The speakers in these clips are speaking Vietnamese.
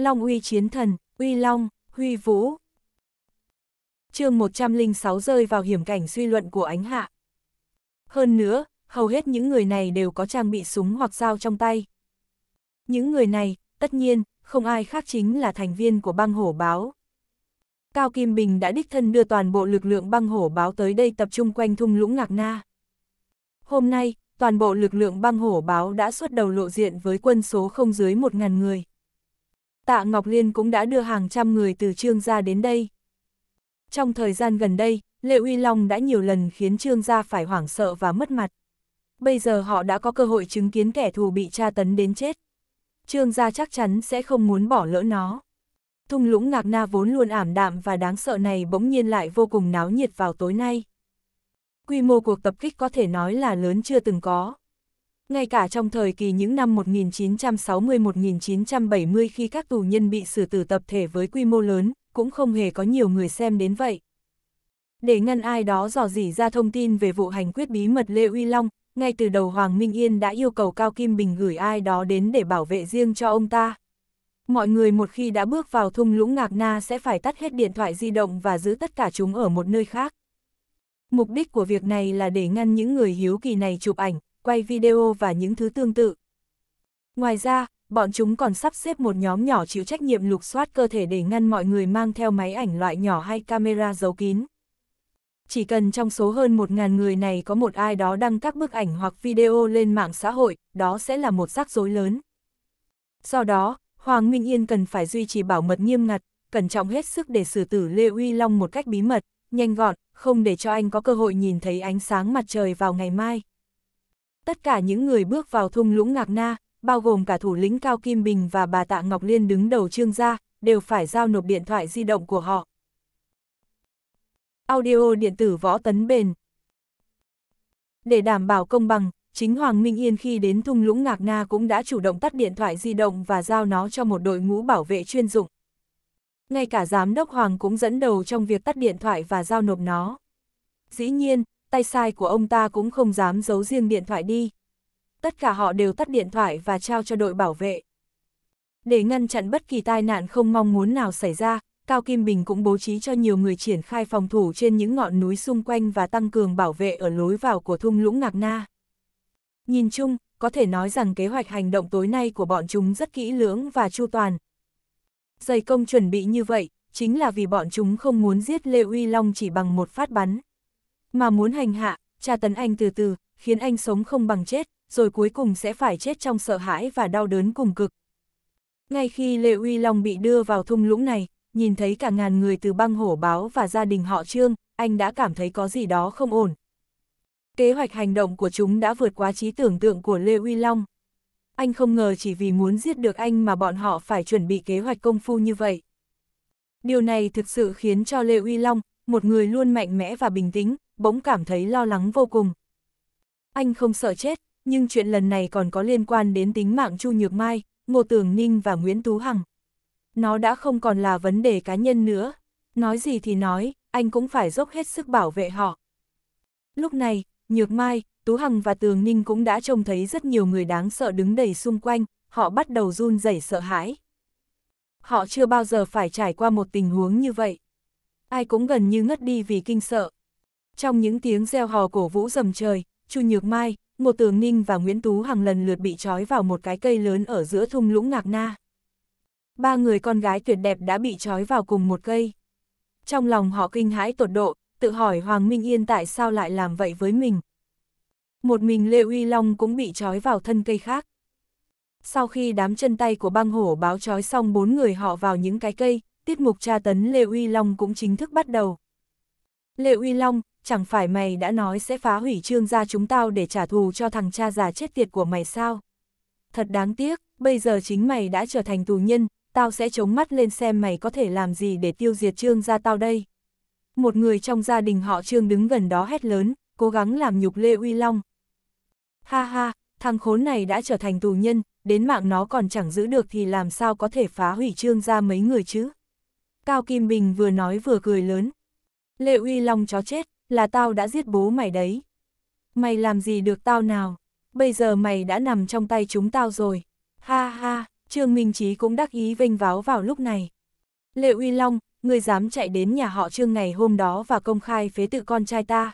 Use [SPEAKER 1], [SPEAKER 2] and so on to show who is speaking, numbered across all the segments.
[SPEAKER 1] Long uy chiến thần, uy long, huy vũ. chương 106 rơi vào hiểm cảnh suy luận của ánh hạ. Hơn nữa, hầu hết những người này đều có trang bị súng hoặc dao trong tay. Những người này, tất nhiên, không ai khác chính là thành viên của băng hổ báo. Cao Kim Bình đã đích thân đưa toàn bộ lực lượng băng hổ báo tới đây tập trung quanh thung lũng Ngạc Na. Hôm nay, toàn bộ lực lượng băng hổ báo đã xuất đầu lộ diện với quân số không dưới 1.000 người. Tạ Ngọc Liên cũng đã đưa hàng trăm người từ Trương gia đến đây. Trong thời gian gần đây, Lệ Uy Long đã nhiều lần khiến Trương gia phải hoảng sợ và mất mặt. Bây giờ họ đã có cơ hội chứng kiến kẻ thù bị tra tấn đến chết. Trương gia chắc chắn sẽ không muốn bỏ lỡ nó. Thung lũng ngạc na vốn luôn ảm đạm và đáng sợ này bỗng nhiên lại vô cùng náo nhiệt vào tối nay. Quy mô cuộc tập kích có thể nói là lớn chưa từng có ngay cả trong thời kỳ những năm 1960-1970 khi các tù nhân bị xử tử tập thể với quy mô lớn, cũng không hề có nhiều người xem đến vậy. Để ngăn ai đó dò dỉ ra thông tin về vụ hành quyết bí mật Lê Uy Long, ngay từ đầu Hoàng Minh Yên đã yêu cầu Cao Kim Bình gửi ai đó đến để bảo vệ riêng cho ông ta. Mọi người một khi đã bước vào thung lũng ngạc na sẽ phải tắt hết điện thoại di động và giữ tất cả chúng ở một nơi khác. Mục đích của việc này là để ngăn những người hiếu kỳ này chụp ảnh, quay video và những thứ tương tự. Ngoài ra, bọn chúng còn sắp xếp một nhóm nhỏ chịu trách nhiệm lục soát cơ thể để ngăn mọi người mang theo máy ảnh loại nhỏ hay camera giấu kín. Chỉ cần trong số hơn 1.000 người này có một ai đó đăng các bức ảnh hoặc video lên mạng xã hội, đó sẽ là một rắc rối lớn. Do đó, Hoàng Minh Yên cần phải duy trì bảo mật nghiêm ngặt, cẩn trọng hết sức để xử tử Lê Uy Long một cách bí mật, nhanh gọn, không để cho anh có cơ hội nhìn thấy ánh sáng mặt trời vào ngày mai. Tất cả những người bước vào thung lũng Ngạc Na, bao gồm cả thủ lĩnh Cao Kim Bình và bà Tạ Ngọc Liên đứng đầu trương gia, đều phải giao nộp điện thoại di động của họ. Audio điện tử võ tấn bền Để đảm bảo công bằng, chính Hoàng Minh Yên khi đến thung lũng Ngạc Na cũng đã chủ động tắt điện thoại di động và giao nó cho một đội ngũ bảo vệ chuyên dụng. Ngay cả giám đốc Hoàng cũng dẫn đầu trong việc tắt điện thoại và giao nộp nó. Dĩ nhiên, tay sai của ông ta cũng không dám giấu riêng điện thoại đi. Tất cả họ đều tắt điện thoại và trao cho đội bảo vệ. Để ngăn chặn bất kỳ tai nạn không mong muốn nào xảy ra, Cao Kim Bình cũng bố trí cho nhiều người triển khai phòng thủ trên những ngọn núi xung quanh và tăng cường bảo vệ ở lối vào của thung lũng Ngạc Na. Nhìn chung, có thể nói rằng kế hoạch hành động tối nay của bọn chúng rất kỹ lưỡng và chu toàn. Dày công chuẩn bị như vậy, chính là vì bọn chúng không muốn giết Lê Uy Long chỉ bằng một phát bắn mà muốn hành hạ, tra tấn anh từ từ, khiến anh sống không bằng chết, rồi cuối cùng sẽ phải chết trong sợ hãi và đau đớn cùng cực. Ngay khi Lệ Uy Long bị đưa vào thung lũng này, nhìn thấy cả ngàn người từ băng hổ báo và gia đình họ Trương, anh đã cảm thấy có gì đó không ổn. Kế hoạch hành động của chúng đã vượt quá trí tưởng tượng của Lê Uy Long. Anh không ngờ chỉ vì muốn giết được anh mà bọn họ phải chuẩn bị kế hoạch công phu như vậy. Điều này thực sự khiến cho Lê Uy Long, một người luôn mạnh mẽ và bình tĩnh, bỗng cảm thấy lo lắng vô cùng. Anh không sợ chết, nhưng chuyện lần này còn có liên quan đến tính mạng Chu Nhược Mai, Ngô Tường Ninh và Nguyễn Tú Hằng. Nó đã không còn là vấn đề cá nhân nữa. Nói gì thì nói, anh cũng phải dốc hết sức bảo vệ họ. Lúc này, Nhược Mai, Tú Hằng và Tường Ninh cũng đã trông thấy rất nhiều người đáng sợ đứng đầy xung quanh, họ bắt đầu run rẩy sợ hãi. Họ chưa bao giờ phải trải qua một tình huống như vậy. Ai cũng gần như ngất đi vì kinh sợ. Trong những tiếng reo hò cổ vũ rầm trời, Chu Nhược Mai, Ngô Tường Ninh và Nguyễn Tú hàng lần lượt bị trói vào một cái cây lớn ở giữa thung lũng ngạc na. Ba người con gái tuyệt đẹp đã bị trói vào cùng một cây. Trong lòng họ kinh hãi tột độ, tự hỏi Hoàng Minh Yên tại sao lại làm vậy với mình. Một mình Lê Uy Long cũng bị trói vào thân cây khác. Sau khi đám chân tay của băng hổ báo trói xong bốn người họ vào những cái cây, tiết mục tra tấn Lê Uy Long cũng chính thức bắt đầu. Lê Uy Long, chẳng phải mày đã nói sẽ phá hủy trương gia chúng tao để trả thù cho thằng cha già chết tiệt của mày sao? Thật đáng tiếc, bây giờ chính mày đã trở thành tù nhân, tao sẽ chống mắt lên xem mày có thể làm gì để tiêu diệt trương gia tao đây. Một người trong gia đình họ trương đứng gần đó hét lớn, cố gắng làm nhục Lê Uy Long. Ha ha, thằng khốn này đã trở thành tù nhân, đến mạng nó còn chẳng giữ được thì làm sao có thể phá hủy trương gia mấy người chứ? Cao Kim Bình vừa nói vừa cười lớn. Lê Uy Long chó chết, là tao đã giết bố mày đấy. Mày làm gì được tao nào, bây giờ mày đã nằm trong tay chúng tao rồi. Ha ha, Trương Minh Chí cũng đắc ý vênh váo vào lúc này. Lệ Uy Long, ngươi dám chạy đến nhà họ Trương ngày hôm đó và công khai phế tự con trai ta.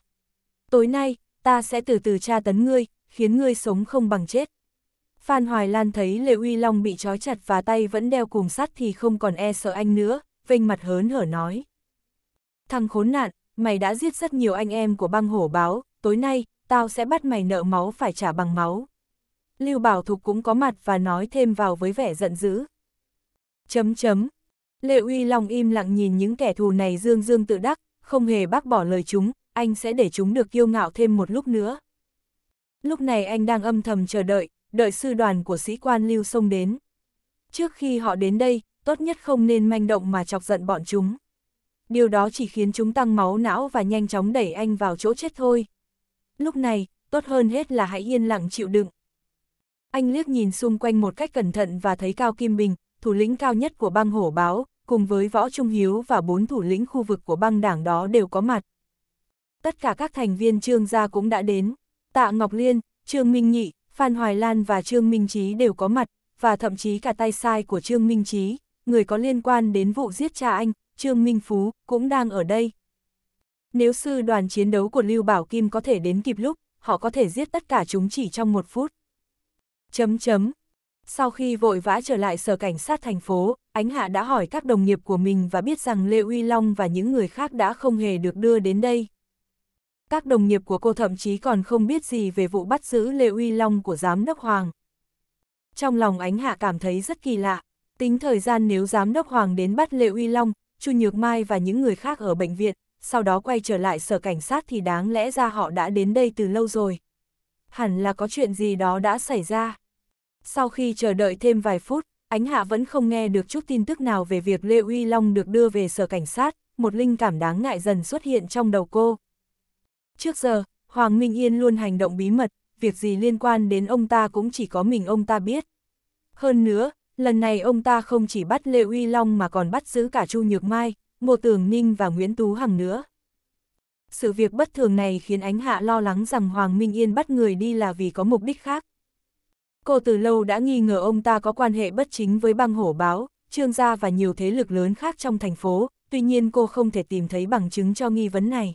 [SPEAKER 1] Tối nay, ta sẽ từ từ tra tấn ngươi, khiến ngươi sống không bằng chết. Phan Hoài Lan thấy Lệ Uy Long bị trói chặt và tay vẫn đeo cùng sắt thì không còn e sợ anh nữa, vênh mặt hớn hở nói. Thằng khốn nạn, mày đã giết rất nhiều anh em của băng hổ báo, tối nay, tao sẽ bắt mày nợ máu phải trả bằng máu. Lưu Bảo Thục cũng có mặt và nói thêm vào với vẻ giận dữ. Chấm chấm. Lệ Uy Long im lặng nhìn những kẻ thù này dương dương tự đắc, không hề bác bỏ lời chúng, anh sẽ để chúng được kiêu ngạo thêm một lúc nữa. Lúc này anh đang âm thầm chờ đợi, đợi sư đoàn của sĩ quan Lưu Sông đến. Trước khi họ đến đây, tốt nhất không nên manh động mà chọc giận bọn chúng điều đó chỉ khiến chúng tăng máu não và nhanh chóng đẩy anh vào chỗ chết thôi. Lúc này, tốt hơn hết là hãy yên lặng chịu đựng. Anh liếc nhìn xung quanh một cách cẩn thận và thấy Cao Kim Bình, thủ lĩnh cao nhất của băng hổ báo, cùng với Võ Trung Hiếu và bốn thủ lĩnh khu vực của băng đảng đó đều có mặt. Tất cả các thành viên Trương gia cũng đã đến. Tạ Ngọc Liên, Trương Minh Nhị, Phan Hoài Lan và Trương Minh Chí đều có mặt, và thậm chí cả tay sai của Trương Minh Chí, người có liên quan đến vụ giết cha anh, Trương Minh Phú, cũng đang ở đây. Nếu sư đoàn chiến đấu của Lưu Bảo Kim có thể đến kịp lúc, họ có thể giết tất cả chúng chỉ trong một phút. Chấm chấm. Sau khi vội vã trở lại sở cảnh sát thành phố, Ánh Hạ đã hỏi các đồng nghiệp của mình và biết rằng Lê Uy Long và những người khác đã không hề được đưa đến đây. Các đồng nghiệp của cô thậm chí còn không biết gì về vụ bắt giữ Lê Uy Long của Giám đốc Hoàng. Trong lòng Ánh Hạ cảm thấy rất kỳ lạ, tính thời gian nếu Giám đốc Hoàng đến bắt Lê Uy Long, Chu Nhược Mai và những người khác ở bệnh viện, sau đó quay trở lại sở cảnh sát thì đáng lẽ ra họ đã đến đây từ lâu rồi. Hẳn là có chuyện gì đó đã xảy ra. Sau khi chờ đợi thêm vài phút, Ánh Hạ vẫn không nghe được chút tin tức nào về việc Lê Uy Long được đưa về sở cảnh sát, một linh cảm đáng ngại dần xuất hiện trong đầu cô. Trước giờ, Hoàng Minh Yên luôn hành động bí mật, việc gì liên quan đến ông ta cũng chỉ có mình ông ta biết. Hơn nữa, Lần này ông ta không chỉ bắt Lê Uy Long mà còn bắt giữ cả Chu Nhược Mai, Ngô Tường Ninh và Nguyễn Tú Hằng nữa. Sự việc bất thường này khiến Ánh Hạ lo lắng rằng Hoàng Minh Yên bắt người đi là vì có mục đích khác. Cô từ lâu đã nghi ngờ ông ta có quan hệ bất chính với băng hổ báo, trương gia và nhiều thế lực lớn khác trong thành phố, tuy nhiên cô không thể tìm thấy bằng chứng cho nghi vấn này.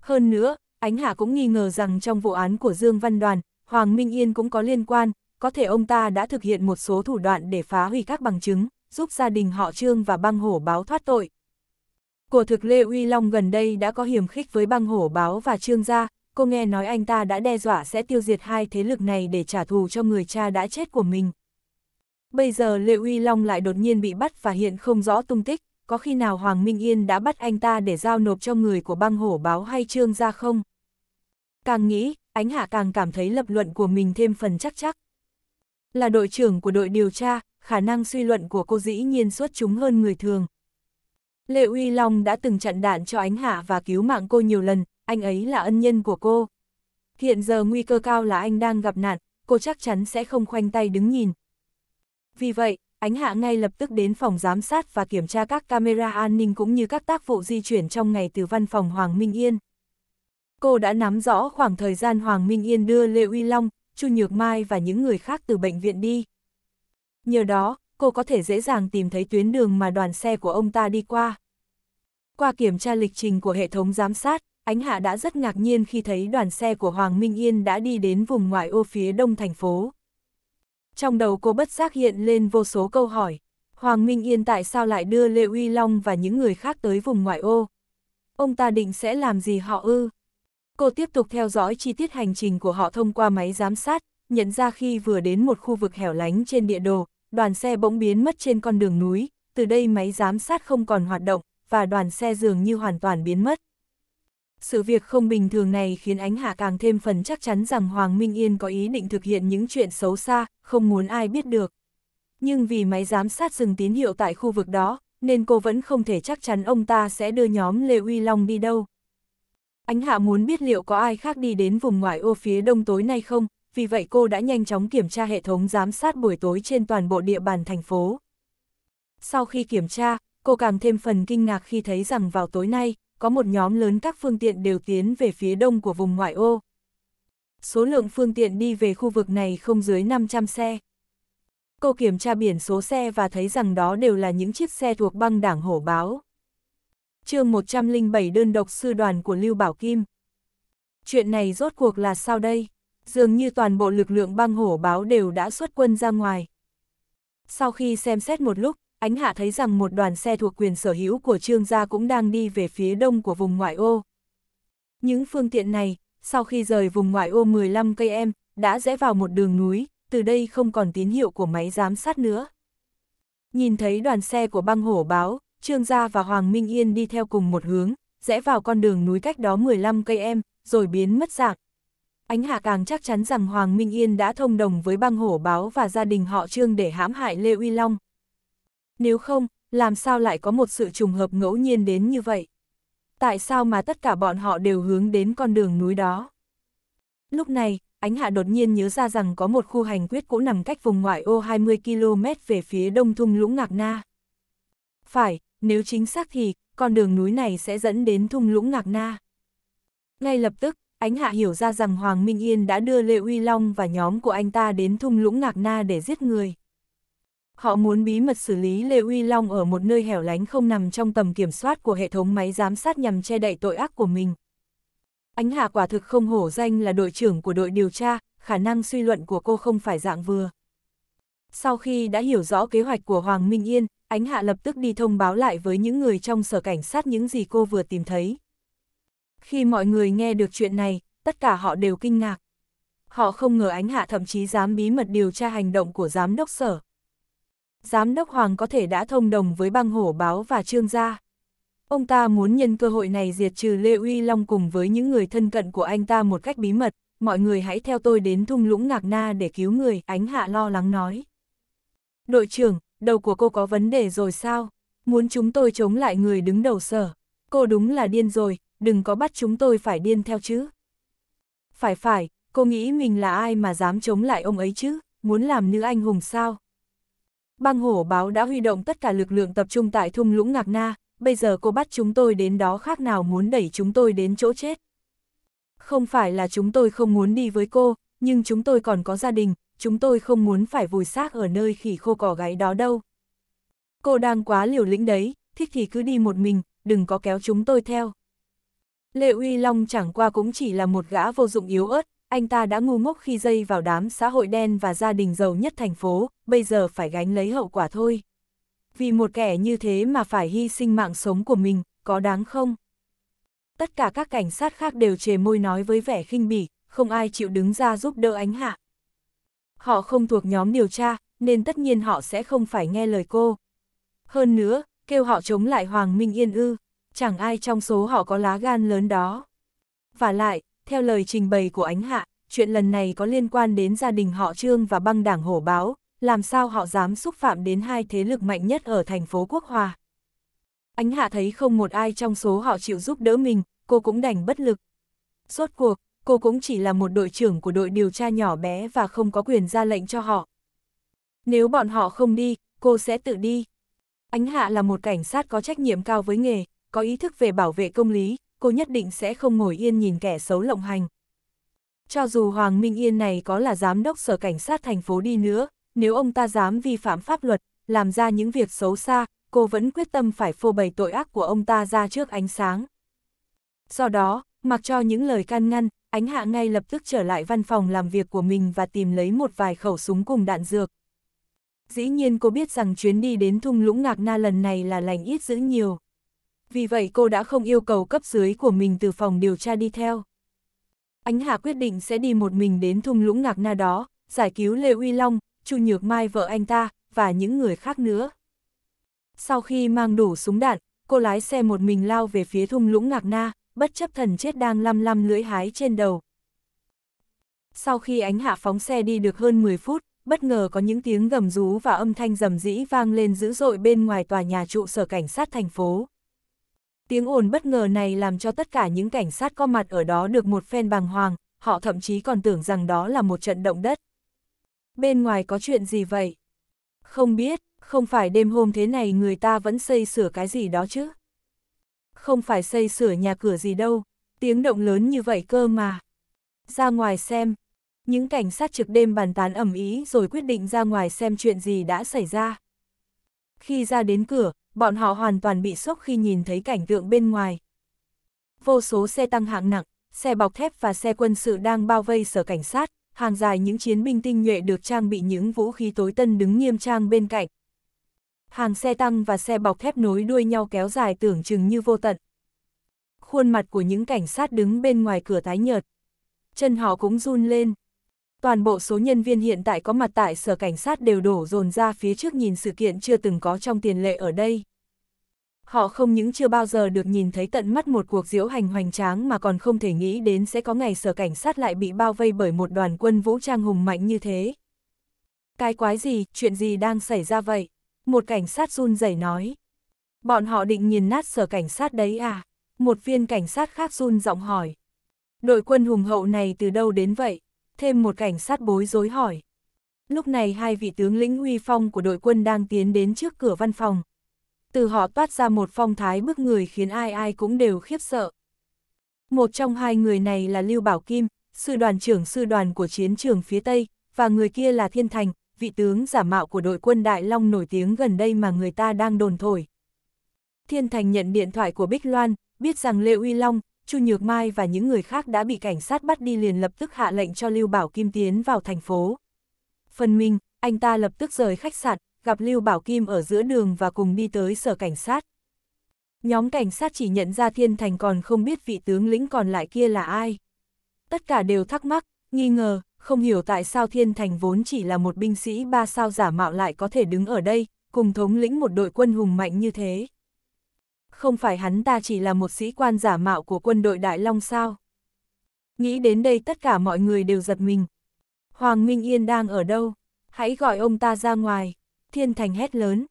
[SPEAKER 1] Hơn nữa, Ánh Hạ cũng nghi ngờ rằng trong vụ án của Dương Văn Đoàn, Hoàng Minh Yên cũng có liên quan, có thể ông ta đã thực hiện một số thủ đoạn để phá hủy các bằng chứng, giúp gia đình họ Trương và băng hổ báo thoát tội. của thực Lê Uy Long gần đây đã có hiểm khích với băng hổ báo và Trương gia, cô nghe nói anh ta đã đe dọa sẽ tiêu diệt hai thế lực này để trả thù cho người cha đã chết của mình. Bây giờ Lê Uy Long lại đột nhiên bị bắt và hiện không rõ tung tích, có khi nào Hoàng Minh Yên đã bắt anh ta để giao nộp cho người của băng hổ báo hay Trương gia không? Càng nghĩ, Ánh Hạ càng cảm thấy lập luận của mình thêm phần chắc chắc, là đội trưởng của đội điều tra, khả năng suy luận của cô dĩ nhiên xuất chúng hơn người thường. Lệ Uy Long đã từng chặn đạn cho Ánh Hạ và cứu mạng cô nhiều lần, anh ấy là ân nhân của cô. Hiện giờ nguy cơ cao là anh đang gặp nạn, cô chắc chắn sẽ không khoanh tay đứng nhìn. Vì vậy, Ánh Hạ ngay lập tức đến phòng giám sát và kiểm tra các camera an ninh cũng như các tác vụ di chuyển trong ngày từ văn phòng Hoàng Minh Yên. Cô đã nắm rõ khoảng thời gian Hoàng Minh Yên đưa Lê Uy Long, Chu Nhược Mai và những người khác từ bệnh viện đi. Nhờ đó, cô có thể dễ dàng tìm thấy tuyến đường mà đoàn xe của ông ta đi qua. Qua kiểm tra lịch trình của hệ thống giám sát, Ánh Hạ đã rất ngạc nhiên khi thấy đoàn xe của Hoàng Minh Yên đã đi đến vùng ngoại ô phía đông thành phố. Trong đầu cô bất giác hiện lên vô số câu hỏi. Hoàng Minh Yên tại sao lại đưa Lê Uy Long và những người khác tới vùng ngoại ô? Ông ta định sẽ làm gì họ ư? Cô tiếp tục theo dõi chi tiết hành trình của họ thông qua máy giám sát, nhận ra khi vừa đến một khu vực hẻo lánh trên địa đồ, đoàn xe bỗng biến mất trên con đường núi, từ đây máy giám sát không còn hoạt động, và đoàn xe dường như hoàn toàn biến mất. Sự việc không bình thường này khiến Ánh Hạ càng thêm phần chắc chắn rằng Hoàng Minh Yên có ý định thực hiện những chuyện xấu xa, không muốn ai biết được. Nhưng vì máy giám sát dừng tín hiệu tại khu vực đó, nên cô vẫn không thể chắc chắn ông ta sẽ đưa nhóm Lê Uy Long đi đâu. Ánh hạ muốn biết liệu có ai khác đi đến vùng ngoại ô phía đông tối nay không, vì vậy cô đã nhanh chóng kiểm tra hệ thống giám sát buổi tối trên toàn bộ địa bàn thành phố. Sau khi kiểm tra, cô càng thêm phần kinh ngạc khi thấy rằng vào tối nay, có một nhóm lớn các phương tiện đều tiến về phía đông của vùng ngoại ô. Số lượng phương tiện đi về khu vực này không dưới 500 xe. Cô kiểm tra biển số xe và thấy rằng đó đều là những chiếc xe thuộc băng đảng hổ báo chương 107 đơn độc sư đoàn của Lưu Bảo Kim. Chuyện này rốt cuộc là sao đây? Dường như toàn bộ lực lượng băng hổ báo đều đã xuất quân ra ngoài. Sau khi xem xét một lúc, Ánh Hạ thấy rằng một đoàn xe thuộc quyền sở hữu của Trương gia cũng đang đi về phía đông của vùng ngoại ô. Những phương tiện này, sau khi rời vùng ngoại ô 15 cây em, đã rẽ vào một đường núi, từ đây không còn tín hiệu của máy giám sát nữa. Nhìn thấy đoàn xe của băng hổ báo, Trương Gia và Hoàng Minh Yên đi theo cùng một hướng, rẽ vào con đường núi cách đó 15 cây em, rồi biến mất dạng. Ánh hạ càng chắc chắn rằng Hoàng Minh Yên đã thông đồng với băng hổ báo và gia đình họ Trương để hãm hại Lê Uy Long. Nếu không, làm sao lại có một sự trùng hợp ngẫu nhiên đến như vậy? Tại sao mà tất cả bọn họ đều hướng đến con đường núi đó? Lúc này, Ánh Hạ đột nhiên nhớ ra rằng có một khu hành quyết cũ nằm cách vùng ngoại ô 20 km về phía đông thung lũng Ngạc Na. Phải, nếu chính xác thì, con đường núi này sẽ dẫn đến thung lũng ngạc na. Ngay lập tức, ánh hạ hiểu ra rằng Hoàng Minh Yên đã đưa Lê Uy Long và nhóm của anh ta đến thung lũng ngạc na để giết người. Họ muốn bí mật xử lý Lê Uy Long ở một nơi hẻo lánh không nằm trong tầm kiểm soát của hệ thống máy giám sát nhằm che đậy tội ác của mình. Ánh hạ quả thực không hổ danh là đội trưởng của đội điều tra, khả năng suy luận của cô không phải dạng vừa. Sau khi đã hiểu rõ kế hoạch của Hoàng Minh Yên, Ánh hạ lập tức đi thông báo lại với những người trong sở cảnh sát những gì cô vừa tìm thấy. Khi mọi người nghe được chuyện này, tất cả họ đều kinh ngạc. Họ không ngờ ánh hạ thậm chí dám bí mật điều tra hành động của giám đốc sở. Giám đốc Hoàng có thể đã thông đồng với băng hổ báo và trương gia. Ông ta muốn nhân cơ hội này diệt trừ Lê Uy Long cùng với những người thân cận của anh ta một cách bí mật. Mọi người hãy theo tôi đến thung lũng ngạc na để cứu người, ánh hạ lo lắng nói. Đội trưởng, đầu của cô có vấn đề rồi sao? Muốn chúng tôi chống lại người đứng đầu sở. Cô đúng là điên rồi, đừng có bắt chúng tôi phải điên theo chứ. Phải phải, cô nghĩ mình là ai mà dám chống lại ông ấy chứ, muốn làm nữ anh hùng sao? Băng hổ báo đã huy động tất cả lực lượng tập trung tại thung lũng Ngạc Na, bây giờ cô bắt chúng tôi đến đó khác nào muốn đẩy chúng tôi đến chỗ chết. Không phải là chúng tôi không muốn đi với cô, nhưng chúng tôi còn có gia đình, chúng tôi không muốn phải vùi xác ở nơi khỉ khô cỏ gáy đó đâu. Cô đang quá liều lĩnh đấy, thích thì cứ đi một mình, đừng có kéo chúng tôi theo. Lệ Uy Long chẳng qua cũng chỉ là một gã vô dụng yếu ớt, anh ta đã ngu ngốc khi dây vào đám xã hội đen và gia đình giàu nhất thành phố, bây giờ phải gánh lấy hậu quả thôi. Vì một kẻ như thế mà phải hy sinh mạng sống của mình, có đáng không? Tất cả các cảnh sát khác đều chề môi nói với vẻ khinh bỉ, không ai chịu đứng ra giúp đỡ ánh hạ. Họ không thuộc nhóm điều tra, nên tất nhiên họ sẽ không phải nghe lời cô. Hơn nữa, kêu họ chống lại Hoàng Minh Yên ư, chẳng ai trong số họ có lá gan lớn đó. Và lại, theo lời trình bày của ánh hạ, chuyện lần này có liên quan đến gia đình họ Trương và băng đảng hổ báo, làm sao họ dám xúc phạm đến hai thế lực mạnh nhất ở thành phố Quốc Hòa. Ánh hạ thấy không một ai trong số họ chịu giúp đỡ mình, cô cũng đành bất lực. Rốt cuộc, cô cũng chỉ là một đội trưởng của đội điều tra nhỏ bé và không có quyền ra lệnh cho họ. Nếu bọn họ không đi, cô sẽ tự đi. Ánh Hạ là một cảnh sát có trách nhiệm cao với nghề, có ý thức về bảo vệ công lý, cô nhất định sẽ không ngồi yên nhìn kẻ xấu lộng hành. Cho dù Hoàng Minh Yên này có là giám đốc sở cảnh sát thành phố đi nữa, nếu ông ta dám vi phạm pháp luật, làm ra những việc xấu xa, cô vẫn quyết tâm phải phô bày tội ác của ông ta ra trước ánh sáng. Do đó, mặc cho những lời can ngăn, ánh hạ ngay lập tức trở lại văn phòng làm việc của mình và tìm lấy một vài khẩu súng cùng đạn dược. Dĩ nhiên cô biết rằng chuyến đi đến thung lũng ngạc na lần này là lành ít dữ nhiều. Vì vậy cô đã không yêu cầu cấp dưới của mình từ phòng điều tra đi theo. Ánh Hạ quyết định sẽ đi một mình đến thung lũng ngạc na đó, giải cứu Lê Uy Long, Chu Nhược Mai vợ anh ta, và những người khác nữa. Sau khi mang đủ súng đạn, cô lái xe một mình lao về phía thung lũng ngạc na bất chấp thần chết đang lăm lăm lưỡi hái trên đầu. Sau khi ánh hạ phóng xe đi được hơn 10 phút, bất ngờ có những tiếng gầm rú và âm thanh rầm rĩ vang lên dữ dội bên ngoài tòa nhà trụ sở cảnh sát thành phố. Tiếng ồn bất ngờ này làm cho tất cả những cảnh sát có mặt ở đó được một phen bàng hoàng, họ thậm chí còn tưởng rằng đó là một trận động đất. Bên ngoài có chuyện gì vậy? Không biết, không phải đêm hôm thế này người ta vẫn xây sửa cái gì đó chứ? không phải xây sửa nhà cửa gì đâu, tiếng động lớn như vậy cơ mà. Ra ngoài xem, những cảnh sát trực đêm bàn tán ẩm ý rồi quyết định ra ngoài xem chuyện gì đã xảy ra. Khi ra đến cửa, bọn họ hoàn toàn bị sốc khi nhìn thấy cảnh tượng bên ngoài. Vô số xe tăng hạng nặng, xe bọc thép và xe quân sự đang bao vây sở cảnh sát, hàng dài những chiến binh tinh nhuệ được trang bị những vũ khí tối tân đứng nghiêm trang bên cạnh, hàng xe tăng và xe bọc thép nối đuôi nhau kéo dài tưởng chừng như vô tận. Khuôn mặt của những cảnh sát đứng bên ngoài cửa tái nhợt. Chân họ cũng run lên. Toàn bộ số nhân viên hiện tại có mặt tại sở cảnh sát đều đổ dồn ra phía trước nhìn sự kiện chưa từng có trong tiền lệ ở đây. Họ không những chưa bao giờ được nhìn thấy tận mắt một cuộc diễu hành hoành tráng mà còn không thể nghĩ đến sẽ có ngày sở cảnh sát lại bị bao vây bởi một đoàn quân vũ trang hùng mạnh như thế. Cái quái gì, chuyện gì đang xảy ra vậy? một cảnh sát run rẩy nói. Bọn họ định nhìn nát sở cảnh sát đấy à? Một viên cảnh sát khác run giọng hỏi. Đội quân hùng hậu này từ đâu đến vậy? Thêm một cảnh sát bối rối hỏi. Lúc này hai vị tướng lĩnh huy phong của đội quân đang tiến đến trước cửa văn phòng. Từ họ toát ra một phong thái bức người khiến ai ai cũng đều khiếp sợ. Một trong hai người này là Lưu Bảo Kim, sư đoàn trưởng sư đoàn của chiến trường phía Tây, và người kia là Thiên Thành, vị tướng giả mạo của đội quân Đại Long nổi tiếng gần đây mà người ta đang đồn thổi. Thiên Thành nhận điện thoại của Bích Loan, biết rằng Lê Uy Long, Chu Nhược Mai và những người khác đã bị cảnh sát bắt đi liền lập tức hạ lệnh cho Lưu Bảo Kim tiến vào thành phố. Phần mình, anh ta lập tức rời khách sạn, gặp Lưu Bảo Kim ở giữa đường và cùng đi tới sở cảnh sát. Nhóm cảnh sát chỉ nhận ra Thiên Thành còn không biết vị tướng lĩnh còn lại kia là ai. Tất cả đều thắc mắc, nghi ngờ, không hiểu tại sao Thiên Thành vốn chỉ là một binh sĩ ba sao giả mạo lại có thể đứng ở đây, cùng thống lĩnh một đội quân hùng mạnh như thế. Không phải hắn ta chỉ là một sĩ quan giả mạo của quân đội Đại Long sao? Nghĩ đến đây tất cả mọi người đều giật mình. Hoàng Minh Yên đang ở đâu? Hãy gọi ông ta ra ngoài. Thiên Thành hét lớn.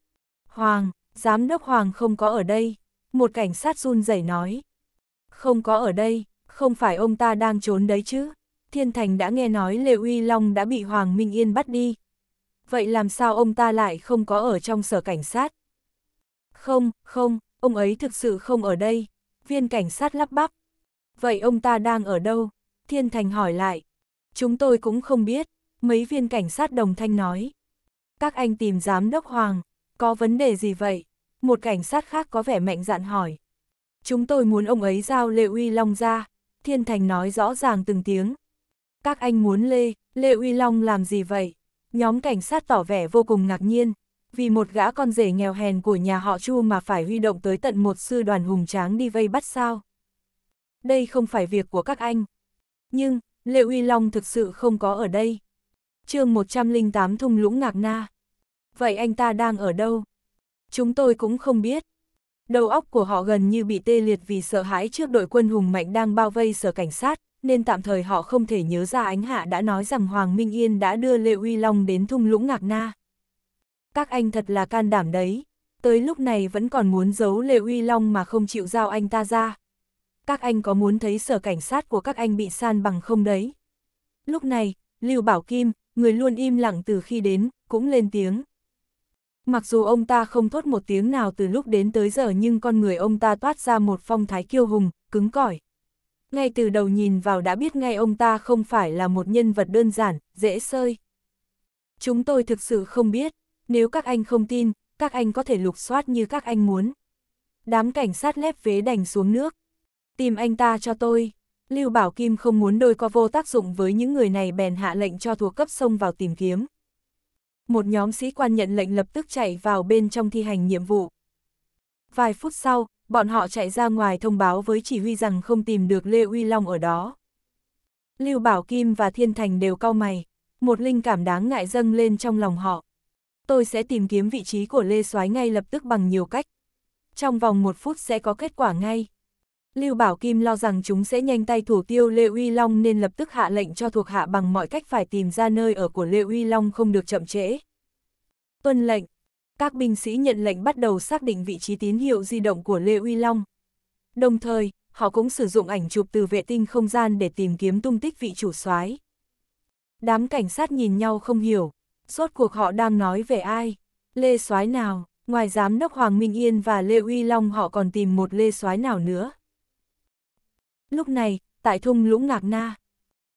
[SPEAKER 1] Hoàng, giám đốc Hoàng không có ở đây. Một cảnh sát run rẩy nói. Không có ở đây, không phải ông ta đang trốn đấy chứ. Thiên Thành đã nghe nói Lê Uy Long đã bị Hoàng Minh Yên bắt đi. Vậy làm sao ông ta lại không có ở trong sở cảnh sát? Không, không, ông ấy thực sự không ở đây. Viên cảnh sát lắp bắp. Vậy ông ta đang ở đâu? Thiên Thành hỏi lại. Chúng tôi cũng không biết, mấy viên cảnh sát đồng thanh nói. Các anh tìm giám đốc Hoàng, có vấn đề gì vậy? Một cảnh sát khác có vẻ mạnh dạn hỏi. Chúng tôi muốn ông ấy giao Lê Uy Long ra. Thiên Thành nói rõ ràng từng tiếng, các anh muốn Lê, Lê Uy Long làm gì vậy? Nhóm cảnh sát tỏ vẻ vô cùng ngạc nhiên, vì một gã con rể nghèo hèn của nhà họ Chu mà phải huy động tới tận một sư đoàn hùng tráng đi vây bắt sao. Đây không phải việc của các anh. Nhưng, Lê Uy Long thực sự không có ở đây. chương 108 thung lũng ngạc na. Vậy anh ta đang ở đâu? Chúng tôi cũng không biết. Đầu óc của họ gần như bị tê liệt vì sợ hãi trước đội quân hùng mạnh đang bao vây sở cảnh sát, nên tạm thời họ không thể nhớ ra ánh hạ đã nói rằng Hoàng Minh Yên đã đưa Lê Uy Long đến thung lũng Ngạc Na. Các anh thật là can đảm đấy, tới lúc này vẫn còn muốn giấu Lê Uy Long mà không chịu giao anh ta ra. Các anh có muốn thấy sở cảnh sát của các anh bị san bằng không đấy? Lúc này, Lưu Bảo Kim, người luôn im lặng từ khi đến, cũng lên tiếng. Mặc dù ông ta không thốt một tiếng nào từ lúc đến tới giờ nhưng con người ông ta toát ra một phong thái kiêu hùng, cứng cỏi ngay từ đầu nhìn vào đã biết ngay ông ta không phải là một nhân vật đơn giản, dễ sơi. Chúng tôi thực sự không biết, nếu các anh không tin, các anh có thể lục soát như các anh muốn. Đám cảnh sát lép vế đành xuống nước. Tìm anh ta cho tôi. Lưu Bảo Kim không muốn đôi co vô tác dụng với những người này bèn hạ lệnh cho thuộc cấp sông vào tìm kiếm. Một nhóm sĩ quan nhận lệnh lập tức chạy vào bên trong thi hành nhiệm vụ. Vài phút sau, bọn họ chạy ra ngoài thông báo với chỉ huy rằng không tìm được Lê Uy Long ở đó. Lưu Bảo Kim và Thiên Thành đều cau mày, một linh cảm đáng ngại dâng lên trong lòng họ. Tôi sẽ tìm kiếm vị trí của Lê Soái ngay lập tức bằng nhiều cách. Trong vòng một phút sẽ có kết quả ngay. Lưu Bảo Kim lo rằng chúng sẽ nhanh tay thủ tiêu Lê Uy Long nên lập tức hạ lệnh cho thuộc hạ bằng mọi cách phải tìm ra nơi ở của Lê Uy Long không được chậm trễ. Tuân lệnh, các binh sĩ nhận lệnh bắt đầu xác định vị trí tín hiệu di động của Lê Uy Long. Đồng thời, họ cũng sử dụng ảnh chụp từ vệ tinh không gian để tìm kiếm tung tích vị chủ soái. Đám cảnh sát nhìn nhau không hiểu, suốt cuộc họ đang nói về ai, Lê soái nào, ngoài giám đốc Hoàng Minh Yên và Lê Uy Long họ còn tìm một Lê soái nào nữa. Lúc này, tại thung lũng ngạc na,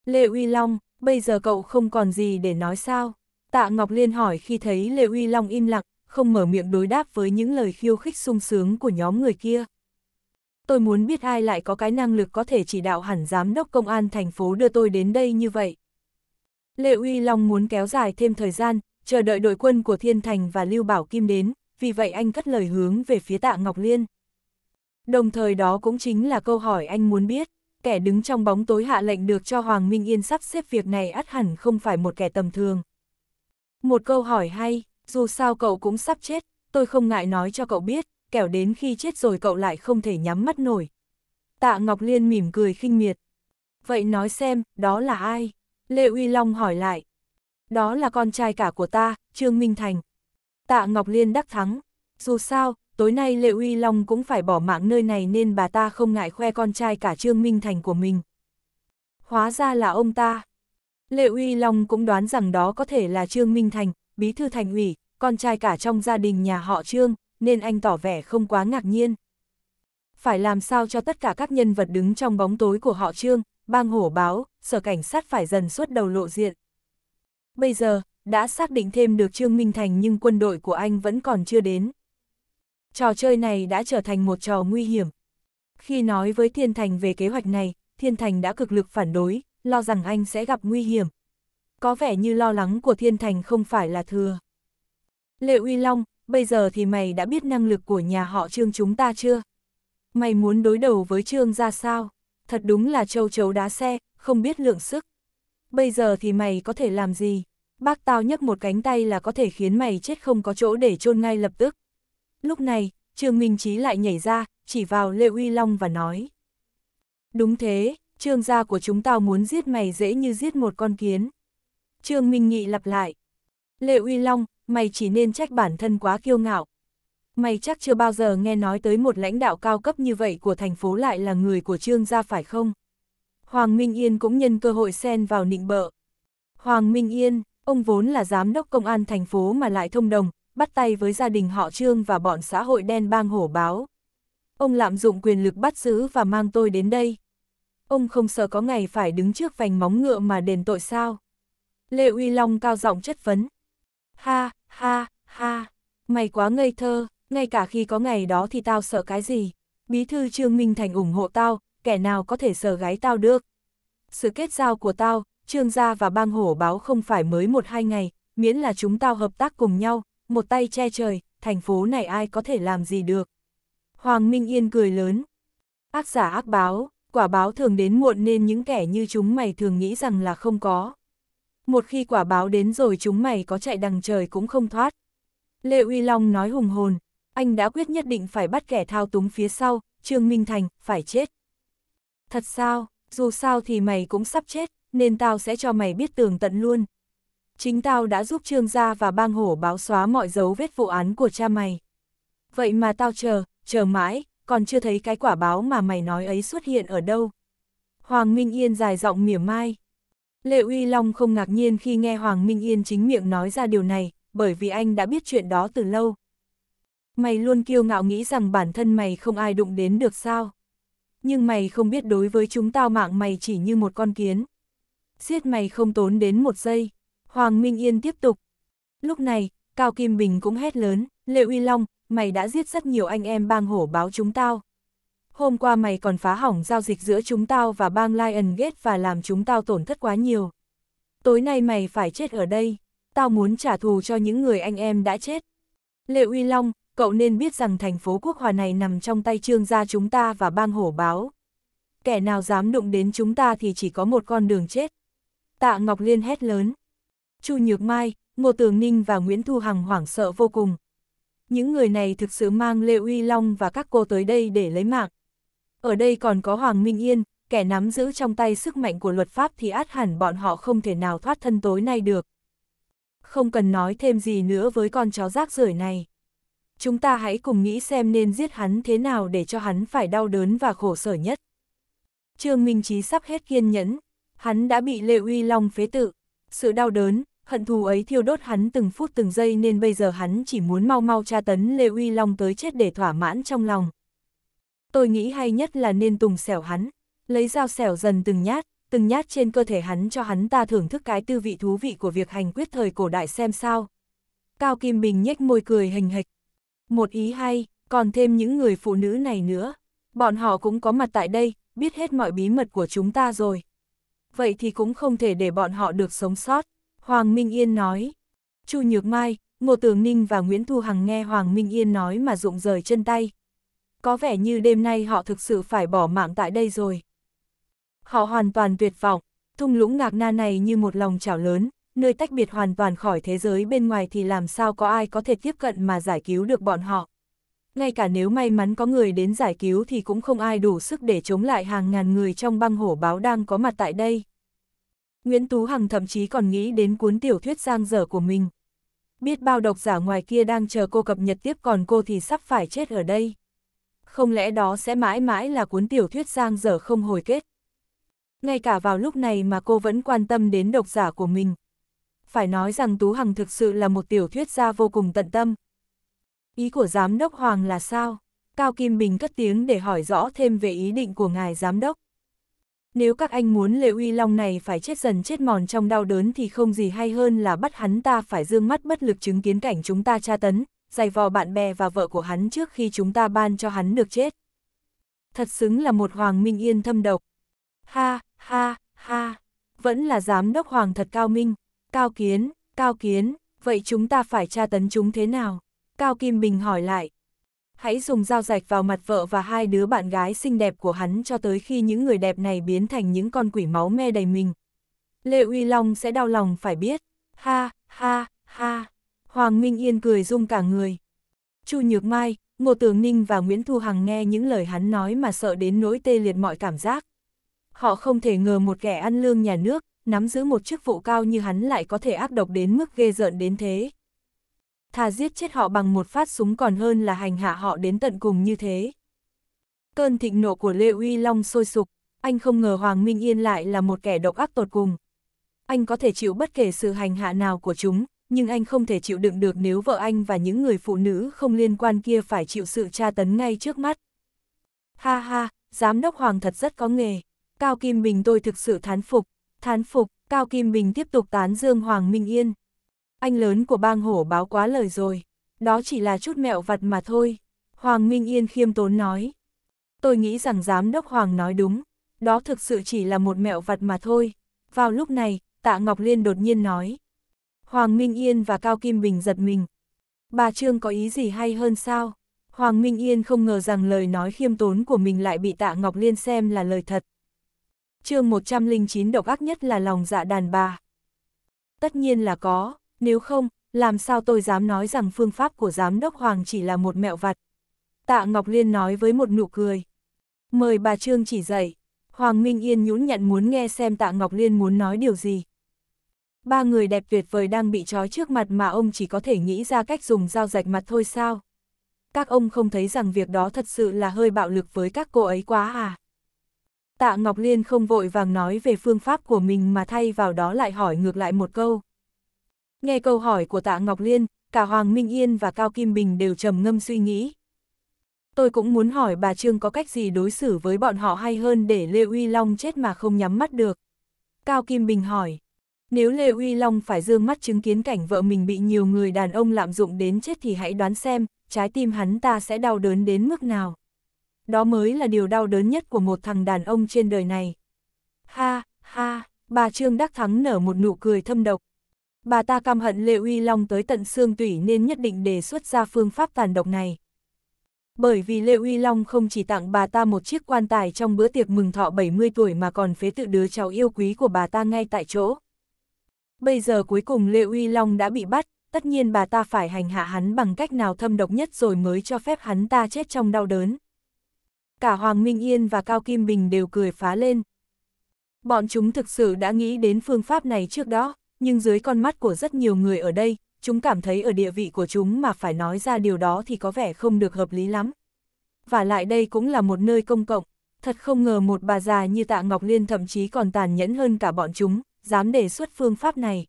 [SPEAKER 1] Lê Uy Long, bây giờ cậu không còn gì để nói sao? Tạ Ngọc Liên hỏi khi thấy Lê Uy Long im lặng, không mở miệng đối đáp với những lời khiêu khích sung sướng của nhóm người kia. Tôi muốn biết ai lại có cái năng lực có thể chỉ đạo hẳn giám đốc công an thành phố đưa tôi đến đây như vậy. Lệ Uy Long muốn kéo dài thêm thời gian, chờ đợi đội quân của Thiên Thành và Lưu Bảo Kim đến, vì vậy anh cất lời hướng về phía Tạ Ngọc Liên. Đồng thời đó cũng chính là câu hỏi anh muốn biết, kẻ đứng trong bóng tối hạ lệnh được cho Hoàng Minh Yên sắp xếp việc này ắt hẳn không phải một kẻ tầm thường. Một câu hỏi hay, dù sao cậu cũng sắp chết, tôi không ngại nói cho cậu biết, kẻo đến khi chết rồi cậu lại không thể nhắm mắt nổi. Tạ Ngọc Liên mỉm cười khinh miệt. Vậy nói xem, đó là ai? Lê Uy Long hỏi lại. Đó là con trai cả của ta, Trương Minh Thành. Tạ Ngọc Liên đắc thắng. Dù sao, tối nay Lê Uy Long cũng phải bỏ mạng nơi này nên bà ta không ngại khoe con trai cả Trương Minh Thành của mình. Hóa ra là ông ta. Lê Uy Long cũng đoán rằng đó có thể là Trương Minh Thành, bí thư thành ủy, con trai cả trong gia đình nhà họ Trương, nên anh tỏ vẻ không quá ngạc nhiên. Phải làm sao cho tất cả các nhân vật đứng trong bóng tối của họ Trương, bang hổ báo, sở cảnh sát phải dần suốt đầu lộ diện. Bây giờ, đã xác định thêm được Trương Minh Thành nhưng quân đội của anh vẫn còn chưa đến. Trò chơi này đã trở thành một trò nguy hiểm. Khi nói với Thiên Thành về kế hoạch này, Thiên Thành đã cực lực phản đối, lo rằng anh sẽ gặp nguy hiểm. Có vẻ như lo lắng của Thiên Thành không phải là thừa. Lệ Uy Long, bây giờ thì mày đã biết năng lực của nhà họ Trương chúng ta chưa? Mày muốn đối đầu với Trương ra sao? Thật đúng là châu chấu đá xe, không biết lượng sức. Bây giờ thì mày có thể làm gì? Bác tao nhấc một cánh tay là có thể khiến mày chết không có chỗ để chôn ngay lập tức. Lúc này, Trương Minh Chí lại nhảy ra, chỉ vào Lê Uy Long và nói. Đúng thế, trương gia của chúng tao muốn giết mày dễ như giết một con kiến. Trương Minh Nghị lặp lại. Lệ Uy Long, mày chỉ nên trách bản thân quá kiêu ngạo. Mày chắc chưa bao giờ nghe nói tới một lãnh đạo cao cấp như vậy của thành phố lại là người của trương gia phải không? Hoàng Minh Yên cũng nhân cơ hội xen vào nịnh bợ. Hoàng Minh Yên, ông vốn là giám đốc công an thành phố mà lại thông đồng, bắt tay với gia đình họ trương và bọn xã hội đen bang hổ báo. Ông lạm dụng quyền lực bắt giữ và mang tôi đến đây. Ông không sợ có ngày phải đứng trước vành móng ngựa mà đền tội sao? Lê Uy Long cao giọng chất vấn ha, ha, ha, mày quá ngây thơ, ngay cả khi có ngày đó thì tao sợ cái gì. Bí thư Trương Minh Thành ủng hộ tao, kẻ nào có thể sờ gái tao được. Sự kết giao của tao, Trương Gia và bang hổ báo không phải mới một hai ngày, miễn là chúng tao hợp tác cùng nhau, một tay che trời, thành phố này ai có thể làm gì được. Hoàng Minh Yên cười lớn. Ác giả ác báo, quả báo thường đến muộn nên những kẻ như chúng mày thường nghĩ rằng là không có một khi quả báo đến rồi chúng mày có chạy đằng trời cũng không thoát. Lê Uy Long nói hùng hồn, anh đã quyết nhất định phải bắt kẻ thao túng phía sau, Trương Minh Thành, phải chết. Thật sao, dù sao thì mày cũng sắp chết, nên tao sẽ cho mày biết tường tận luôn. Chính tao đã giúp Trương gia và bang hổ báo xóa mọi dấu vết vụ án của cha mày. Vậy mà tao chờ, chờ mãi, còn chưa thấy cái quả báo mà mày nói ấy xuất hiện ở đâu. Hoàng Minh Yên dài giọng mỉa mai. Lệ Uy Long không ngạc nhiên khi nghe Hoàng Minh Yên chính miệng nói ra điều này, bởi vì anh đã biết chuyện đó từ lâu. Mày luôn kiêu ngạo nghĩ rằng bản thân mày không ai đụng đến được sao. Nhưng mày không biết đối với chúng tao mạng mày chỉ như một con kiến. Giết mày không tốn đến một giây. Hoàng Minh Yên tiếp tục. Lúc này, Cao Kim Bình cũng hét lớn, Lệ Uy Long, mày đã giết rất nhiều anh em bang hổ báo chúng tao, hôm qua mày còn phá hỏng giao dịch giữa chúng tao và bang Lion Gate và làm chúng tao tổn thất quá nhiều. Tối nay mày phải chết ở đây, tao muốn trả thù cho những người anh em đã chết. Lệ Uy Long, cậu nên biết rằng thành phố Quốc Hòa này nằm trong tay trương gia chúng ta và bang hổ báo. Kẻ nào dám đụng đến chúng ta thì chỉ có một con đường chết. Tạ Ngọc Liên hét lớn. Chu Nhược Mai, Ngô Tường Ninh và Nguyễn Thu Hằng hoảng sợ vô cùng. Những người này thực sự mang Lê Uy Long và các cô tới đây để lấy mạng. Ở đây còn có Hoàng Minh Yên, kẻ nắm giữ trong tay sức mạnh của luật pháp thì át hẳn bọn họ không thể nào thoát thân tối nay được. Không cần nói thêm gì nữa với con chó rác rưởi này. Chúng ta hãy cùng nghĩ xem nên giết hắn thế nào để cho hắn phải đau đớn và khổ sở nhất. Trương Minh Chí sắp hết kiên nhẫn, hắn đã bị Lê Uy Long phế tự. Sự đau đớn, hận thù ấy thiêu đốt hắn từng phút từng giây nên bây giờ hắn chỉ muốn mau mau tra tấn Lê Uy Long tới chết để thỏa mãn trong lòng tôi nghĩ hay nhất là nên tùng xẻo hắn, lấy dao xẻo dần từng nhát, từng nhát trên cơ thể hắn cho hắn ta thưởng thức cái tư vị thú vị của việc hành quyết thời cổ đại xem sao. Cao Kim Bình nhếch môi cười hình hịch. Một ý hay, còn thêm những người phụ nữ này nữa. Bọn họ cũng có mặt tại đây, biết hết mọi bí mật của chúng ta rồi. Vậy thì cũng không thể để bọn họ được sống sót, Hoàng Minh Yên nói. Chu Nhược Mai, Ngô Tường Ninh và Nguyễn Thu Hằng nghe Hoàng Minh Yên nói mà rụng rời chân tay có vẻ như đêm nay họ thực sự phải bỏ mạng tại đây rồi. Họ hoàn toàn tuyệt vọng, thung lũng ngạc na này như một lòng chảo lớn, nơi tách biệt hoàn toàn khỏi thế giới bên ngoài thì làm sao có ai có thể tiếp cận mà giải cứu được bọn họ. Ngay cả nếu may mắn có người đến giải cứu thì cũng không ai đủ sức để chống lại hàng ngàn người trong băng hổ báo đang có mặt tại đây. Nguyễn Tú Hằng thậm chí còn nghĩ đến cuốn tiểu thuyết giang dở của mình. Biết bao độc giả ngoài kia đang chờ cô cập nhật tiếp còn cô thì sắp phải chết ở đây không lẽ đó sẽ mãi mãi là cuốn tiểu thuyết giang dở không hồi kết. Ngay cả vào lúc này mà cô vẫn quan tâm đến độc giả của mình. Phải nói rằng Tú Hằng thực sự là một tiểu thuyết gia vô cùng tận tâm. Ý của giám đốc Hoàng là sao? Cao Kim Bình cất tiếng để hỏi rõ thêm về ý định của ngài giám đốc. Nếu các anh muốn Lệ Uy Long này phải chết dần chết mòn trong đau đớn thì không gì hay hơn là bắt hắn ta phải dương mắt bất lực chứng kiến cảnh chúng ta tra tấn, giày vò bạn bè và vợ của hắn trước khi chúng ta ban cho hắn được chết. Thật xứng là một Hoàng Minh Yên thâm độc. Ha, ha, ha, vẫn là giám đốc Hoàng thật cao minh. Cao kiến, cao kiến, vậy chúng ta phải tra tấn chúng thế nào? Cao Kim Bình hỏi lại. Hãy dùng dao rạch vào mặt vợ và hai đứa bạn gái xinh đẹp của hắn cho tới khi những người đẹp này biến thành những con quỷ máu me đầy mình. Lê Uy Long sẽ đau lòng phải biết. Ha, ha, ha. Hoàng Minh Yên cười rung cả người. Chu Nhược Mai, Ngô Tường Ninh và Nguyễn Thu Hằng nghe những lời hắn nói mà sợ đến nỗi tê liệt mọi cảm giác. Họ không thể ngờ một kẻ ăn lương nhà nước, nắm giữ một chức vụ cao như hắn lại có thể ác độc đến mức ghê rợn đến thế. Thà giết chết họ bằng một phát súng còn hơn là hành hạ họ đến tận cùng như thế. Cơn thịnh nộ của Lê Uy Long sôi sục, anh không ngờ Hoàng Minh Yên lại là một kẻ độc ác tột cùng. Anh có thể chịu bất kể sự hành hạ nào của chúng, nhưng anh không thể chịu đựng được nếu vợ anh và những người phụ nữ không liên quan kia phải chịu sự tra tấn ngay trước mắt. Ha ha, giám đốc Hoàng thật rất có nghề. Cao Kim Bình tôi thực sự thán phục. Thán phục, Cao Kim Bình tiếp tục tán dương Hoàng Minh Yên. Anh lớn của bang hổ báo quá lời rồi. Đó chỉ là chút mẹo vặt mà thôi. Hoàng Minh Yên khiêm tốn nói. Tôi nghĩ rằng giám đốc Hoàng nói đúng. Đó thực sự chỉ là một mẹo vặt mà thôi. Vào lúc này, Tạ Ngọc Liên đột nhiên nói. Hoàng Minh Yên và Cao Kim Bình giật mình. Bà Trương có ý gì hay hơn sao? Hoàng Minh Yên không ngờ rằng lời nói khiêm tốn của mình lại bị Tạ Ngọc Liên xem là lời thật. chương 109 độc ác nhất là lòng dạ đàn bà. Tất nhiên là có, nếu không, làm sao tôi dám nói rằng phương pháp của giám đốc Hoàng chỉ là một mẹo vặt. Tạ Ngọc Liên nói với một nụ cười. Mời bà Trương chỉ dạy. Hoàng Minh Yên nhũn nhặn muốn nghe xem Tạ Ngọc Liên muốn nói điều gì ba người đẹp tuyệt vời đang bị trói trước mặt mà ông chỉ có thể nghĩ ra cách dùng dao rạch mặt thôi sao? Các ông không thấy rằng việc đó thật sự là hơi bạo lực với các cô ấy quá à? Tạ Ngọc Liên không vội vàng nói về phương pháp của mình mà thay vào đó lại hỏi ngược lại một câu. Nghe câu hỏi của Tạ Ngọc Liên, cả Hoàng Minh Yên và Cao Kim Bình đều trầm ngâm suy nghĩ. Tôi cũng muốn hỏi bà Trương có cách gì đối xử với bọn họ hay hơn để Lê Uy Long chết mà không nhắm mắt được. Cao Kim Bình hỏi, nếu Lê Uy Long phải dương mắt chứng kiến cảnh vợ mình bị nhiều người đàn ông lạm dụng đến chết thì hãy đoán xem, trái tim hắn ta sẽ đau đớn đến mức nào. Đó mới là điều đau đớn nhất của một thằng đàn ông trên đời này. Ha, ha, bà Trương Đắc Thắng nở một nụ cười thâm độc. Bà ta căm hận Lê Uy Long tới tận xương tủy nên nhất định đề xuất ra phương pháp tàn độc này. Bởi vì Lê Uy Long không chỉ tặng bà ta một chiếc quan tài trong bữa tiệc mừng thọ 70 tuổi mà còn phế tự đứa cháu yêu quý của bà ta ngay tại chỗ bây giờ cuối cùng Lê Uy Long đã bị bắt, tất nhiên bà ta phải hành hạ hắn bằng cách nào thâm độc nhất rồi mới cho phép hắn ta chết trong đau đớn. Cả Hoàng Minh Yên và Cao Kim Bình đều cười phá lên. Bọn chúng thực sự đã nghĩ đến phương pháp này trước đó, nhưng dưới con mắt của rất nhiều người ở đây, chúng cảm thấy ở địa vị của chúng mà phải nói ra điều đó thì có vẻ không được hợp lý lắm. Và lại đây cũng là một nơi công cộng, thật không ngờ một bà già như Tạ Ngọc Liên thậm chí còn tàn nhẫn hơn cả bọn chúng, dám đề xuất phương pháp này.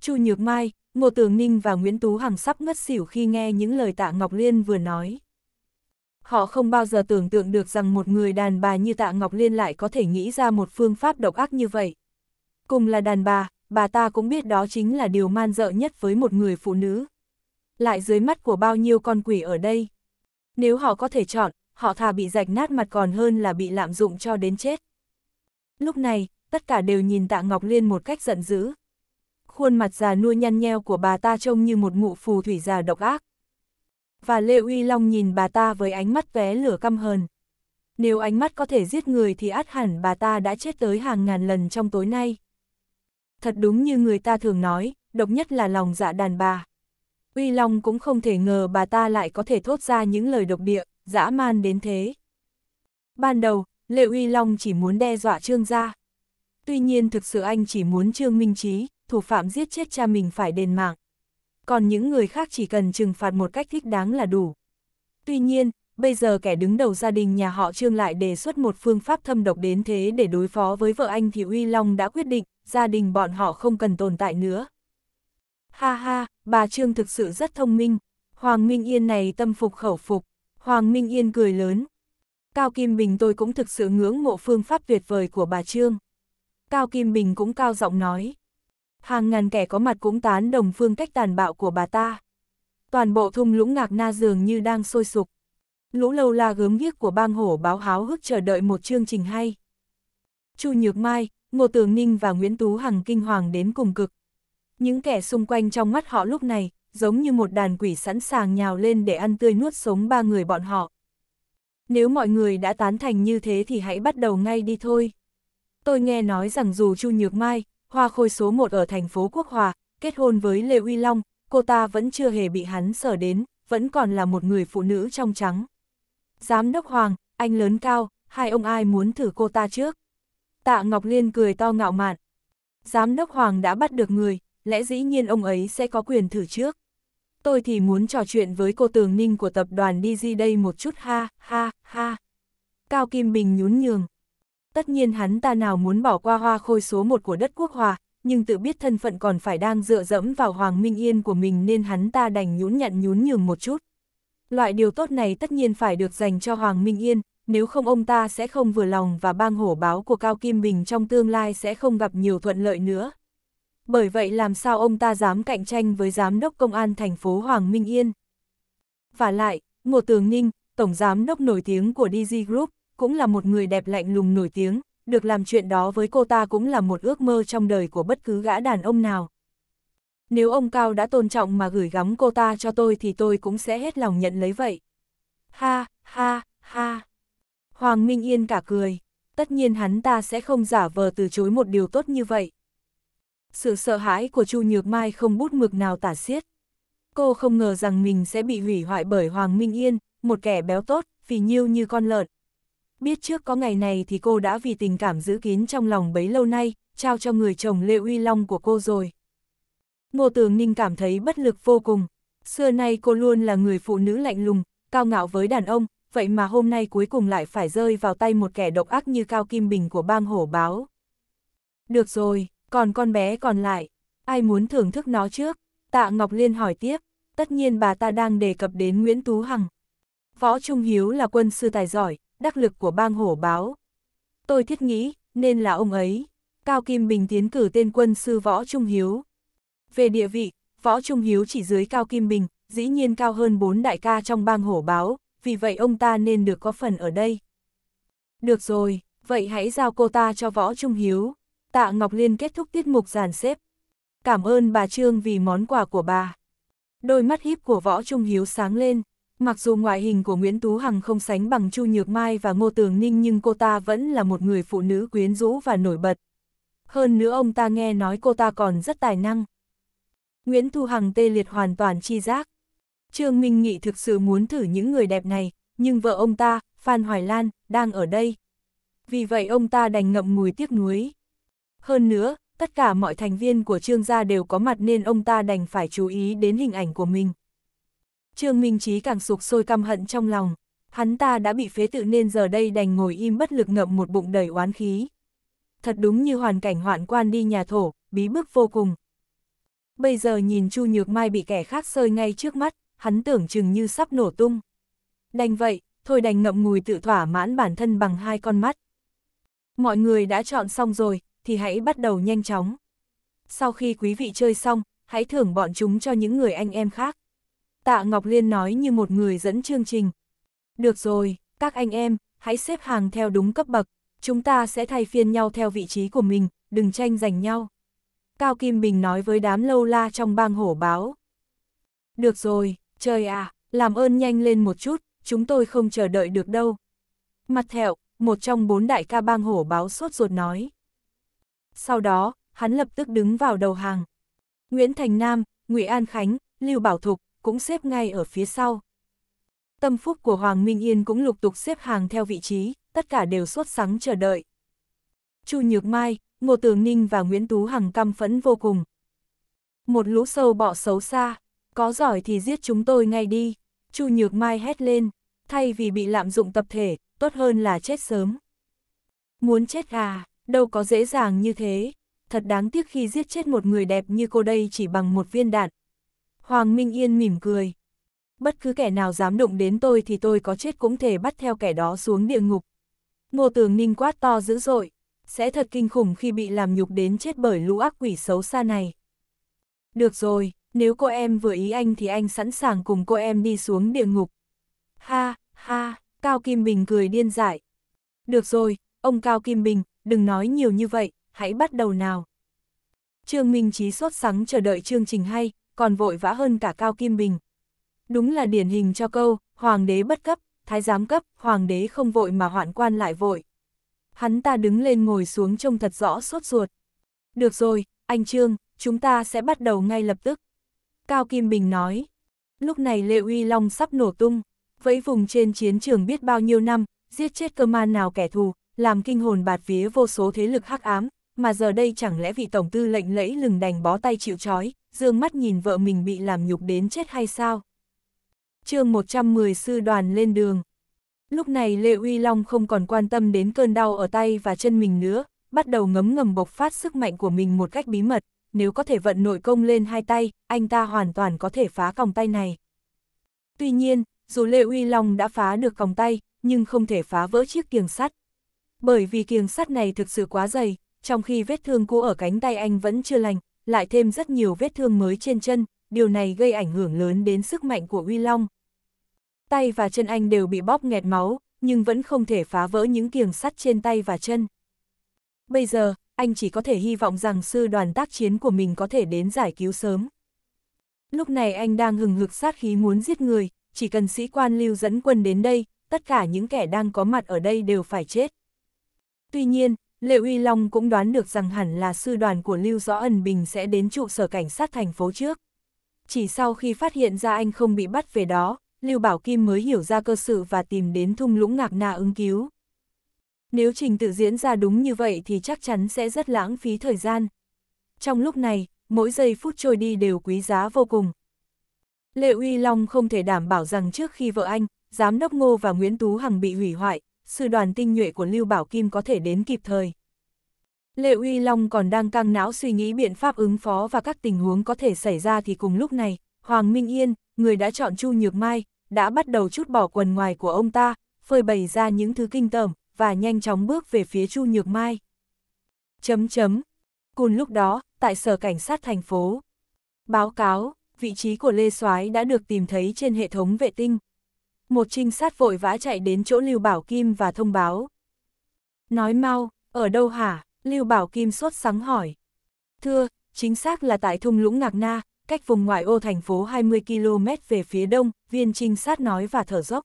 [SPEAKER 1] Chu Nhược Mai, Ngô Tường Ninh và Nguyễn Tú Hằng sắp ngất xỉu khi nghe những lời Tạ Ngọc Liên vừa nói. Họ không bao giờ tưởng tượng được rằng một người đàn bà như Tạ Ngọc Liên lại có thể nghĩ ra một phương pháp độc ác như vậy. Cùng là đàn bà, bà ta cũng biết đó chính là điều man dợ nhất với một người phụ nữ. Lại dưới mắt của bao nhiêu con quỷ ở đây. Nếu họ có thể chọn, họ thà bị rạch nát mặt còn hơn là bị lạm dụng cho đến chết. Lúc này, tất cả đều nhìn Tạ Ngọc Liên một cách giận dữ. Khuôn mặt già nua nhăn nheo của bà ta trông như một ngụ phù thủy già độc ác. Và Lê Uy Long nhìn bà ta với ánh mắt vé lửa căm hờn. Nếu ánh mắt có thể giết người thì át hẳn bà ta đã chết tới hàng ngàn lần trong tối nay. Thật đúng như người ta thường nói, độc nhất là lòng dạ đàn bà. Uy Long cũng không thể ngờ bà ta lại có thể thốt ra những lời độc địa, dã man đến thế. Ban đầu, Lệ Uy Long chỉ muốn đe dọa Trương gia. Tuy nhiên thực sự anh chỉ muốn Trương Minh Trí, thủ phạm giết chết cha mình phải đền mạng. Còn những người khác chỉ cần trừng phạt một cách thích đáng là đủ. Tuy nhiên, bây giờ kẻ đứng đầu gia đình nhà họ Trương lại đề xuất một phương pháp thâm độc đến thế để đối phó với vợ anh thì Uy Long đã quyết định, gia đình bọn họ không cần tồn tại nữa. Ha ha, bà Trương thực sự rất thông minh, Hoàng Minh Yên này tâm phục khẩu phục, Hoàng Minh Yên cười lớn. Cao Kim Bình tôi cũng thực sự ngưỡng mộ phương pháp tuyệt vời của bà Trương. Cao Kim Bình cũng cao giọng nói. Hàng ngàn kẻ có mặt cũng tán đồng phương cách tàn bạo của bà ta. Toàn bộ thung lũng ngạc na dường như đang sôi sục. Lũ lâu la gớm ghiếc của bang hổ báo háo hức chờ đợi một chương trình hay. Chu Nhược Mai, Ngô Tường Ninh và Nguyễn Tú Hằng kinh hoàng đến cùng cực. Những kẻ xung quanh trong mắt họ lúc này, giống như một đàn quỷ sẵn sàng nhào lên để ăn tươi nuốt sống ba người bọn họ. Nếu mọi người đã tán thành như thế thì hãy bắt đầu ngay đi thôi tôi nghe nói rằng dù Chu Nhược Mai, hoa khôi số 1 ở thành phố Quốc Hòa, kết hôn với Lê Uy Long, cô ta vẫn chưa hề bị hắn sở đến, vẫn còn là một người phụ nữ trong trắng. Giám đốc Hoàng, anh lớn cao, hai ông ai muốn thử cô ta trước? Tạ Ngọc Liên cười to ngạo mạn. Giám đốc Hoàng đã bắt được người, lẽ dĩ nhiên ông ấy sẽ có quyền thử trước. Tôi thì muốn trò chuyện với cô Tường Ninh của tập đoàn DG đây một chút ha, ha, ha. Cao Kim Bình nhún nhường. Tất nhiên hắn ta nào muốn bỏ qua hoa khôi số một của đất quốc hòa, nhưng tự biết thân phận còn phải đang dựa dẫm vào Hoàng Minh Yên của mình nên hắn ta đành nhún nhặn nhún nhường một chút. Loại điều tốt này tất nhiên phải được dành cho Hoàng Minh Yên, nếu không ông ta sẽ không vừa lòng và bang hổ báo của Cao Kim Bình trong tương lai sẽ không gặp nhiều thuận lợi nữa. Bởi vậy làm sao ông ta dám cạnh tranh với Giám đốc Công an thành phố Hoàng Minh Yên? Và lại, Ngô Tường Ninh, Tổng Giám đốc nổi tiếng của DG Group, cũng là một người đẹp lạnh lùng nổi tiếng, được làm chuyện đó với cô ta cũng là một ước mơ trong đời của bất cứ gã đàn ông nào. Nếu ông Cao đã tôn trọng mà gửi gắm cô ta cho tôi thì tôi cũng sẽ hết lòng nhận lấy vậy. Ha, ha, ha. Hoàng Minh Yên cả cười. Tất nhiên hắn ta sẽ không giả vờ từ chối một điều tốt như vậy. Sự sợ hãi của Chu Nhược Mai không bút mực nào tả xiết. Cô không ngờ rằng mình sẽ bị hủy hoại bởi Hoàng Minh Yên, một kẻ béo tốt, phì nhiêu như con lợn, Biết trước có ngày này thì cô đã vì tình cảm giữ kín trong lòng bấy lâu nay, trao cho người chồng Lê Uy Long của cô rồi. Ngô Tường Ninh cảm thấy bất lực vô cùng. Xưa nay cô luôn là người phụ nữ lạnh lùng, cao ngạo với đàn ông, vậy mà hôm nay cuối cùng lại phải rơi vào tay một kẻ độc ác như Cao Kim Bình của bang hổ báo. Được rồi, còn con bé còn lại, ai muốn thưởng thức nó trước? Tạ Ngọc Liên hỏi tiếp, tất nhiên bà ta đang đề cập đến Nguyễn Tú Hằng. Võ Trung Hiếu là quân sư tài giỏi, đắc lực của bang hổ báo. Tôi thiết nghĩ, nên là ông ấy. Cao Kim Bình tiến cử tên quân sư Võ Trung Hiếu. Về địa vị, Võ Trung Hiếu chỉ dưới Cao Kim Bình, dĩ nhiên cao hơn bốn đại ca trong bang hổ báo, vì vậy ông ta nên được có phần ở đây. Được rồi, vậy hãy giao cô ta cho Võ Trung Hiếu. Tạ Ngọc Liên kết thúc tiết mục giàn xếp. Cảm ơn bà Trương vì món quà của bà. Đôi mắt híp của Võ Trung Hiếu sáng lên. Mặc dù ngoại hình của Nguyễn Tú Hằng không sánh bằng Chu Nhược Mai và Ngô Tường Ninh nhưng cô ta vẫn là một người phụ nữ quyến rũ và nổi bật. Hơn nữa ông ta nghe nói cô ta còn rất tài năng. Nguyễn Thu Hằng tê liệt hoàn toàn chi giác. Trương Minh Nghị thực sự muốn thử những người đẹp này, nhưng vợ ông ta, Phan Hoài Lan, đang ở đây. Vì vậy ông ta đành ngậm ngùi tiếc nuối. Hơn nữa, tất cả mọi thành viên của Trương gia đều có mặt nên ông ta đành phải chú ý đến hình ảnh của mình. Trương Minh Chí càng sụp sôi căm hận trong lòng, hắn ta đã bị phế tự nên giờ đây đành ngồi im bất lực ngậm một bụng đầy oán khí. Thật đúng như hoàn cảnh hoạn quan đi nhà thổ, bí bức vô cùng. Bây giờ nhìn Chu Nhược Mai bị kẻ khác sơi ngay trước mắt, hắn tưởng chừng như sắp nổ tung. Đành vậy, thôi đành ngậm ngùi tự thỏa mãn bản thân bằng hai con mắt. Mọi người đã chọn xong rồi, thì hãy bắt đầu nhanh chóng. Sau khi quý vị chơi xong, hãy thưởng bọn chúng cho những người anh em khác. Tạ Ngọc Liên nói như một người dẫn chương trình. Được rồi, các anh em, hãy xếp hàng theo đúng cấp bậc, chúng ta sẽ thay phiên nhau theo vị trí của mình, đừng tranh giành nhau. Cao Kim Bình nói với đám lâu la trong bang hổ báo. Được rồi, trời à, làm ơn nhanh lên một chút, chúng tôi không chờ đợi được đâu. Mặt thẹo, một trong bốn đại ca bang hổ báo sốt ruột nói. Sau đó, hắn lập tức đứng vào đầu hàng. Nguyễn Thành Nam, Ngụy An Khánh, Lưu Bảo Thục, cũng xếp ngay ở phía sau. Tâm phúc của Hoàng Minh Yên cũng lục tục xếp hàng theo vị trí, tất cả đều sốt sắng chờ đợi. Chu Nhược Mai, Ngô Tường Ninh và Nguyễn Tú Hằng căm phẫn vô cùng. Một lũ sâu bọ xấu xa, có giỏi thì giết chúng tôi ngay đi, Chu Nhược Mai hét lên, thay vì bị lạm dụng tập thể, tốt hơn là chết sớm. Muốn chết à, đâu có dễ dàng như thế, thật đáng tiếc khi giết chết một người đẹp như cô đây chỉ bằng một viên đạn, Hoàng Minh Yên mỉm cười. Bất cứ kẻ nào dám đụng đến tôi thì tôi có chết cũng thể bắt theo kẻ đó xuống địa ngục. Ngô Tường Ninh quát to dữ dội, sẽ thật kinh khủng khi bị làm nhục đến chết bởi lũ ác quỷ xấu xa này. Được rồi, nếu cô em vừa ý anh thì anh sẵn sàng cùng cô em đi xuống địa ngục. Ha, ha, Cao Kim Bình cười điên dại. Được rồi, ông Cao Kim Bình, đừng nói nhiều như vậy, hãy bắt đầu nào. Trương Minh Chí sốt sắng chờ đợi chương trình hay, còn vội vã hơn cả Cao Kim Bình. Đúng là điển hình cho câu, hoàng đế bất cấp, thái giám cấp, hoàng đế không vội mà hoạn quan lại vội. Hắn ta đứng lên ngồi xuống trông thật rõ sốt ruột. Được rồi, anh Trương, chúng ta sẽ bắt đầu ngay lập tức. Cao Kim Bình nói. Lúc này Lê Uy Long sắp nổ tung, vẫy vùng trên chiến trường biết bao nhiêu năm, giết chết cơ man nào kẻ thù, làm kinh hồn bạt vía vô số thế lực hắc ám, mà giờ đây chẳng lẽ vị tổng tư lệnh lẫy lừng đành bó tay chịu trói, dương mắt nhìn vợ mình bị làm nhục đến chết hay sao? chương 110 sư đoàn lên đường. Lúc này Lê Uy Long không còn quan tâm đến cơn đau ở tay và chân mình nữa, bắt đầu ngấm ngầm bộc phát sức mạnh của mình một cách bí mật, nếu có thể vận nội công lên hai tay, anh ta hoàn toàn có thể phá còng tay này. Tuy nhiên, dù Lê Uy Long đã phá được còng tay, nhưng không thể phá vỡ chiếc kiềng sắt. Bởi vì kiềng sắt này thực sự quá dày, trong khi vết thương cũ ở cánh tay anh vẫn chưa lành, lại thêm rất nhiều vết thương mới trên chân, điều này gây ảnh hưởng lớn đến sức mạnh của Uy Long. Tay và chân anh đều bị bóp nghẹt máu, nhưng vẫn không thể phá vỡ những kiềng sắt trên tay và chân. Bây giờ, anh chỉ có thể hy vọng rằng sư đoàn tác chiến của mình có thể đến giải cứu sớm. Lúc này anh đang hừng hực sát khí muốn giết người, chỉ cần sĩ quan lưu dẫn quân đến đây, tất cả những kẻ đang có mặt ở đây đều phải chết. Tuy nhiên, Lệ Uy Long cũng đoán được rằng hẳn là sư đoàn của Lưu Rõ Ẩn Bình sẽ đến trụ sở cảnh sát thành phố trước. Chỉ sau khi phát hiện ra anh không bị bắt về đó, Lưu Bảo Kim mới hiểu ra cơ sự và tìm đến thung lũng ngạc na ứng cứu. Nếu trình tự diễn ra đúng như vậy thì chắc chắn sẽ rất lãng phí thời gian. Trong lúc này, mỗi giây phút trôi đi đều quý giá vô cùng. Lệ Uy Long không thể đảm bảo rằng trước khi vợ anh, Giám đốc Ngô và Nguyễn Tú Hằng bị hủy hoại, sư đoàn tinh nhuệ của Lưu Bảo Kim có thể đến kịp thời. Lệ Uy Long còn đang căng não suy nghĩ biện pháp ứng phó và các tình huống có thể xảy ra thì cùng lúc này, Hoàng Minh Yên, người đã chọn Chu Nhược Mai, đã bắt đầu chút bỏ quần ngoài của ông ta, phơi bày ra những thứ kinh tởm và nhanh chóng bước về phía Chu Nhược Mai. Chấm chấm. Cùng lúc đó, tại sở cảnh sát thành phố, báo cáo, vị trí của Lê Soái đã được tìm thấy trên hệ thống vệ tinh, một trinh sát vội vã chạy đến chỗ Lưu Bảo Kim và thông báo. Nói mau, ở đâu hả? Lưu Bảo Kim sốt sắng hỏi. Thưa, chính xác là tại thung lũng Ngạc Na, cách vùng ngoại ô thành phố 20 km về phía đông, viên trinh sát nói và thở dốc.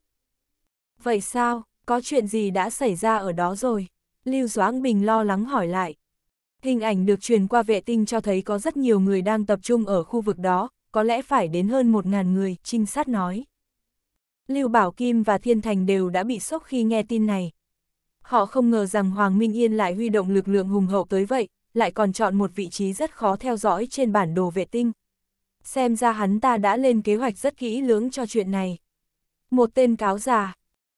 [SPEAKER 1] Vậy sao, có chuyện gì đã xảy ra ở đó rồi? Lưu Doãng Bình lo lắng hỏi lại. Hình ảnh được truyền qua vệ tinh cho thấy có rất nhiều người đang tập trung ở khu vực đó, có lẽ phải đến hơn 1.000 người, trinh sát nói. Lưu Bảo Kim và Thiên Thành đều đã bị sốc khi nghe tin này. Họ không ngờ rằng Hoàng Minh Yên lại huy động lực lượng hùng hậu tới vậy, lại còn chọn một vị trí rất khó theo dõi trên bản đồ vệ tinh. Xem ra hắn ta đã lên kế hoạch rất kỹ lưỡng cho chuyện này. Một tên cáo già.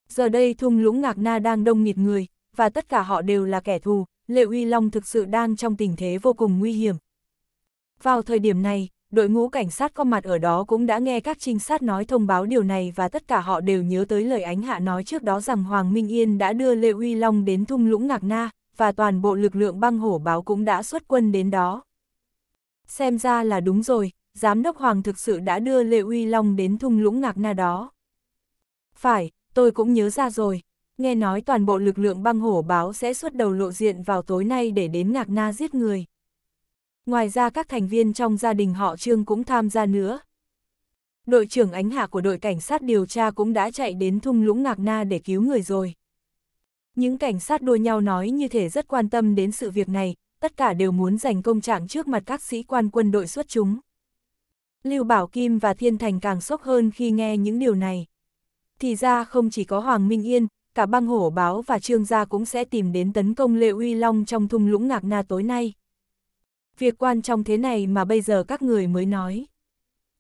[SPEAKER 1] Giờ đây thung lũng ngạc na đang đông nghịt người, và tất cả họ đều là kẻ thù, Lệ Uy Long thực sự đang trong tình thế vô cùng nguy hiểm. Vào thời điểm này, đội ngũ cảnh sát có mặt ở đó cũng đã nghe các trinh sát nói thông báo điều này và tất cả họ đều nhớ tới lời ánh hạ nói trước đó rằng Hoàng Minh Yên đã đưa Lê Uy Long đến thung lũng Ngạc Na, và toàn bộ lực lượng băng hổ báo cũng đã xuất quân đến đó. Xem ra là đúng rồi, Giám đốc Hoàng thực sự đã đưa Lê Uy Long đến thung lũng Ngạc Na đó. Phải, tôi cũng nhớ ra rồi. Nghe nói toàn bộ lực lượng băng hổ báo sẽ xuất đầu lộ diện vào tối nay để đến Ngạc Na giết người. Ngoài ra các thành viên trong gia đình họ Trương cũng tham gia nữa. Đội trưởng ánh hạ của đội cảnh sát điều tra cũng đã chạy đến thung lũng Ngạc Na để cứu người rồi. Những cảnh sát đua nhau nói như thể rất quan tâm đến sự việc này, tất cả đều muốn giành công trạng trước mặt các sĩ quan quân đội xuất chúng. Lưu Bảo Kim và Thiên Thành càng sốc hơn khi nghe những điều này. Thì ra không chỉ có Hoàng Minh Yên, cả băng hổ báo và trương gia cũng sẽ tìm đến tấn công Lệ Uy Long trong thung lũng Ngạc Na tối nay. Việc quan trọng thế này mà bây giờ các người mới nói.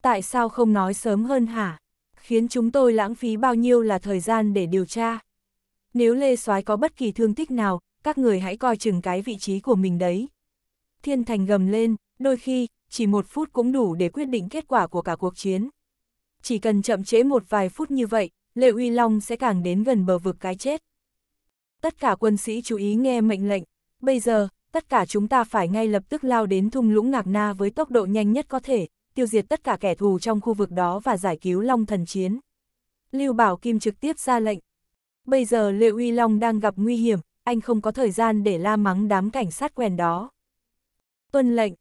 [SPEAKER 1] Tại sao không nói sớm hơn hả? Khiến chúng tôi lãng phí bao nhiêu là thời gian để điều tra. Nếu Lê soái có bất kỳ thương tích nào, các người hãy coi chừng cái vị trí của mình đấy. Thiên Thành gầm lên, đôi khi, chỉ một phút cũng đủ để quyết định kết quả của cả cuộc chiến. Chỉ cần chậm chế một vài phút như vậy, Lê Uy Long sẽ càng đến gần bờ vực cái chết. Tất cả quân sĩ chú ý nghe mệnh lệnh, bây giờ, tất cả chúng ta phải ngay lập tức lao đến thung lũng ngạc na với tốc độ nhanh nhất có thể, tiêu diệt tất cả kẻ thù trong khu vực đó và giải cứu Long thần chiến. Lưu Bảo Kim trực tiếp ra lệnh. Bây giờ Lệ Uy Long đang gặp nguy hiểm, anh không có thời gian để la mắng đám cảnh sát quen đó. Tuân lệnh,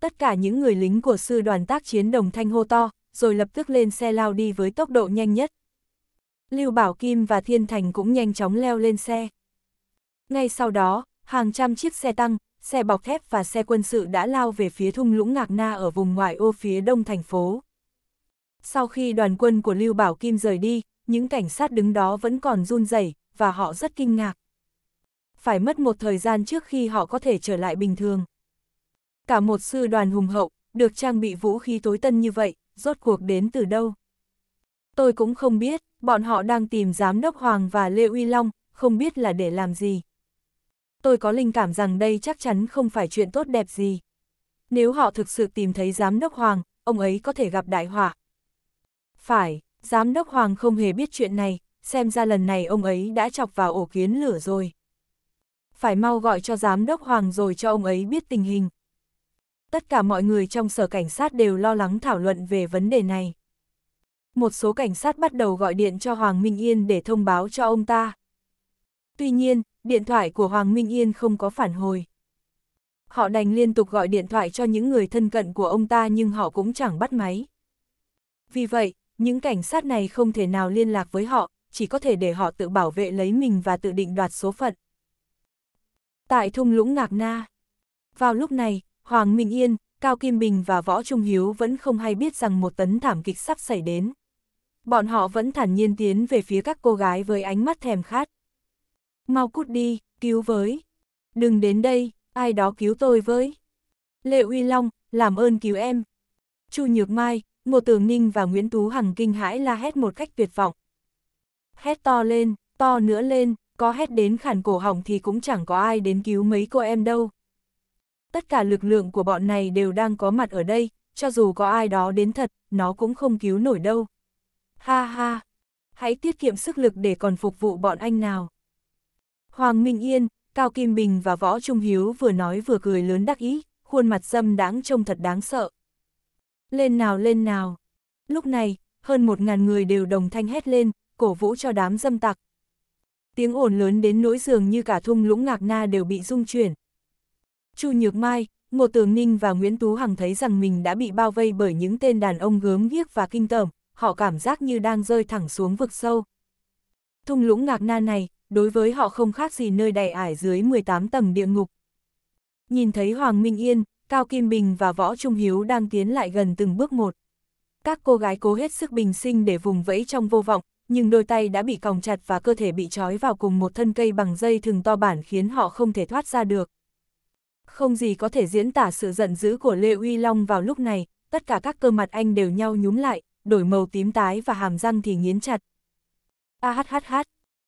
[SPEAKER 1] tất cả những người lính của sư đoàn tác chiến đồng thanh hô to, rồi lập tức lên xe lao đi với tốc độ nhanh nhất. Lưu Bảo Kim và Thiên Thành cũng nhanh chóng leo lên xe. Ngay sau đó, hàng trăm chiếc xe tăng, xe bọc thép và xe quân sự đã lao về phía thung lũng Ngạc Na ở vùng ngoại ô phía đông thành phố. Sau khi đoàn quân của Lưu Bảo Kim rời đi, những cảnh sát đứng đó vẫn còn run rẩy và họ rất kinh ngạc. Phải mất một thời gian trước khi họ có thể trở lại bình thường. Cả một sư đoàn hùng hậu, được trang bị vũ khí tối tân như vậy, rốt cuộc đến từ đâu? Tôi cũng không biết, bọn họ đang tìm giám đốc Hoàng và Lê Uy Long, không biết là để làm gì tôi có linh cảm rằng đây chắc chắn không phải chuyện tốt đẹp gì. Nếu họ thực sự tìm thấy giám đốc Hoàng, ông ấy có thể gặp đại họa. Phải, giám đốc Hoàng không hề biết chuyện này, xem ra lần này ông ấy đã chọc vào ổ kiến lửa rồi. Phải mau gọi cho giám đốc Hoàng rồi cho ông ấy biết tình hình. Tất cả mọi người trong sở cảnh sát đều lo lắng thảo luận về vấn đề này. Một số cảnh sát bắt đầu gọi điện cho Hoàng Minh Yên để thông báo cho ông ta. Tuy nhiên, điện thoại của Hoàng Minh Yên không có phản hồi. Họ đành liên tục gọi điện thoại cho những người thân cận của ông ta nhưng họ cũng chẳng bắt máy. Vì vậy, những cảnh sát này không thể nào liên lạc với họ, chỉ có thể để họ tự bảo vệ lấy mình và tự định đoạt số phận. Tại thung lũng Ngạc Na Vào lúc này, Hoàng Minh Yên, Cao Kim Bình và Võ Trung Hiếu vẫn không hay biết rằng một tấn thảm kịch sắp xảy đến. Bọn họ vẫn thản nhiên tiến về phía các cô gái với ánh mắt thèm khát. Mau cút đi, cứu với. Đừng đến đây, ai đó cứu tôi với. Lệ Uy Long, làm ơn cứu em. Chu Nhược Mai, Ngô Tường Ninh và Nguyễn Tú Hằng kinh hãi la hét một cách tuyệt vọng. Hét to lên, to nữa lên, có hét đến khản cổ hỏng thì cũng chẳng có ai đến cứu mấy cô em đâu. Tất cả lực lượng của bọn này đều đang có mặt ở đây, cho dù có ai đó đến thật, nó cũng không cứu nổi đâu. Ha ha, hãy tiết kiệm sức lực để còn phục vụ bọn anh nào. Hoàng Minh Yên, Cao Kim Bình và Võ Trung Hiếu vừa nói vừa cười lớn đắc ý, khuôn mặt dâm đáng trông thật đáng sợ. Lên nào lên nào. Lúc này, hơn một ngàn người đều đồng thanh hét lên, cổ vũ cho đám dâm tặc. Tiếng ồn lớn đến nỗi dường như cả thung lũng ngạc na đều bị rung chuyển. Chu Nhược Mai, Ngô Tường Ninh và Nguyễn Tú Hằng thấy rằng mình đã bị bao vây bởi những tên đàn ông gớm ghiếc và kinh tởm, họ cảm giác như đang rơi thẳng xuống vực sâu. Thung lũng ngạc na này, đối với họ không khác gì nơi đầy ải dưới 18 tầng địa ngục. Nhìn thấy Hoàng Minh Yên, Cao Kim Bình và Võ Trung Hiếu đang tiến lại gần từng bước một. Các cô gái cố hết sức bình sinh để vùng vẫy trong vô vọng, nhưng đôi tay đã bị còng chặt và cơ thể bị trói vào cùng một thân cây bằng dây thừng to bản khiến họ không thể thoát ra được. Không gì có thể diễn tả sự giận dữ của Lê Uy Long vào lúc này, tất cả các cơ mặt anh đều nhau nhúm lại, đổi màu tím tái và hàm răng thì nghiến chặt. A hát hát hát.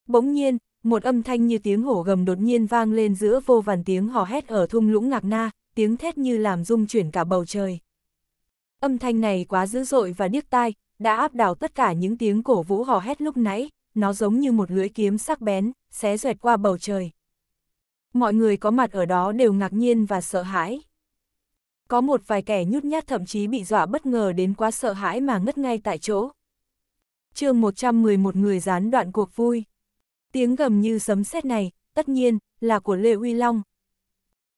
[SPEAKER 1] Bỗng nhiên, một âm thanh như tiếng hổ gầm đột nhiên vang lên giữa vô vàn tiếng hò hét ở thung lũng ngạc na, tiếng thét như làm rung chuyển cả bầu trời. Âm thanh này quá dữ dội và điếc tai, đã áp đảo tất cả những tiếng cổ vũ hò hét lúc nãy, nó giống như một lưỡi kiếm sắc bén, xé rẹt qua bầu trời. Mọi người có mặt ở đó đều ngạc nhiên và sợ hãi. Có một vài kẻ nhút nhát thậm chí bị dọa bất ngờ đến quá sợ hãi mà ngất ngay tại chỗ. chương 111 người gián đoạn cuộc vui. Tiếng gầm như sấm sét này, tất nhiên, là của Lê Uy Long.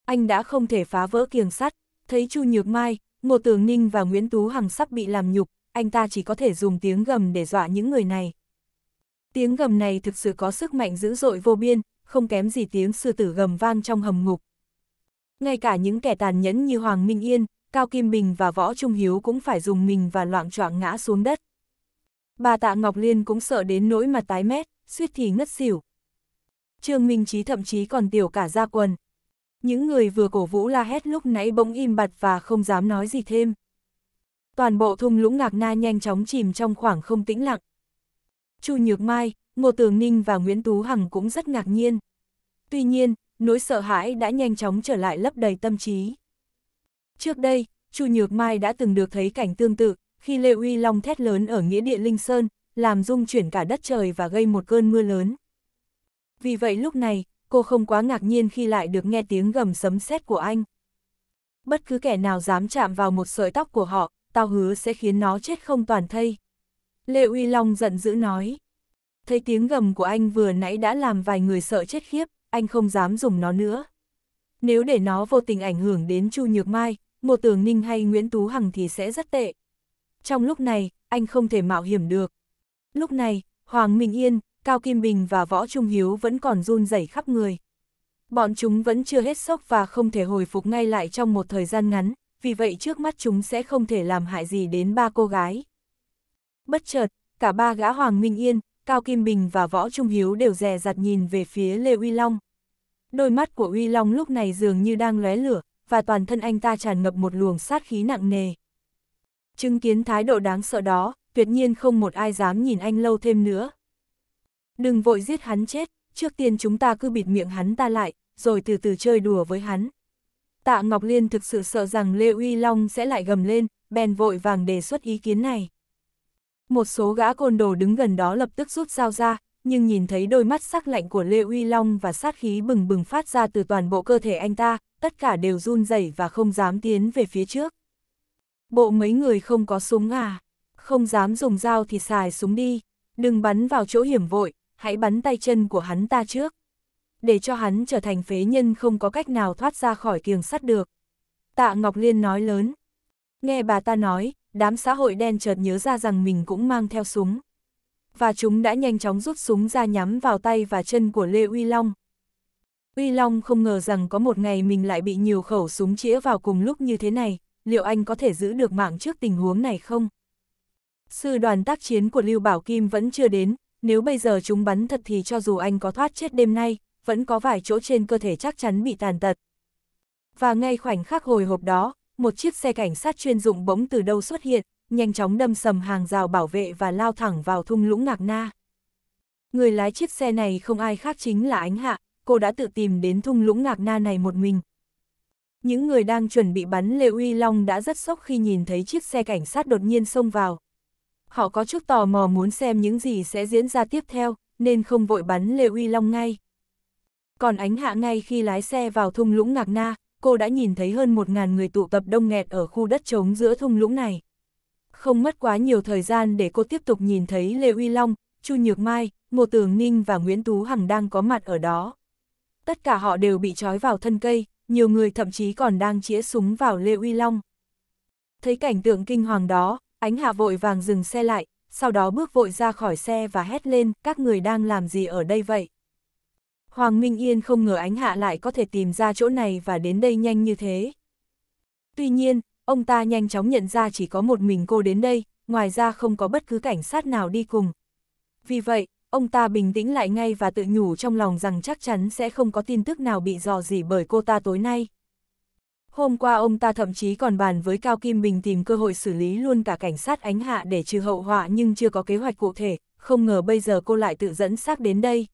[SPEAKER 1] Anh đã không thể phá vỡ kiềng sắt, thấy Chu Nhược Mai, Ngô Tường Ninh và Nguyễn Tú Hằng sắp bị làm nhục, anh ta chỉ có thể dùng tiếng gầm để dọa những người này. Tiếng gầm này thực sự có sức mạnh dữ dội vô biên, không kém gì tiếng sư tử gầm vang trong hầm ngục. Ngay cả những kẻ tàn nhẫn như Hoàng Minh Yên, Cao Kim Bình và Võ Trung Hiếu cũng phải dùng mình và loạn choạng ngã xuống đất. Bà Tạ Ngọc Liên cũng sợ đến nỗi mặt tái mét suýt thì ngất xỉu. Trương Minh Chí thậm chí còn tiểu cả ra quần. Những người vừa cổ vũ la hét lúc nãy bỗng im bặt và không dám nói gì thêm. Toàn bộ thung lũng ngạc na nhanh chóng chìm trong khoảng không tĩnh lặng. Chu Nhược Mai, Ngô Tường Ninh và Nguyễn Tú Hằng cũng rất ngạc nhiên. Tuy nhiên, nỗi sợ hãi đã nhanh chóng trở lại lấp đầy tâm trí. Trước đây, Chu Nhược Mai đã từng được thấy cảnh tương tự, khi Lê Uy Long thét lớn ở nghĩa địa Linh Sơn, làm rung chuyển cả đất trời và gây một cơn mưa lớn. Vì vậy lúc này, cô không quá ngạc nhiên khi lại được nghe tiếng gầm sấm sét của anh. Bất cứ kẻ nào dám chạm vào một sợi tóc của họ, tao hứa sẽ khiến nó chết không toàn thây. Lệ Uy Long giận dữ nói. Thấy tiếng gầm của anh vừa nãy đã làm vài người sợ chết khiếp, anh không dám dùng nó nữa. Nếu để nó vô tình ảnh hưởng đến Chu Nhược Mai, Ngô Tường Ninh hay Nguyễn Tú Hằng thì sẽ rất tệ. Trong lúc này, anh không thể mạo hiểm được. Lúc này, Hoàng Minh Yên, Cao Kim Bình và Võ Trung Hiếu vẫn còn run rẩy khắp người. Bọn chúng vẫn chưa hết sốc và không thể hồi phục ngay lại trong một thời gian ngắn, vì vậy trước mắt chúng sẽ không thể làm hại gì đến ba cô gái. Bất chợt, cả ba gã Hoàng Minh Yên, Cao Kim Bình và Võ Trung Hiếu đều dè dặt nhìn về phía Lê Uy Long. Đôi mắt của Uy Long lúc này dường như đang lóe lửa, và toàn thân anh ta tràn ngập một luồng sát khí nặng nề. Chứng kiến thái độ đáng sợ đó, tuyệt nhiên không một ai dám nhìn anh lâu thêm nữa. Đừng vội giết hắn chết, trước tiên chúng ta cứ bịt miệng hắn ta lại, rồi từ từ chơi đùa với hắn. Tạ Ngọc Liên thực sự sợ rằng Lê Uy Long sẽ lại gầm lên, bèn vội vàng đề xuất ý kiến này. Một số gã côn đồ đứng gần đó lập tức rút dao ra, nhưng nhìn thấy đôi mắt sắc lạnh của Lê Uy Long và sát khí bừng bừng phát ra từ toàn bộ cơ thể anh ta, tất cả đều run rẩy và không dám tiến về phía trước. Bộ mấy người không có súng à? không dám dùng dao thì xài súng đi, đừng bắn vào chỗ hiểm vội, hãy bắn tay chân của hắn ta trước. Để cho hắn trở thành phế nhân không có cách nào thoát ra khỏi kiềng sắt được. Tạ Ngọc Liên nói lớn. Nghe bà ta nói, đám xã hội đen chợt nhớ ra rằng mình cũng mang theo súng. Và chúng đã nhanh chóng rút súng ra nhắm vào tay và chân của Lê Uy Long. Uy Long không ngờ rằng có một ngày mình lại bị nhiều khẩu súng chĩa vào cùng lúc như thế này, liệu anh có thể giữ được mạng trước tình huống này không? Sư đoàn tác chiến của Lưu Bảo Kim vẫn chưa đến, nếu bây giờ chúng bắn thật thì cho dù anh có thoát chết đêm nay, vẫn có vài chỗ trên cơ thể chắc chắn bị tàn tật. Và ngay khoảnh khắc hồi hộp đó, một chiếc xe cảnh sát chuyên dụng bỗng từ đâu xuất hiện, nhanh chóng đâm sầm hàng rào bảo vệ và lao thẳng vào thung lũng ngạc na. Người lái chiếc xe này không ai khác chính là Ánh Hạ, cô đã tự tìm đến thung lũng ngạc na này một mình. Những người đang chuẩn bị bắn Lê Uy Long đã rất sốc khi nhìn thấy chiếc xe cảnh sát đột nhiên xông vào họ có chút tò mò muốn xem những gì sẽ diễn ra tiếp theo, nên không vội bắn Lê Uy Long ngay. Còn ánh hạ ngay khi lái xe vào thung lũng Ngạc Na, cô đã nhìn thấy hơn 1.000 người tụ tập đông nghẹt ở khu đất trống giữa thung lũng này. Không mất quá nhiều thời gian để cô tiếp tục nhìn thấy Lê Uy Long, Chu Nhược Mai, Ngô Tường Ninh và Nguyễn Tú Hằng đang có mặt ở đó. Tất cả họ đều bị trói vào thân cây, nhiều người thậm chí còn đang chĩa súng vào Lê Uy Long. Thấy cảnh tượng kinh hoàng đó, Ánh Hạ vội vàng dừng xe lại, sau đó bước vội ra khỏi xe và hét lên, các người đang làm gì ở đây vậy? Hoàng Minh Yên không ngờ Ánh Hạ lại có thể tìm ra chỗ này và đến đây nhanh như thế. Tuy nhiên, ông ta nhanh chóng nhận ra chỉ có một mình cô đến đây, ngoài ra không có bất cứ cảnh sát nào đi cùng. Vì vậy, ông ta bình tĩnh lại ngay và tự nhủ trong lòng rằng chắc chắn sẽ không có tin tức nào bị dò dỉ bởi cô ta tối nay. Hôm qua ông ta thậm chí còn bàn với Cao Kim Bình tìm cơ hội xử lý luôn cả cảnh sát ánh hạ để trừ hậu họa nhưng chưa có kế hoạch cụ thể, không ngờ bây giờ cô lại tự dẫn xác đến đây.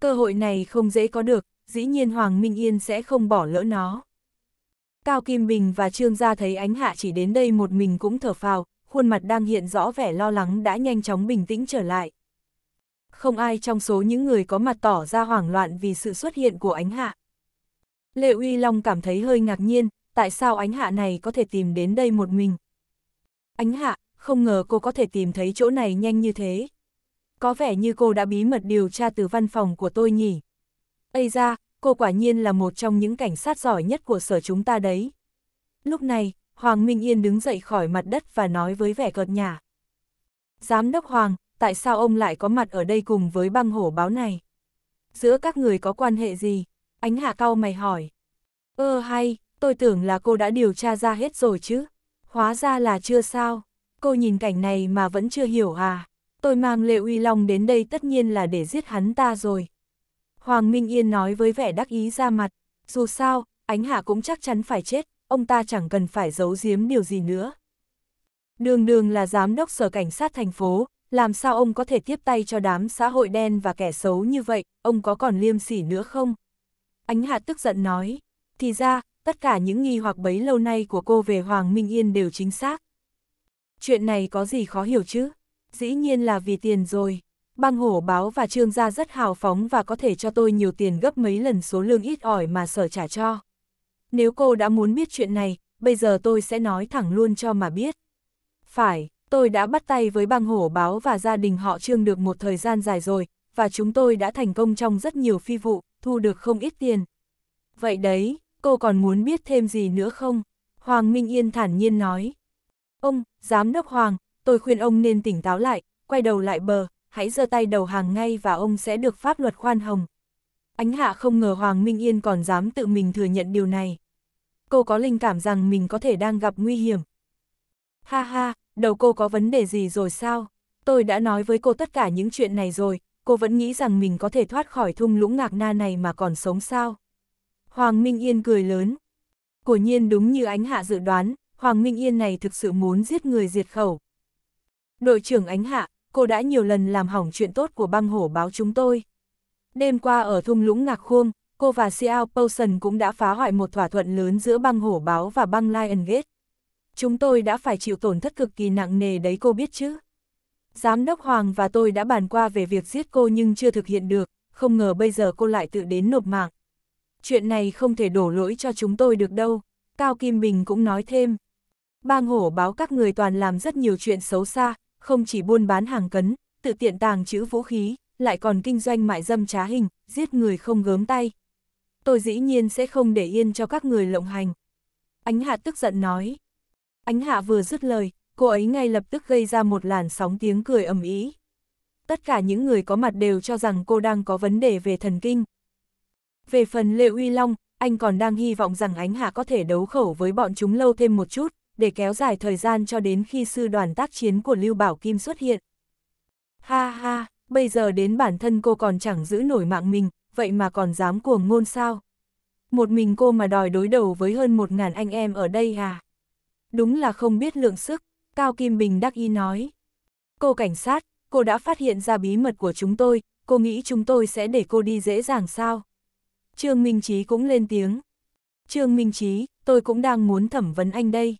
[SPEAKER 1] Cơ hội này không dễ có được, dĩ nhiên Hoàng Minh Yên sẽ không bỏ lỡ nó. Cao Kim Bình và Trương Gia thấy ánh hạ chỉ đến đây một mình cũng thở phào, khuôn mặt đang hiện rõ vẻ lo lắng đã nhanh chóng bình tĩnh trở lại. Không ai trong số những người có mặt tỏ ra hoảng loạn vì sự xuất hiện của ánh hạ. Lệ Uy Long cảm thấy hơi ngạc nhiên, tại sao ánh hạ này có thể tìm đến đây một mình. Ánh hạ, không ngờ cô có thể tìm thấy chỗ này nhanh như thế. Có vẻ như cô đã bí mật điều tra từ văn phòng của tôi nhỉ. Ây ra, cô quả nhiên là một trong những cảnh sát giỏi nhất của sở chúng ta đấy. Lúc này, Hoàng Minh Yên đứng dậy khỏi mặt đất và nói với vẻ cợt nhả. Giám đốc Hoàng, tại sao ông lại có mặt ở đây cùng với băng hổ báo này? Giữa các người có quan hệ gì? Ánh Hà cao mày hỏi. Ơ hay, tôi tưởng là cô đã điều tra ra hết rồi chứ. Hóa ra là chưa sao. Cô nhìn cảnh này mà vẫn chưa hiểu à. Tôi mang Lệ Uy Long đến đây tất nhiên là để giết hắn ta rồi. Hoàng Minh Yên nói với vẻ đắc ý ra mặt. Dù sao, Ánh Hạ cũng chắc chắn phải chết, ông ta chẳng cần phải giấu giếm điều gì nữa. Đường đường là giám đốc sở cảnh sát thành phố, làm sao ông có thể tiếp tay cho đám xã hội đen và kẻ xấu như vậy, ông có còn liêm sỉ nữa không? Ánh Hạ tức giận nói, thì ra, tất cả những nghi hoặc bấy lâu nay của cô về Hoàng Minh Yên đều chính xác. Chuyện này có gì khó hiểu chứ? Dĩ nhiên là vì tiền rồi. Băng hổ báo và trương gia rất hào phóng và có thể cho tôi nhiều tiền gấp mấy lần số lương ít ỏi mà sở trả cho. Nếu cô đã muốn biết chuyện này, bây giờ tôi sẽ nói thẳng luôn cho mà biết. Phải, tôi đã bắt tay với băng hổ báo và gia đình họ trương được một thời gian dài rồi, và chúng tôi đã thành công trong rất nhiều phi vụ, thu được không ít tiền. Vậy đấy, cô còn muốn biết thêm gì nữa không? Hoàng Minh Yên thản nhiên nói. Ông, giám đốc Hoàng, tôi khuyên ông nên tỉnh táo lại, quay đầu lại bờ, hãy giơ tay đầu hàng ngay và ông sẽ được pháp luật khoan hồng. Ánh hạ không ngờ Hoàng Minh Yên còn dám tự mình thừa nhận điều này. Cô có linh cảm rằng mình có thể đang gặp nguy hiểm. Ha ha, đầu cô có vấn đề gì rồi sao? Tôi đã nói với cô tất cả những chuyện này rồi, cô vẫn nghĩ rằng mình có thể thoát khỏi thung lũng ngạc na này mà còn sống sao. Hoàng Minh Yên cười lớn. Cổ nhiên đúng như ánh hạ dự đoán, Hoàng Minh Yên này thực sự muốn giết người diệt khẩu. Đội trưởng ánh hạ, cô đã nhiều lần làm hỏng chuyện tốt của băng hổ báo chúng tôi. Đêm qua ở thung lũng ngạc khuông, cô và Seattle Potion cũng đã phá hoại một thỏa thuận lớn giữa băng hổ báo và băng Lion Gate. Chúng tôi đã phải chịu tổn thất cực kỳ nặng nề đấy cô biết chứ. Giám đốc Hoàng và tôi đã bàn qua về việc giết cô nhưng chưa thực hiện được, không ngờ bây giờ cô lại tự đến nộp mạng. Chuyện này không thể đổ lỗi cho chúng tôi được đâu, Cao Kim Bình cũng nói thêm. Bang hổ báo các người toàn làm rất nhiều chuyện xấu xa, không chỉ buôn bán hàng cấn, tự tiện tàng trữ vũ khí, lại còn kinh doanh mại dâm trá hình, giết người không gớm tay. Tôi dĩ nhiên sẽ không để yên cho các người lộng hành. Ánh hạ tức giận nói. Ánh hạ vừa dứt lời, cô ấy ngay lập tức gây ra một làn sóng tiếng cười ầm ĩ. Tất cả những người có mặt đều cho rằng cô đang có vấn đề về thần kinh. Về phần Lê Uy Long, anh còn đang hy vọng rằng Ánh Hạ có thể đấu khẩu với bọn chúng lâu thêm một chút, để kéo dài thời gian cho đến khi sư đoàn tác chiến của Lưu Bảo Kim xuất hiện. Ha ha, bây giờ đến bản thân cô còn chẳng giữ nổi mạng mình, vậy mà còn dám cuồng ngôn sao? Một mình cô mà đòi đối đầu với hơn một ngàn anh em ở đây à? Đúng là không biết lượng sức. Cao Kim Bình đắc ý nói. Cô cảnh sát, cô đã phát hiện ra bí mật của chúng tôi, cô nghĩ chúng tôi sẽ để cô đi dễ dàng sao? Trương Minh Chí cũng lên tiếng. Trương Minh Chí, tôi cũng đang muốn thẩm vấn anh đây.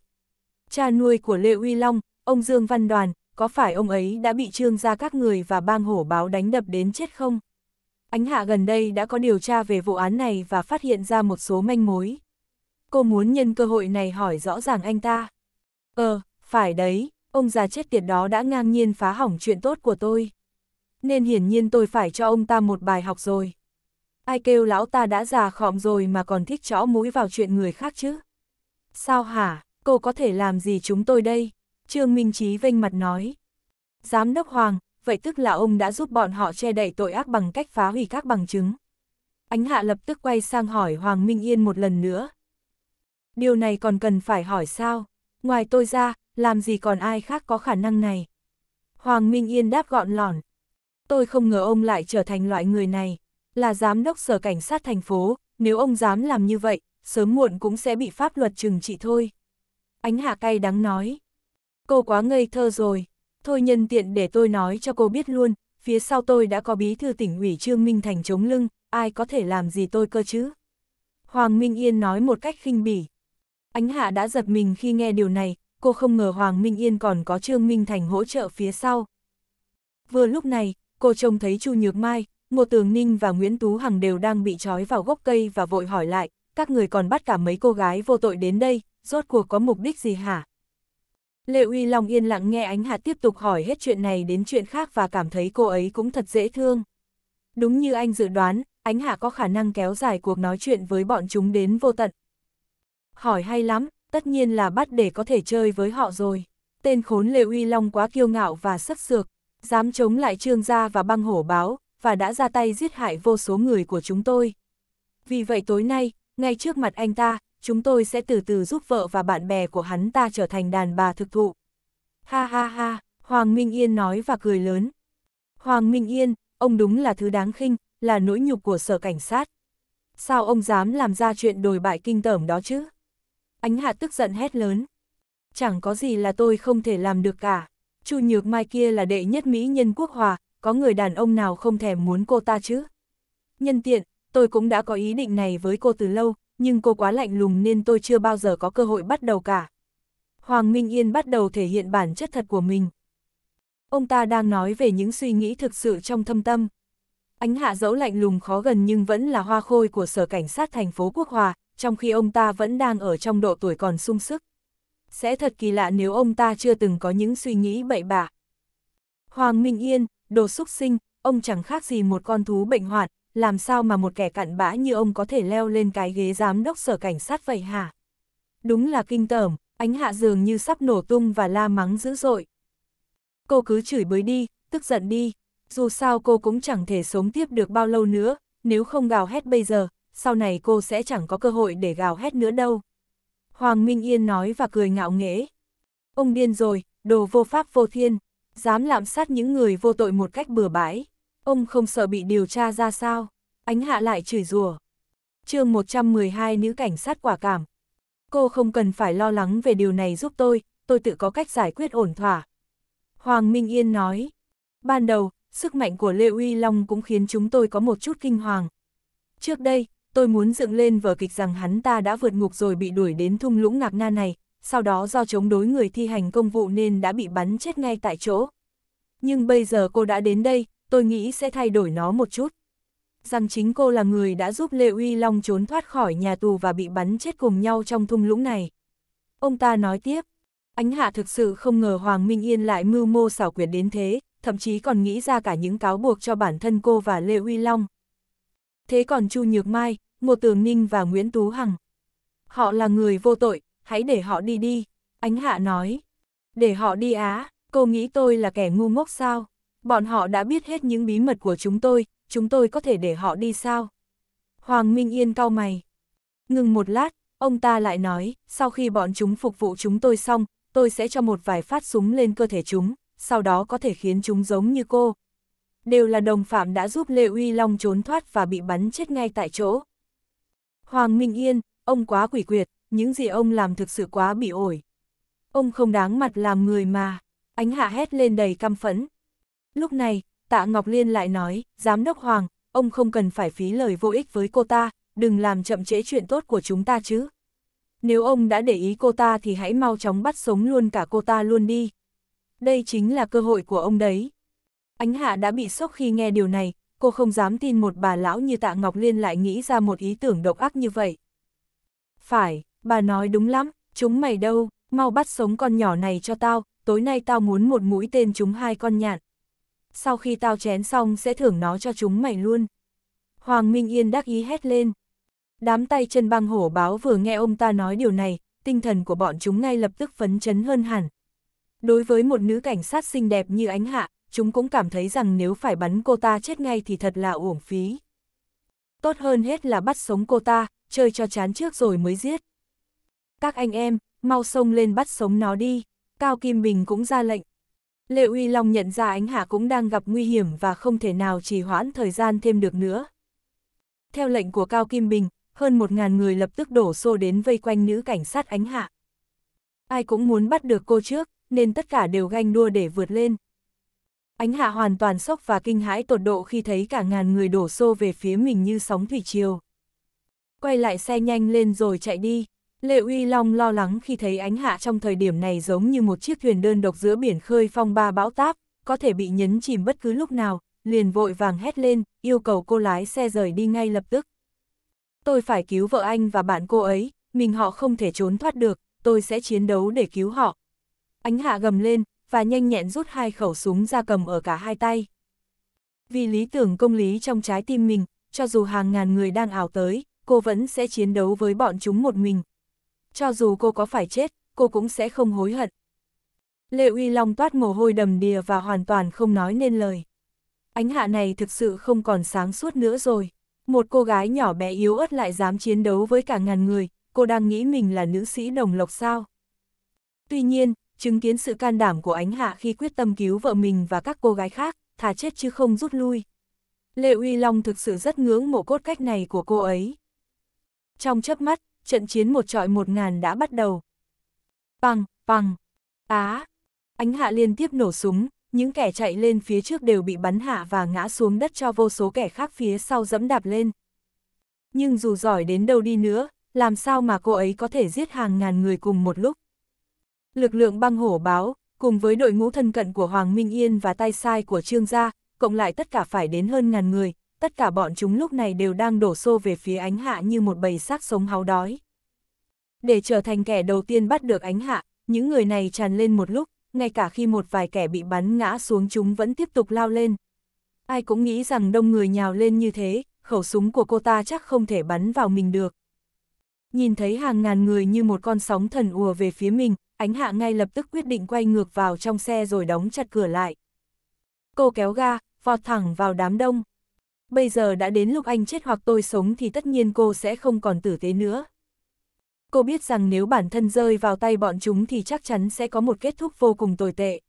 [SPEAKER 1] Cha nuôi của Lê Uy Long, ông Dương Văn Đoàn, có phải ông ấy đã bị trương gia các người và bang hổ báo đánh đập đến chết không? Ánh Hạ gần đây đã có điều tra về vụ án này và phát hiện ra một số manh mối. Cô muốn nhân cơ hội này hỏi rõ ràng anh ta. Ờ, phải đấy, ông già chết tiệt đó đã ngang nhiên phá hỏng chuyện tốt của tôi. Nên hiển nhiên tôi phải cho ông ta một bài học rồi. Ai kêu lão ta đã già khọm rồi mà còn thích chõ mũi vào chuyện người khác chứ? Sao hả, cô có thể làm gì chúng tôi đây? Trương Minh Chí vênh mặt nói. Giám đốc Hoàng, vậy tức là ông đã giúp bọn họ che đậy tội ác bằng cách phá hủy các bằng chứng. Ánh hạ lập tức quay sang hỏi Hoàng Minh Yên một lần nữa. Điều này còn cần phải hỏi sao? Ngoài tôi ra, làm gì còn ai khác có khả năng này? Hoàng Minh Yên đáp gọn lỏn. Tôi không ngờ ông lại trở thành loại người này. Là giám đốc sở cảnh sát thành phố, nếu ông dám làm như vậy, sớm muộn cũng sẽ bị pháp luật trừng trị thôi. Ánh hạ cay đắng nói. Cô quá ngây thơ rồi. Thôi nhân tiện để tôi nói cho cô biết luôn, phía sau tôi đã có bí thư tỉnh ủy Trương Minh Thành chống lưng, ai có thể làm gì tôi cơ chứ? Hoàng Minh Yên nói một cách khinh bỉ. Ánh Hạ đã giật mình khi nghe điều này, cô không ngờ Hoàng Minh Yên còn có Trương Minh Thành hỗ trợ phía sau. Vừa lúc này, cô trông thấy Chu Nhược Mai, Ngô Tường Ninh và Nguyễn Tú Hằng đều đang bị trói vào gốc cây và vội hỏi lại, các người còn bắt cả mấy cô gái vô tội đến đây, rốt cuộc có mục đích gì hả? Lệ Uy Long yên lặng nghe Ánh Hạ tiếp tục hỏi hết chuyện này đến chuyện khác và cảm thấy cô ấy cũng thật dễ thương. Đúng như anh dự đoán, Ánh Hạ có khả năng kéo dài cuộc nói chuyện với bọn chúng đến vô tận, Hỏi hay lắm, tất nhiên là bắt để có thể chơi với họ rồi. Tên khốn Lê Uy Long quá kiêu ngạo và sắc sược, dám chống lại trương gia và băng hổ báo, và đã ra tay giết hại vô số người của chúng tôi. Vì vậy tối nay, ngay trước mặt anh ta, chúng tôi sẽ từ từ giúp vợ và bạn bè của hắn ta trở thành đàn bà thực thụ. Ha ha ha, Hoàng Minh Yên nói và cười lớn. Hoàng Minh Yên, ông đúng là thứ đáng khinh, là nỗi nhục của sở cảnh sát. Sao ông dám làm ra chuyện đồi bại kinh tởm đó chứ? Ánh Hạ tức giận hét lớn. Chẳng có gì là tôi không thể làm được cả. Chu Nhược Mai kia là đệ nhất Mỹ nhân quốc hòa, có người đàn ông nào không thèm muốn cô ta chứ? Nhân tiện, tôi cũng đã có ý định này với cô từ lâu, nhưng cô quá lạnh lùng nên tôi chưa bao giờ có cơ hội bắt đầu cả. Hoàng Minh Yên bắt đầu thể hiện bản chất thật của mình. Ông ta đang nói về những suy nghĩ thực sự trong thâm tâm. Ánh hạ dẫu lạnh lùng khó gần nhưng vẫn là hoa khôi của sở cảnh sát thành phố Quốc Hòa, trong khi ông ta vẫn đang ở trong độ tuổi còn sung sức. Sẽ thật kỳ lạ nếu ông ta chưa từng có những suy nghĩ bậy bạ. Hoàng Minh Yên, đồ xúc sinh, ông chẳng khác gì một con thú bệnh hoạn, làm sao mà một kẻ cặn bã như ông có thể leo lên cái ghế giám đốc sở cảnh sát vậy hả? Đúng là kinh tởm, ánh hạ dường như sắp nổ tung và la mắng dữ dội. Cô cứ chửi bới đi, tức giận đi, dù sao cô cũng chẳng thể sống tiếp được bao lâu nữa, nếu không gào hét bây giờ, sau này cô sẽ chẳng có cơ hội để gào hét nữa đâu. Hoàng Minh Yên nói và cười ngạo nghễ. Ông điên rồi, đồ vô pháp vô thiên, dám lạm sát những người vô tội một cách bừa bãi. Ông không sợ bị điều tra ra sao? Ánh hạ lại chửi rủa. chương 112 nữ cảnh sát quả cảm. Cô không cần phải lo lắng về điều này giúp tôi, tôi tự có cách giải quyết ổn thỏa. Hoàng Minh Yên nói. Ban đầu, sức mạnh của Lê Uy Long cũng khiến chúng tôi có một chút kinh hoàng. Trước đây, tôi muốn dựng lên vở kịch rằng hắn ta đã vượt ngục rồi bị đuổi đến thung lũng ngạc na này, sau đó do chống đối người thi hành công vụ nên đã bị bắn chết ngay tại chỗ. Nhưng bây giờ cô đã đến đây, tôi nghĩ sẽ thay đổi nó một chút. Rằng chính cô là người đã giúp Lê Uy Long trốn thoát khỏi nhà tù và bị bắn chết cùng nhau trong thung lũng này. Ông ta nói tiếp, ánh hạ thực sự không ngờ Hoàng Minh Yên lại mưu mô xảo quyệt đến thế, thậm chí còn nghĩ ra cả những cáo buộc cho bản thân cô và Lê Uy Long thế còn Chu Nhược Mai, Ngô Tường Ninh và Nguyễn Tú Hằng. Họ là người vô tội, hãy để họ đi đi, Ánh Hạ nói. Để họ đi á, cô nghĩ tôi là kẻ ngu ngốc sao? Bọn họ đã biết hết những bí mật của chúng tôi, chúng tôi có thể để họ đi sao? Hoàng Minh Yên cau mày. Ngừng một lát, ông ta lại nói, sau khi bọn chúng phục vụ chúng tôi xong, tôi sẽ cho một vài phát súng lên cơ thể chúng, sau đó có thể khiến chúng giống như cô, đều là đồng phạm đã giúp Lê Uy Long trốn thoát và bị bắn chết ngay tại chỗ. Hoàng Minh Yên, ông quá quỷ quyệt, những gì ông làm thực sự quá bị ổi. Ông không đáng mặt làm người mà, ánh hạ hét lên đầy căm phẫn. Lúc này, Tạ Ngọc Liên lại nói, Giám đốc Hoàng, ông không cần phải phí lời vô ích với cô ta, đừng làm chậm trễ chuyện tốt của chúng ta chứ. Nếu ông đã để ý cô ta thì hãy mau chóng bắt sống luôn cả cô ta luôn đi. Đây chính là cơ hội của ông đấy. Ánh Hạ đã bị sốc khi nghe điều này, cô không dám tin một bà lão như Tạ Ngọc Liên lại nghĩ ra một ý tưởng độc ác như vậy. Phải, bà nói đúng lắm, chúng mày đâu, mau bắt sống con nhỏ này cho tao, tối nay tao muốn một mũi tên chúng hai con nhạn. Sau khi tao chén xong sẽ thưởng nó cho chúng mày luôn. Hoàng Minh Yên đắc ý hét lên. Đám tay chân băng hổ báo vừa nghe ông ta nói điều này, tinh thần của bọn chúng ngay lập tức phấn chấn hơn hẳn. Đối với một nữ cảnh sát xinh đẹp như ánh hạ, chúng cũng cảm thấy rằng nếu phải bắn cô ta chết ngay thì thật là uổng phí. Tốt hơn hết là bắt sống cô ta, chơi cho chán trước rồi mới giết. Các anh em, mau xông lên bắt sống nó đi, Cao Kim Bình cũng ra lệnh. Lệ Uy Long nhận ra ánh hạ cũng đang gặp nguy hiểm và không thể nào trì hoãn thời gian thêm được nữa. Theo lệnh của Cao Kim Bình, hơn một ngàn người lập tức đổ xô đến vây quanh nữ cảnh sát ánh hạ. Ai cũng muốn bắt được cô trước, nên tất cả đều ganh đua để vượt lên. Ánh hạ hoàn toàn sốc và kinh hãi tột độ khi thấy cả ngàn người đổ xô về phía mình như sóng thủy triều. Quay lại xe nhanh lên rồi chạy đi. Lệ Uy Long lo lắng khi thấy ánh hạ trong thời điểm này giống như một chiếc thuyền đơn độc giữa biển khơi phong ba bão táp, có thể bị nhấn chìm bất cứ lúc nào, liền vội vàng hét lên, yêu cầu cô lái xe rời đi ngay lập tức. Tôi phải cứu vợ anh và bạn cô ấy, mình họ không thể trốn thoát được, tôi sẽ chiến đấu để cứu họ. Ánh hạ gầm lên, và nhanh nhẹn rút hai khẩu súng ra cầm ở cả hai tay. Vì lý tưởng công lý trong trái tim mình, cho dù hàng ngàn người đang ảo tới, cô vẫn sẽ chiến đấu với bọn chúng một mình. Cho dù cô có phải chết, cô cũng sẽ không hối hận. Lệ Uy Long toát mồ hôi đầm đìa và hoàn toàn không nói nên lời. Ánh hạ này thực sự không còn sáng suốt nữa rồi. Một cô gái nhỏ bé yếu ớt lại dám chiến đấu với cả ngàn người, cô đang nghĩ mình là nữ sĩ đồng lộc sao. Tuy nhiên, Chứng kiến sự can đảm của ánh hạ khi quyết tâm cứu vợ mình và các cô gái khác, thà chết chứ không rút lui. Lệ Uy Long thực sự rất ngưỡng mộ cốt cách này của cô ấy. Trong chớp mắt, trận chiến một trọi một ngàn đã bắt đầu. Bằng, bằng, á, ánh hạ liên tiếp nổ súng, những kẻ chạy lên phía trước đều bị bắn hạ và ngã xuống đất cho vô số kẻ khác phía sau dẫm đạp lên. Nhưng dù giỏi đến đâu đi nữa, làm sao mà cô ấy có thể giết hàng ngàn người cùng một lúc? Lực lượng băng hổ báo, cùng với đội ngũ thân cận của Hoàng Minh Yên và tay sai của Trương Gia, cộng lại tất cả phải đến hơn ngàn người, tất cả bọn chúng lúc này đều đang đổ xô về phía ánh hạ như một bầy xác sống háo đói. Để trở thành kẻ đầu tiên bắt được ánh hạ, những người này tràn lên một lúc, ngay cả khi một vài kẻ bị bắn ngã xuống chúng vẫn tiếp tục lao lên. Ai cũng nghĩ rằng đông người nhào lên như thế, khẩu súng của cô ta chắc không thể bắn vào mình được. Nhìn thấy hàng ngàn người như một con sóng thần ùa về phía mình, ánh hạ ngay lập tức quyết định quay ngược vào trong xe rồi đóng chặt cửa lại. Cô kéo ga, vọt thẳng vào đám đông. Bây giờ đã đến lúc anh chết hoặc tôi sống thì tất nhiên cô sẽ không còn tử tế nữa. Cô biết rằng nếu bản thân rơi vào tay bọn chúng thì chắc chắn sẽ có một kết thúc vô cùng tồi tệ.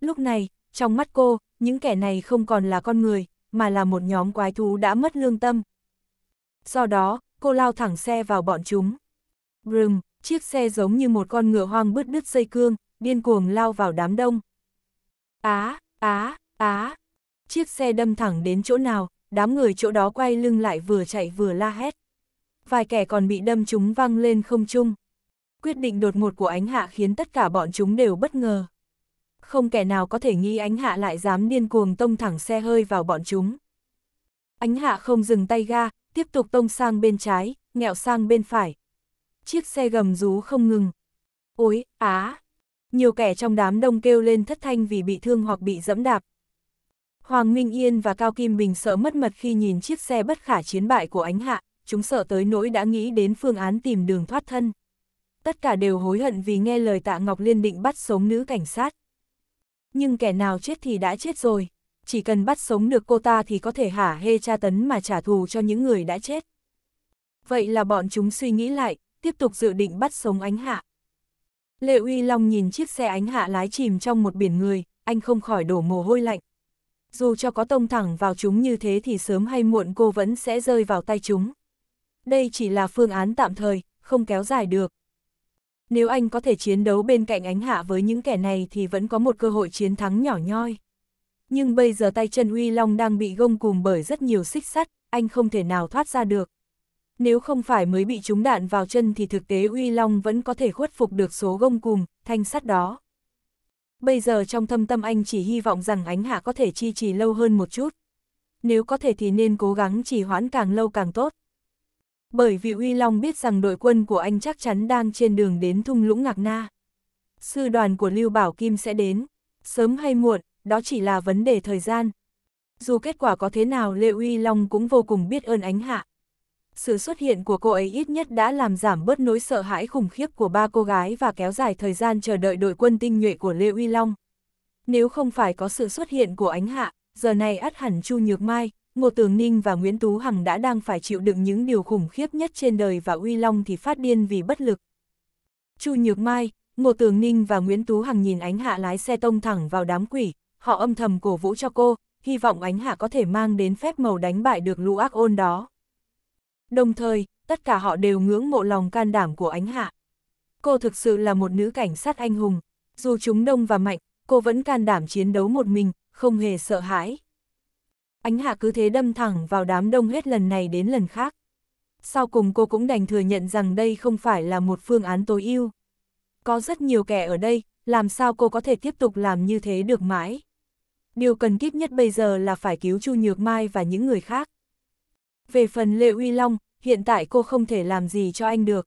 [SPEAKER 1] Lúc này, trong mắt cô, những kẻ này không còn là con người, mà là một nhóm quái thú đã mất lương tâm. Do đó, cô lao thẳng xe vào bọn chúng. Brum chiếc xe giống như một con ngựa hoang bứt đứt dây cương, điên cuồng lao vào đám đông. Á, á, á, chiếc xe đâm thẳng đến chỗ nào, đám người chỗ đó quay lưng lại vừa chạy vừa la hét. Vài kẻ còn bị đâm chúng văng lên không trung. Quyết định đột ngột của ánh hạ khiến tất cả bọn chúng đều bất ngờ. Không kẻ nào có thể nghĩ ánh hạ lại dám điên cuồng tông thẳng xe hơi vào bọn chúng. Ánh hạ không dừng tay ga, tiếp tục tông sang bên trái, nghẹo sang bên phải, chiếc xe gầm rú không ngừng. Ôi, á! Nhiều kẻ trong đám đông kêu lên thất thanh vì bị thương hoặc bị dẫm đạp. Hoàng Minh Yên và Cao Kim Bình sợ mất mật khi nhìn chiếc xe bất khả chiến bại của ánh hạ, chúng sợ tới nỗi đã nghĩ đến phương án tìm đường thoát thân. Tất cả đều hối hận vì nghe lời tạ Ngọc Liên định bắt sống nữ cảnh sát. Nhưng kẻ nào chết thì đã chết rồi, chỉ cần bắt sống được cô ta thì có thể hả hê tra tấn mà trả thù cho những người đã chết. Vậy là bọn chúng suy nghĩ lại, tiếp tục dự định bắt sống ánh hạ. Lệ Uy Long nhìn chiếc xe ánh hạ lái chìm trong một biển người, anh không khỏi đổ mồ hôi lạnh. Dù cho có tông thẳng vào chúng như thế thì sớm hay muộn cô vẫn sẽ rơi vào tay chúng. Đây chỉ là phương án tạm thời, không kéo dài được. Nếu anh có thể chiến đấu bên cạnh ánh hạ với những kẻ này thì vẫn có một cơ hội chiến thắng nhỏ nhoi. Nhưng bây giờ tay chân Uy Long đang bị gông cùm bởi rất nhiều xích sắt, anh không thể nào thoát ra được nếu không phải mới bị trúng đạn vào chân thì thực tế Uy Long vẫn có thể khuất phục được số gông cùm, thanh sắt đó. Bây giờ trong thâm tâm anh chỉ hy vọng rằng ánh hạ có thể chi trì lâu hơn một chút. Nếu có thể thì nên cố gắng trì hoãn càng lâu càng tốt. Bởi vì Uy Long biết rằng đội quân của anh chắc chắn đang trên đường đến thung lũng ngạc na. Sư đoàn của Lưu Bảo Kim sẽ đến, sớm hay muộn, đó chỉ là vấn đề thời gian. Dù kết quả có thế nào Lê Uy Long cũng vô cùng biết ơn ánh hạ. Sự xuất hiện của cô ấy ít nhất đã làm giảm bớt nỗi sợ hãi khủng khiếp của ba cô gái và kéo dài thời gian chờ đợi đội quân tinh nhuệ của Lê Uy Long. Nếu không phải có sự xuất hiện của ánh hạ, giờ này ắt hẳn Chu Nhược Mai, Ngô Tường Ninh và Nguyễn Tú Hằng đã đang phải chịu đựng những điều khủng khiếp nhất trên đời và Uy Long thì phát điên vì bất lực. Chu Nhược Mai, Ngô Tường Ninh và Nguyễn Tú Hằng nhìn ánh hạ lái xe tông thẳng vào đám quỷ, họ âm thầm cổ vũ cho cô, hy vọng ánh hạ có thể mang đến phép màu đánh bại được lũ ác ôn đó đồng thời, tất cả họ đều ngưỡng mộ lòng can đảm của ánh hạ. Cô thực sự là một nữ cảnh sát anh hùng, dù chúng đông và mạnh, cô vẫn can đảm chiến đấu một mình, không hề sợ hãi. Ánh hạ cứ thế đâm thẳng vào đám đông hết lần này đến lần khác. Sau cùng cô cũng đành thừa nhận rằng đây không phải là một phương án tối ưu. Có rất nhiều kẻ ở đây, làm sao cô có thể tiếp tục làm như thế được mãi. Điều cần kíp nhất bây giờ là phải cứu Chu Nhược Mai và những người khác. Về phần Lê Uy Long, hiện tại cô không thể làm gì cho anh được.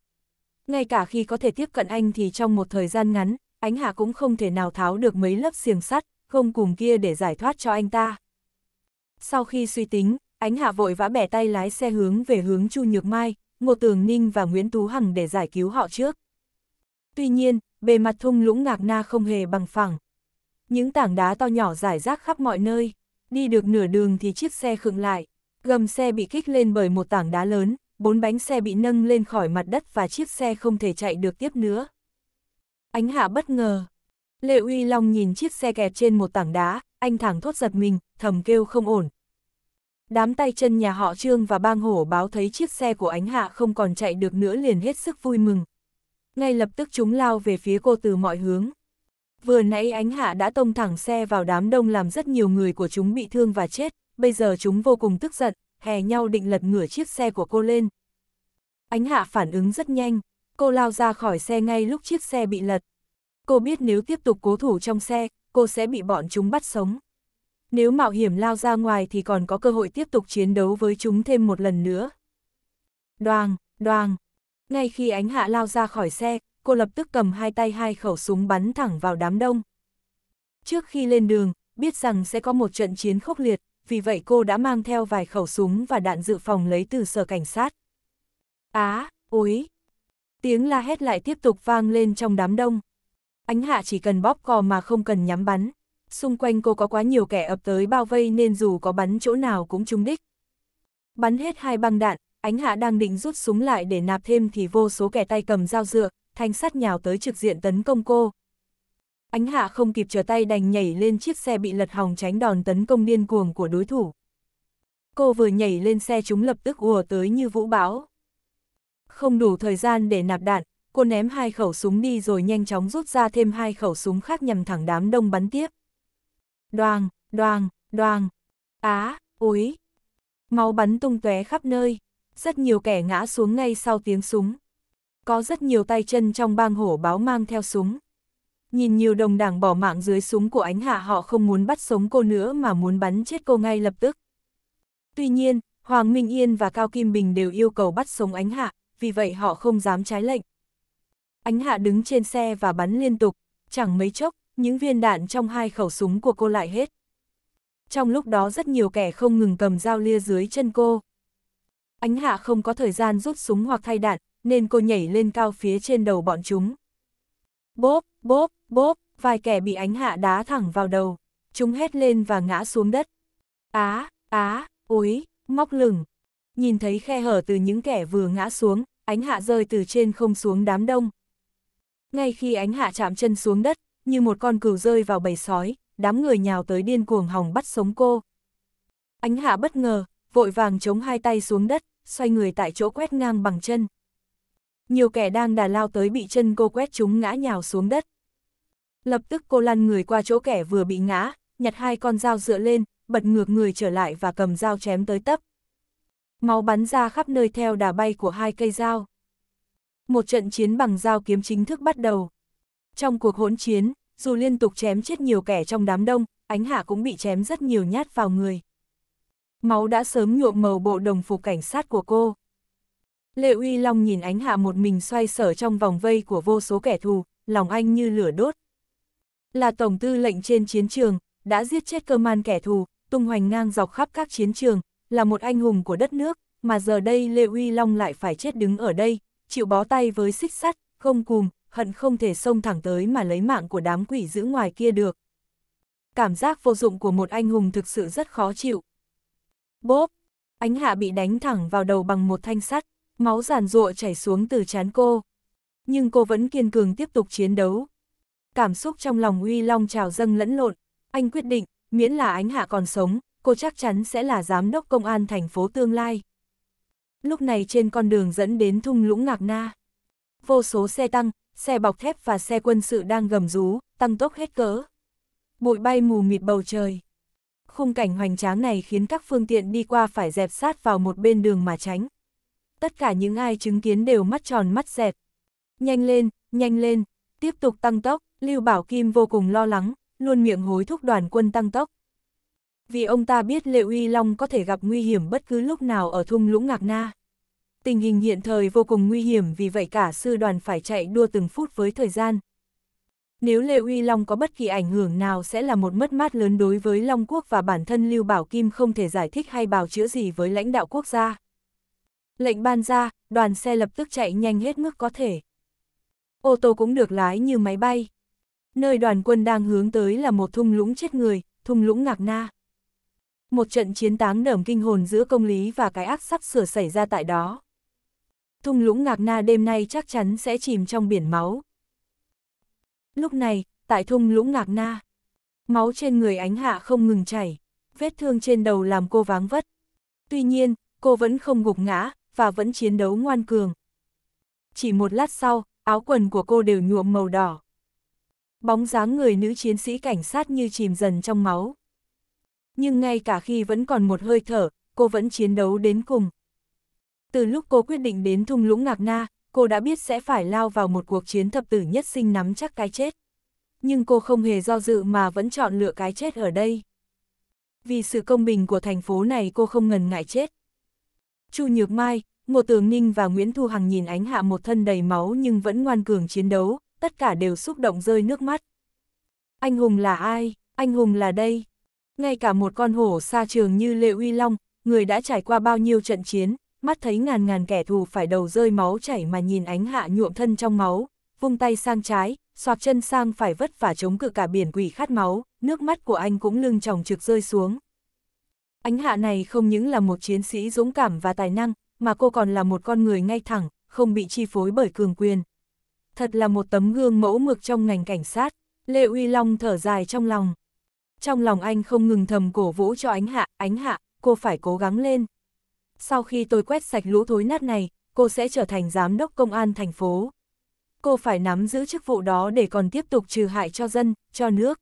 [SPEAKER 1] Ngay cả khi có thể tiếp cận anh thì trong một thời gian ngắn, ánh hạ cũng không thể nào tháo được mấy lớp xiềng sắt, không cùng kia để giải thoát cho anh ta. Sau khi suy tính, ánh hạ vội vã bẻ tay lái xe hướng về hướng Chu Nhược Mai, Ngô Tường Ninh và Nguyễn Tú Hằng để giải cứu họ trước. Tuy nhiên, bề mặt thung lũng ngạc na không hề bằng phẳng. Những tảng đá to nhỏ rải rác khắp mọi nơi, đi được nửa đường thì chiếc xe khựng lại. Gầm xe bị kích lên bởi một tảng đá lớn, bốn bánh xe bị nâng lên khỏi mặt đất và chiếc xe không thể chạy được tiếp nữa. Ánh hạ bất ngờ. Lệ Uy Long nhìn chiếc xe kẹt trên một tảng đá, anh thẳng thốt giật mình, thầm kêu không ổn. Đám tay chân nhà họ Trương và bang hổ báo thấy chiếc xe của ánh hạ không còn chạy được nữa liền hết sức vui mừng. Ngay lập tức chúng lao về phía cô từ mọi hướng. Vừa nãy ánh hạ đã tông thẳng xe vào đám đông làm rất nhiều người của chúng bị thương và chết bây giờ chúng vô cùng tức giận, hè nhau định lật ngửa chiếc xe của cô lên. Ánh hạ phản ứng rất nhanh, cô lao ra khỏi xe ngay lúc chiếc xe bị lật. Cô biết nếu tiếp tục cố thủ trong xe, cô sẽ bị bọn chúng bắt sống. Nếu mạo hiểm lao ra ngoài thì còn có cơ hội tiếp tục chiến đấu với chúng thêm một lần nữa. Đoàng, đoàng. Ngay khi ánh hạ lao ra khỏi xe, cô lập tức cầm hai tay hai khẩu súng bắn thẳng vào đám đông. Trước khi lên đường, biết rằng sẽ có một trận chiến khốc liệt, vì vậy cô đã mang theo vài khẩu súng và đạn dự phòng lấy từ sở cảnh sát. Á, à, Tiếng la hét lại tiếp tục vang lên trong đám đông. Ánh hạ chỉ cần bóp cò mà không cần nhắm bắn. Xung quanh cô có quá nhiều kẻ ập tới bao vây nên dù có bắn chỗ nào cũng trúng đích. Bắn hết hai băng đạn, ánh hạ đang định rút súng lại để nạp thêm thì vô số kẻ tay cầm dao dựa, thanh sắt nhào tới trực diện tấn công cô, Ánh hạ không kịp trở tay đành nhảy lên chiếc xe bị lật hỏng tránh đòn tấn công điên cuồng của đối thủ. Cô vừa nhảy lên xe chúng lập tức ùa tới như vũ bão. Không đủ thời gian để nạp đạn, cô ném hai khẩu súng đi rồi nhanh chóng rút ra thêm hai khẩu súng khác nhằm thẳng đám đông bắn tiếp. Đoàng, đoàng, đoàng, á, à, ối. Máu bắn tung tóe khắp nơi, rất nhiều kẻ ngã xuống ngay sau tiếng súng. Có rất nhiều tay chân trong bang hổ báo mang theo súng. Nhìn nhiều đồng đảng bỏ mạng dưới súng của ánh hạ họ không muốn bắt sống cô nữa mà muốn bắn chết cô ngay lập tức. Tuy nhiên, Hoàng Minh Yên và Cao Kim Bình đều yêu cầu bắt sống ánh hạ, vì vậy họ không dám trái lệnh. Ánh hạ đứng trên xe và bắn liên tục, chẳng mấy chốc, những viên đạn trong hai khẩu súng của cô lại hết. Trong lúc đó rất nhiều kẻ không ngừng cầm dao lia dưới chân cô. Ánh hạ không có thời gian rút súng hoặc thay đạn, nên cô nhảy lên cao phía trên đầu bọn chúng. Bốp, bốp, bốp, vài kẻ bị ánh hạ đá thẳng vào đầu. Chúng hét lên và ngã xuống đất. Á, á, ối, móc lửng. Nhìn thấy khe hở từ những kẻ vừa ngã xuống, ánh hạ rơi từ trên không xuống đám đông. Ngay khi ánh hạ chạm chân xuống đất, như một con cừu rơi vào bầy sói, đám người nhào tới điên cuồng hòng bắt sống cô. Ánh hạ bất ngờ, vội vàng chống hai tay xuống đất, xoay người tại chỗ quét ngang bằng chân. Nhiều kẻ đang đà lao tới bị chân cô quét chúng ngã nhào xuống đất. Lập tức cô lăn người qua chỗ kẻ vừa bị ngã, nhặt hai con dao dựa lên, bật ngược người trở lại và cầm dao chém tới tấp. Máu bắn ra khắp nơi theo đà bay của hai cây dao. Một trận chiến bằng dao kiếm chính thức bắt đầu. Trong cuộc hỗn chiến, dù liên tục chém chết nhiều kẻ trong đám đông, ánh hạ cũng bị chém rất nhiều nhát vào người. Máu đã sớm nhuộm màu bộ đồng phục cảnh sát của cô. Lệ Uy Long nhìn ánh hạ một mình xoay sở trong vòng vây của vô số kẻ thù, lòng anh như lửa đốt. Là tổng tư lệnh trên chiến trường, đã giết chết cơ man kẻ thù, tung hoành ngang dọc khắp các chiến trường, là một anh hùng của đất nước, mà giờ đây Lệ Uy Long lại phải chết đứng ở đây, chịu bó tay với xích sắt, không cùng, hận không thể xông thẳng tới mà lấy mạng của đám quỷ giữ ngoài kia được. Cảm giác vô dụng của một anh hùng thực sự rất khó chịu. Bốp! Ánh hạ bị đánh thẳng vào đầu bằng một thanh sắt. Máu giản rụa chảy xuống từ chán cô. Nhưng cô vẫn kiên cường tiếp tục chiến đấu. Cảm xúc trong lòng uy Long trào dâng lẫn lộn. Anh quyết định, miễn là ánh hạ còn sống, cô chắc chắn sẽ là giám đốc công an thành phố tương lai. Lúc này trên con đường dẫn đến thung lũng ngạc na. Vô số xe tăng, xe bọc thép và xe quân sự đang gầm rú, tăng tốc hết cỡ. Bụi bay mù mịt bầu trời. Khung cảnh hoành tráng này khiến các phương tiện đi qua phải dẹp sát vào một bên đường mà tránh tất cả những ai chứng kiến đều mắt tròn mắt dẹt. Nhanh lên, nhanh lên, tiếp tục tăng tốc, Lưu Bảo Kim vô cùng lo lắng, luôn miệng hối thúc đoàn quân tăng tốc. Vì ông ta biết Lệ Uy Long có thể gặp nguy hiểm bất cứ lúc nào ở thung lũng Ngạc Na. Tình hình hiện thời vô cùng nguy hiểm vì vậy cả sư đoàn phải chạy đua từng phút với thời gian. Nếu Lệ Uy Long có bất kỳ ảnh hưởng nào sẽ là một mất mát lớn đối với Long Quốc và bản thân Lưu Bảo Kim không thể giải thích hay bào chữa gì với lãnh đạo quốc gia. Lệnh ban ra, đoàn xe lập tức chạy nhanh hết mức có thể. Ô tô cũng được lái như máy bay. Nơi đoàn quân đang hướng tới là một thung lũng chết người, thung lũng ngạc na. Một trận chiến táng đởm kinh hồn giữa công lý và cái ác sắp sửa xảy ra tại đó. Thung lũng ngạc na đêm nay chắc chắn sẽ chìm trong biển máu. Lúc này, tại thung lũng ngạc na, máu trên người ánh hạ không ngừng chảy, vết thương trên đầu làm cô váng vất. Tuy nhiên, cô vẫn không gục ngã, và vẫn chiến đấu ngoan cường. Chỉ một lát sau, áo quần của cô đều nhuộm màu đỏ. Bóng dáng người nữ chiến sĩ cảnh sát như chìm dần trong máu. Nhưng ngay cả khi vẫn còn một hơi thở, cô vẫn chiến đấu đến cùng. Từ lúc cô quyết định đến thung lũng ngạc na, cô đã biết sẽ phải lao vào một cuộc chiến thập tử nhất sinh nắm chắc cái chết. Nhưng cô không hề do dự mà vẫn chọn lựa cái chết ở đây. Vì sự công bình của thành phố này cô không ngần ngại chết. Chu Nhược Mai, Ngô Tường Ninh và Nguyễn Thu Hằng nhìn ánh hạ một thân đầy máu nhưng vẫn ngoan cường chiến đấu, tất cả đều xúc động rơi nước mắt. Anh hùng là ai? Anh hùng là đây. Ngay cả một con hổ xa trường như Lệ Uy Long, người đã trải qua bao nhiêu trận chiến, mắt thấy ngàn ngàn kẻ thù phải đầu rơi máu chảy mà nhìn ánh hạ nhuộm thân trong máu, vung tay sang trái, xoạc chân sang phải vất vả chống cự cả biển quỷ khát máu, nước mắt của anh cũng lưng tròng trực rơi xuống. Ánh hạ này không những là một chiến sĩ dũng cảm và tài năng, mà cô còn là một con người ngay thẳng, không bị chi phối bởi cường quyền. Thật là một tấm gương mẫu mực trong ngành cảnh sát, Lê Uy Long thở dài trong lòng. Trong lòng anh không ngừng thầm cổ vũ cho ánh hạ, ánh hạ, cô phải cố gắng lên. Sau khi tôi quét sạch lũ thối nát này, cô sẽ trở thành giám đốc công an thành phố. Cô phải nắm giữ chức vụ đó để còn tiếp tục trừ hại cho dân, cho nước.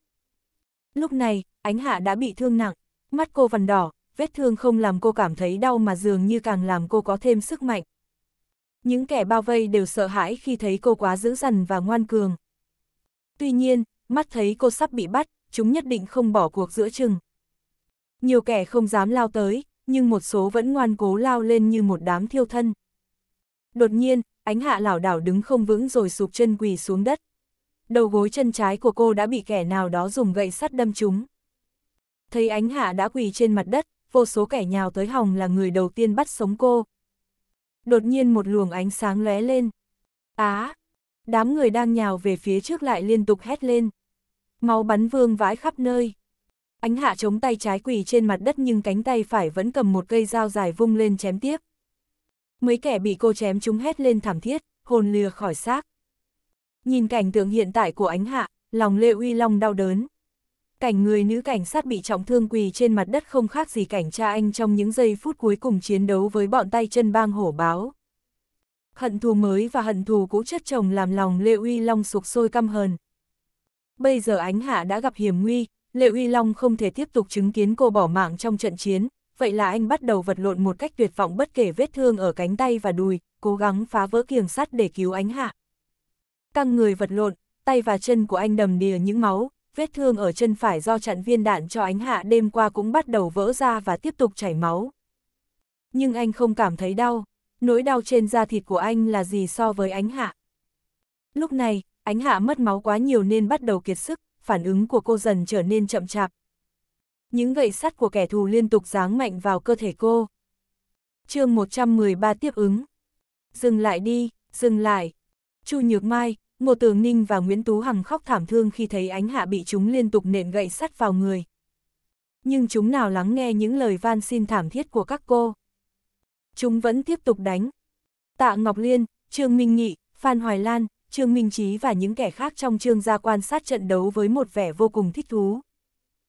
[SPEAKER 1] Lúc này, ánh hạ đã bị thương nặng, mắt cô vằn đỏ, vết thương không làm cô cảm thấy đau mà dường như càng làm cô có thêm sức mạnh. Những kẻ bao vây đều sợ hãi khi thấy cô quá dữ dằn và ngoan cường. Tuy nhiên, mắt thấy cô sắp bị bắt, chúng nhất định không bỏ cuộc giữa chừng. Nhiều kẻ không dám lao tới, nhưng một số vẫn ngoan cố lao lên như một đám thiêu thân. Đột nhiên, ánh hạ lảo đảo đứng không vững rồi sụp chân quỳ xuống đất. Đầu gối chân trái của cô đã bị kẻ nào đó dùng gậy sắt đâm trúng thấy ánh hạ đã quỳ trên mặt đất, vô số kẻ nhào tới hòng là người đầu tiên bắt sống cô. Đột nhiên một luồng ánh sáng lóe lên. Á! đám người đang nhào về phía trước lại liên tục hét lên. Máu bắn vương vãi khắp nơi. Ánh hạ chống tay trái quỳ trên mặt đất nhưng cánh tay phải vẫn cầm một cây dao dài vung lên chém tiếp. Mấy kẻ bị cô chém chúng hét lên thảm thiết, hồn lìa khỏi xác. Nhìn cảnh tượng hiện tại của ánh hạ, lòng Lê Uy Long đau đớn cảnh người nữ cảnh sát bị trọng thương quỳ trên mặt đất không khác gì cảnh cha anh trong những giây phút cuối cùng chiến đấu với bọn tay chân bang hổ báo. Hận thù mới và hận thù cũ chất chồng làm lòng Lê Uy Long sục sôi căm hờn. Bây giờ ánh hạ đã gặp hiểm nguy, Lê Uy Long không thể tiếp tục chứng kiến cô bỏ mạng trong trận chiến, vậy là anh bắt đầu vật lộn một cách tuyệt vọng bất kể vết thương ở cánh tay và đùi, cố gắng phá vỡ kiềng sắt để cứu ánh hạ. Căng người vật lộn, tay và chân của anh đầm đìa những máu, vết thương ở chân phải do chặn viên đạn cho ánh hạ đêm qua cũng bắt đầu vỡ ra và tiếp tục chảy máu. Nhưng anh không cảm thấy đau, nỗi đau trên da thịt của anh là gì so với ánh hạ. Lúc này, ánh hạ mất máu quá nhiều nên bắt đầu kiệt sức, phản ứng của cô dần trở nên chậm chạp. Những gậy sắt của kẻ thù liên tục giáng mạnh vào cơ thể cô. chương 113 tiếp ứng. Dừng lại đi, dừng lại. Chu Nhược Mai, Ngô Tường Ninh và Nguyễn Tú Hằng khóc thảm thương khi thấy ánh hạ bị chúng liên tục nện gậy sắt vào người. Nhưng chúng nào lắng nghe những lời van xin thảm thiết của các cô. Chúng vẫn tiếp tục đánh. Tạ Ngọc Liên, Trương Minh Nghị, Phan Hoài Lan, Trương Minh Chí và những kẻ khác trong trương gia quan sát trận đấu với một vẻ vô cùng thích thú.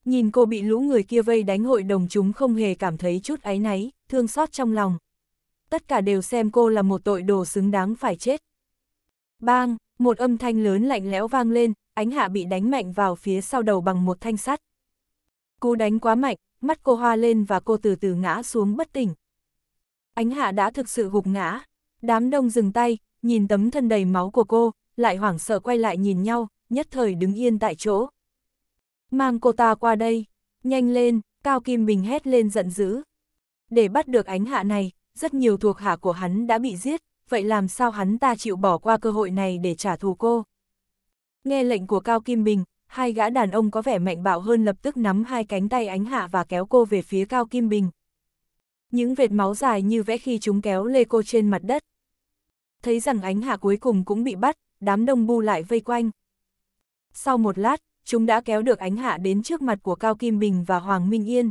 [SPEAKER 1] Nhìn cô bị lũ người kia vây đánh hội đồng chúng không hề cảm thấy chút áy náy, thương xót trong lòng. Tất cả đều xem cô là một tội đồ xứng đáng phải chết. Bang! một âm thanh lớn lạnh lẽo vang lên, ánh hạ bị đánh mạnh vào phía sau đầu bằng một thanh sắt. Cú đánh quá mạnh, mắt cô hoa lên và cô từ từ ngã xuống bất tỉnh. Ánh hạ đã thực sự gục ngã, đám đông dừng tay, nhìn tấm thân đầy máu của cô, lại hoảng sợ quay lại nhìn nhau, nhất thời đứng yên tại chỗ. Mang cô ta qua đây, nhanh lên, Cao Kim Bình hét lên giận dữ. Để bắt được ánh hạ này, rất nhiều thuộc hạ của hắn đã bị giết, vậy làm sao hắn ta chịu bỏ qua cơ hội này để trả thù cô? Nghe lệnh của Cao Kim Bình, hai gã đàn ông có vẻ mạnh bạo hơn lập tức nắm hai cánh tay ánh hạ và kéo cô về phía Cao Kim Bình. Những vệt máu dài như vẽ khi chúng kéo lê cô trên mặt đất. Thấy rằng ánh hạ cuối cùng cũng bị bắt, đám đông bu lại vây quanh. Sau một lát, chúng đã kéo được ánh hạ đến trước mặt của Cao Kim Bình và Hoàng Minh Yên.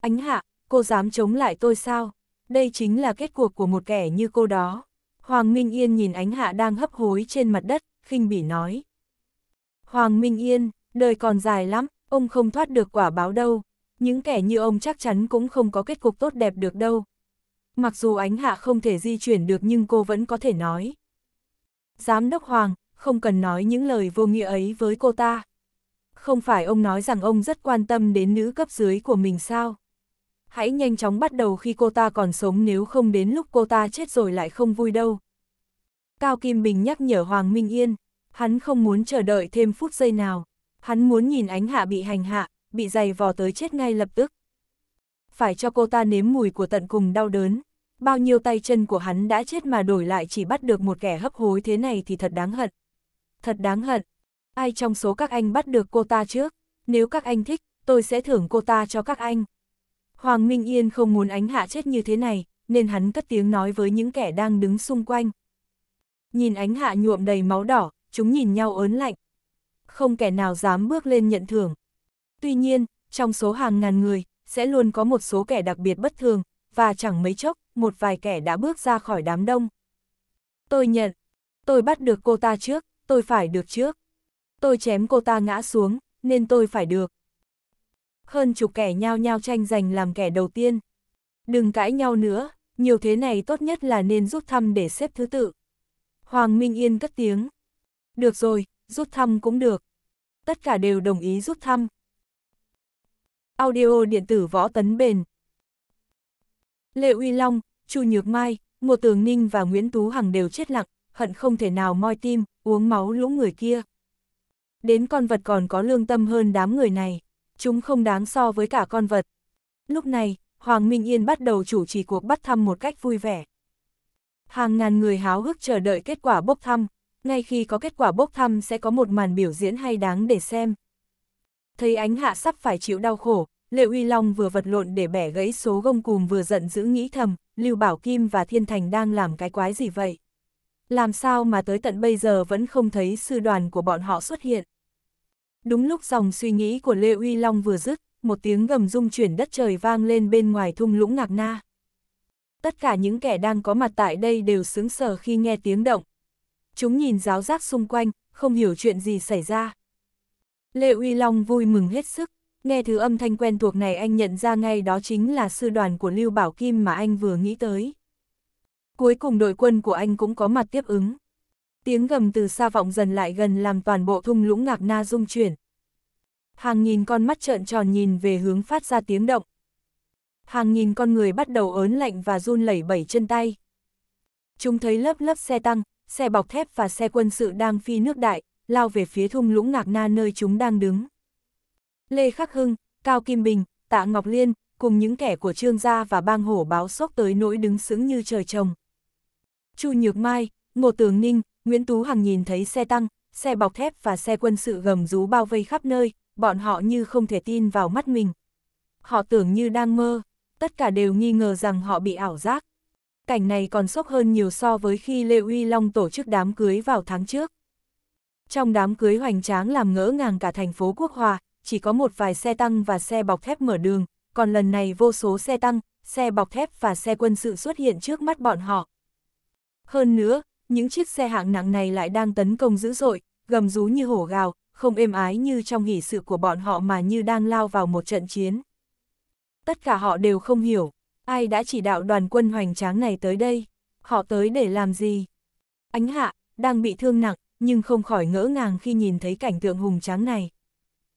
[SPEAKER 1] Ánh hạ, cô dám chống lại tôi sao? đây chính là kết cuộc của một kẻ như cô đó. Hoàng Minh Yên nhìn ánh hạ đang hấp hối trên mặt đất, khinh bỉ nói. Hoàng Minh Yên, đời còn dài lắm, ông không thoát được quả báo đâu. Những kẻ như ông chắc chắn cũng không có kết cục tốt đẹp được đâu. Mặc dù ánh hạ không thể di chuyển được nhưng cô vẫn có thể nói. Giám đốc Hoàng, không cần nói những lời vô nghĩa ấy với cô ta. Không phải ông nói rằng ông rất quan tâm đến nữ cấp dưới của mình sao? hãy nhanh chóng bắt đầu khi cô ta còn sống nếu không đến lúc cô ta chết rồi lại không vui đâu. Cao Kim Bình nhắc nhở Hoàng Minh Yên, hắn không muốn chờ đợi thêm phút giây nào, hắn muốn nhìn ánh hạ bị hành hạ, bị dày vò tới chết ngay lập tức. Phải cho cô ta nếm mùi của tận cùng đau đớn, bao nhiêu tay chân của hắn đã chết mà đổi lại chỉ bắt được một kẻ hấp hối thế này thì thật đáng hận. Thật đáng hận, ai trong số các anh bắt được cô ta trước, nếu các anh thích, tôi sẽ thưởng cô ta cho các anh. Hoàng Minh Yên không muốn ánh hạ chết như thế này, nên hắn cất tiếng nói với những kẻ đang đứng xung quanh. Nhìn ánh hạ nhuộm đầy máu đỏ, chúng nhìn nhau ớn lạnh. Không kẻ nào dám bước lên nhận thưởng. Tuy nhiên, trong số hàng ngàn người, sẽ luôn có một số kẻ đặc biệt bất thường, và chẳng mấy chốc, một vài kẻ đã bước ra khỏi đám đông. Tôi nhận, tôi bắt được cô ta trước, tôi phải được trước. Tôi chém cô ta ngã xuống, nên tôi phải được hơn chục kẻ nhao nhao tranh giành làm kẻ đầu tiên. Đừng cãi nhau nữa, nhiều thế này tốt nhất là nên rút thăm để xếp thứ tự. Hoàng Minh Yên cất tiếng. Được rồi, rút thăm cũng được. Tất cả đều đồng ý rút thăm. Audio điện tử võ tấn bền. Lệ Uy Long, Chu Nhược Mai, Ngô Tường Ninh và Nguyễn Tú Hằng đều chết lặng, hận không thể nào moi tim, uống máu lũ người kia. Đến con vật còn có lương tâm hơn đám người này chúng không đáng so với cả con vật. Lúc này, Hoàng Minh Yên bắt đầu chủ trì cuộc bắt thăm một cách vui vẻ. Hàng ngàn người háo hức chờ đợi kết quả bốc thăm, ngay khi có kết quả bốc thăm sẽ có một màn biểu diễn hay đáng để xem. Thấy ánh hạ sắp phải chịu đau khổ, Lệ Uy Long vừa vật lộn để bẻ gãy số gông cùm vừa giận dữ nghĩ thầm, Lưu Bảo Kim và Thiên Thành đang làm cái quái gì vậy? Làm sao mà tới tận bây giờ vẫn không thấy sư đoàn của bọn họ xuất hiện? Đúng lúc dòng suy nghĩ của Lê Uy Long vừa dứt, một tiếng gầm rung chuyển đất trời vang lên bên ngoài thung lũng ngạc na. Tất cả những kẻ đang có mặt tại đây đều sướng sờ khi nghe tiếng động. Chúng nhìn giáo giác xung quanh, không hiểu chuyện gì xảy ra. Lê Uy Long vui mừng hết sức, nghe thứ âm thanh quen thuộc này anh nhận ra ngay đó chính là sư đoàn của Lưu Bảo Kim mà anh vừa nghĩ tới. Cuối cùng đội quân của anh cũng có mặt tiếp ứng. Tiếng gầm từ xa vọng dần lại gần làm toàn bộ thung lũng ngạc na rung chuyển. Hàng nghìn con mắt trợn tròn nhìn về hướng phát ra tiếng động. Hàng nghìn con người bắt đầu ớn lạnh và run lẩy bẩy chân tay. Chúng thấy lớp lớp xe tăng, xe bọc thép và xe quân sự đang phi nước đại, lao về phía thung lũng ngạc na nơi chúng đang đứng. Lê Khắc Hưng, Cao Kim Bình, Tạ Ngọc Liên, cùng những kẻ của Trương Gia và bang hổ báo sốc tới nỗi đứng sững như trời trồng. Chu Nhược Mai, Ngô Tường Ninh, Nguyễn Tú Hằng nhìn thấy xe tăng, xe bọc thép và xe quân sự gầm rú bao vây khắp nơi, bọn họ như không thể tin vào mắt mình. Họ tưởng như đang mơ, tất cả đều nghi ngờ rằng họ bị ảo giác. Cảnh này còn sốc hơn nhiều so với khi Lê Uy Long tổ chức đám cưới vào tháng trước. Trong đám cưới hoành tráng làm ngỡ ngàng cả thành phố Quốc Hòa, chỉ có một vài xe tăng và xe bọc thép mở đường, còn lần này vô số xe tăng, xe bọc thép và xe quân sự xuất hiện trước mắt bọn họ. Hơn nữa, những chiếc xe hạng nặng này lại đang tấn công dữ dội, gầm rú như hổ gào, không êm ái như trong hỷ sự của bọn họ mà như đang lao vào một trận chiến. Tất cả họ đều không hiểu, ai đã chỉ đạo đoàn quân hoành tráng này tới đây, họ tới để làm gì. Ánh hạ, đang bị thương nặng, nhưng không khỏi ngỡ ngàng khi nhìn thấy cảnh tượng hùng tráng này.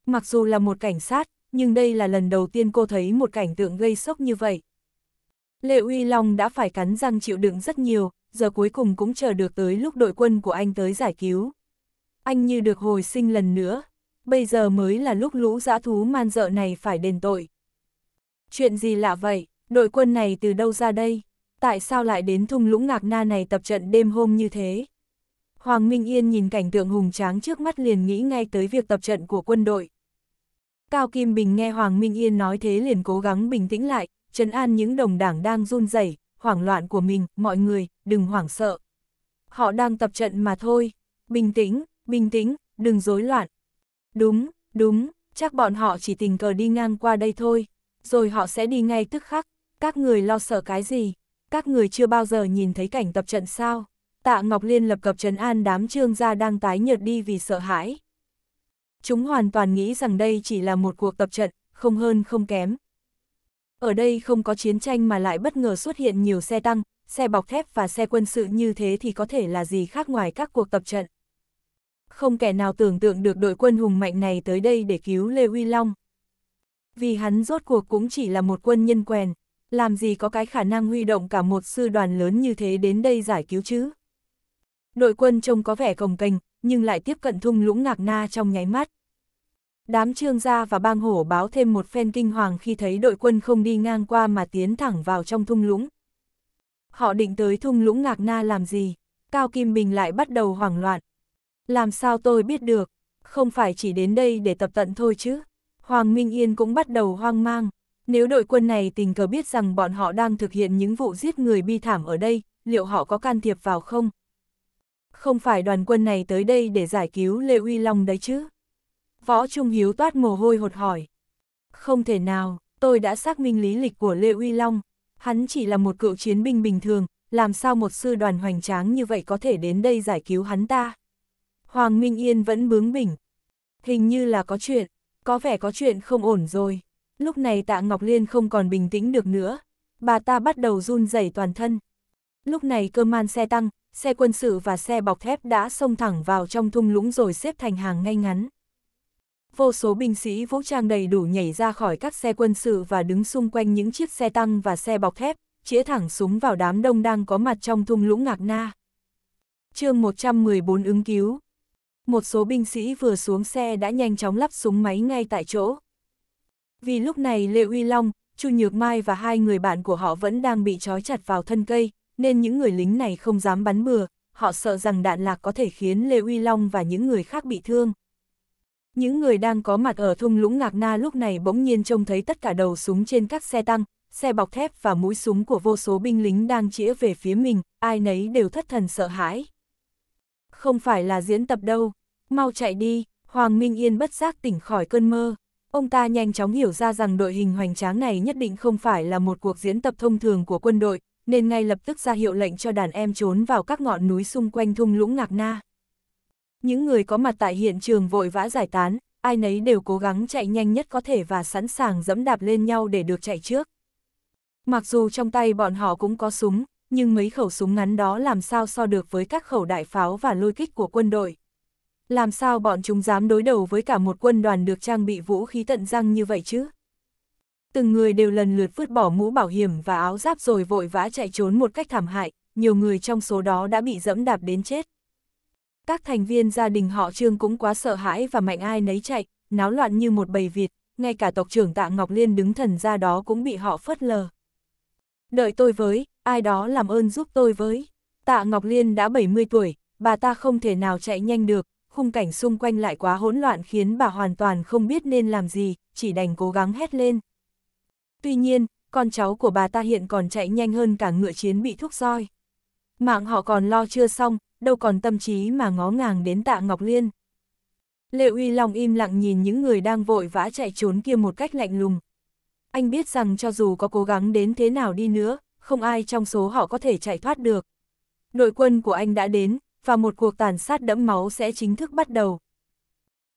[SPEAKER 1] Mặc dù là một cảnh sát, nhưng đây là lần đầu tiên cô thấy một cảnh tượng gây sốc như vậy. Lệ Uy Long đã phải cắn răng chịu đựng rất nhiều, giờ cuối cùng cũng chờ được tới lúc đội quân của anh tới giải cứu. Anh như được hồi sinh lần nữa, bây giờ mới là lúc lũ dã thú man dợ này phải đền tội. Chuyện gì lạ vậy, đội quân này từ đâu ra đây? Tại sao lại đến thung lũng ngạc na này tập trận đêm hôm như thế? Hoàng Minh Yên nhìn cảnh tượng hùng tráng trước mắt liền nghĩ ngay tới việc tập trận của quân đội. Cao Kim Bình nghe Hoàng Minh Yên nói thế liền cố gắng bình tĩnh lại, trấn an những đồng đảng đang run rẩy, hoảng loạn của mình, mọi người, đừng hoảng sợ. Họ đang tập trận mà thôi, bình tĩnh, bình tĩnh, đừng rối loạn. Đúng, đúng, chắc bọn họ chỉ tình cờ đi ngang qua đây thôi, rồi họ sẽ đi ngay tức khắc, các người lo sợ cái gì, các người chưa bao giờ nhìn thấy cảnh tập trận sao. Tạ Ngọc Liên lập cập trấn an đám trương gia đang tái nhợt đi vì sợ hãi. Chúng hoàn toàn nghĩ rằng đây chỉ là một cuộc tập trận, không hơn không kém, ở đây không có chiến tranh mà lại bất ngờ xuất hiện nhiều xe tăng, xe bọc thép và xe quân sự như thế thì có thể là gì khác ngoài các cuộc tập trận. Không kẻ nào tưởng tượng được đội quân hùng mạnh này tới đây để cứu Lê Huy Long. Vì hắn rốt cuộc cũng chỉ là một quân nhân quèn, làm gì có cái khả năng huy động cả một sư đoàn lớn như thế đến đây giải cứu chứ. Đội quân trông có vẻ cồng kềnh, nhưng lại tiếp cận thung lũng ngạc na trong nháy mắt. Đám trương gia và bang hổ báo thêm một phen kinh hoàng khi thấy đội quân không đi ngang qua mà tiến thẳng vào trong thung lũng. Họ định tới thung lũng ngạc na làm gì? Cao Kim Bình lại bắt đầu hoảng loạn. Làm sao tôi biết được? Không phải chỉ đến đây để tập tận thôi chứ? Hoàng Minh Yên cũng bắt đầu hoang mang. Nếu đội quân này tình cờ biết rằng bọn họ đang thực hiện những vụ giết người bi thảm ở đây, liệu họ có can thiệp vào không? Không phải đoàn quân này tới đây để giải cứu Lê Uy Long đấy chứ? Võ Trung Hiếu toát mồ hôi hột hỏi. Không thể nào, tôi đã xác minh lý lịch của Lê Uy Long, hắn chỉ là một cựu chiến binh bình thường, làm sao một sư đoàn hoành tráng như vậy có thể đến đây giải cứu hắn ta. Hoàng Minh Yên vẫn bướng bỉnh. Hình như là có chuyện, có vẻ có chuyện không ổn rồi. Lúc này tạ Ngọc Liên không còn bình tĩnh được nữa, bà ta bắt đầu run rẩy toàn thân. Lúc này cơ man xe tăng, xe quân sự và xe bọc thép đã xông thẳng vào trong thung lũng rồi xếp thành hàng ngay ngắn vô số binh sĩ vũ trang đầy đủ nhảy ra khỏi các xe quân sự và đứng xung quanh những chiếc xe tăng và xe bọc thép, chĩa thẳng súng vào đám đông đang có mặt trong thung lũng ngạc na. chương 114 ứng cứu Một số binh sĩ vừa xuống xe đã nhanh chóng lắp súng máy ngay tại chỗ. Vì lúc này Lê Uy Long, Chu Nhược Mai và hai người bạn của họ vẫn đang bị trói chặt vào thân cây, nên những người lính này không dám bắn bừa, họ sợ rằng đạn lạc có thể khiến Lê Uy Long và những người khác bị thương. Những người đang có mặt ở thung lũng Ngạc Na lúc này bỗng nhiên trông thấy tất cả đầu súng trên các xe tăng, xe bọc thép và mũi súng của vô số binh lính đang chĩa về phía mình, ai nấy đều thất thần sợ hãi. Không phải là diễn tập đâu, mau chạy đi, Hoàng Minh Yên bất giác tỉnh khỏi cơn mơ. Ông ta nhanh chóng hiểu ra rằng đội hình hoành tráng này nhất định không phải là một cuộc diễn tập thông thường của quân đội, nên ngay lập tức ra hiệu lệnh cho đàn em trốn vào các ngọn núi xung quanh thung lũng Ngạc Na. Những người có mặt tại hiện trường vội vã giải tán, ai nấy đều cố gắng chạy nhanh nhất có thể và sẵn sàng dẫm đạp lên nhau để được chạy trước. Mặc dù trong tay bọn họ cũng có súng, nhưng mấy khẩu súng ngắn đó làm sao so được với các khẩu đại pháo và lôi kích của quân đội. Làm sao bọn chúng dám đối đầu với cả một quân đoàn được trang bị vũ khí tận răng như vậy chứ? Từng người đều lần lượt vứt bỏ mũ bảo hiểm và áo giáp rồi vội vã chạy trốn một cách thảm hại, nhiều người trong số đó đã bị dẫm đạp đến chết. Các thành viên gia đình họ Trương cũng quá sợ hãi và mạnh ai nấy chạy, náo loạn như một bầy vịt. ngay cả tộc trưởng Tạ Ngọc Liên đứng thần ra đó cũng bị họ phớt lờ. Đợi tôi với, ai đó làm ơn giúp tôi với. Tạ Ngọc Liên đã 70 tuổi, bà ta không thể nào chạy nhanh được, khung cảnh xung quanh lại quá hỗn loạn khiến bà hoàn toàn không biết nên làm gì, chỉ đành cố gắng hét lên. Tuy nhiên, con cháu của bà ta hiện còn chạy nhanh hơn cả ngựa chiến bị thúc roi. Mạng họ còn lo chưa xong, đâu còn tâm trí mà ngó ngàng đến tạ Ngọc Liên. Lệ Uy Long im lặng nhìn những người đang vội vã chạy trốn kia một cách lạnh lùng. Anh biết rằng cho dù có cố gắng đến thế nào đi nữa, không ai trong số họ có thể chạy thoát được. Đội quân của anh đã đến, và một cuộc tàn sát đẫm máu sẽ chính thức bắt đầu.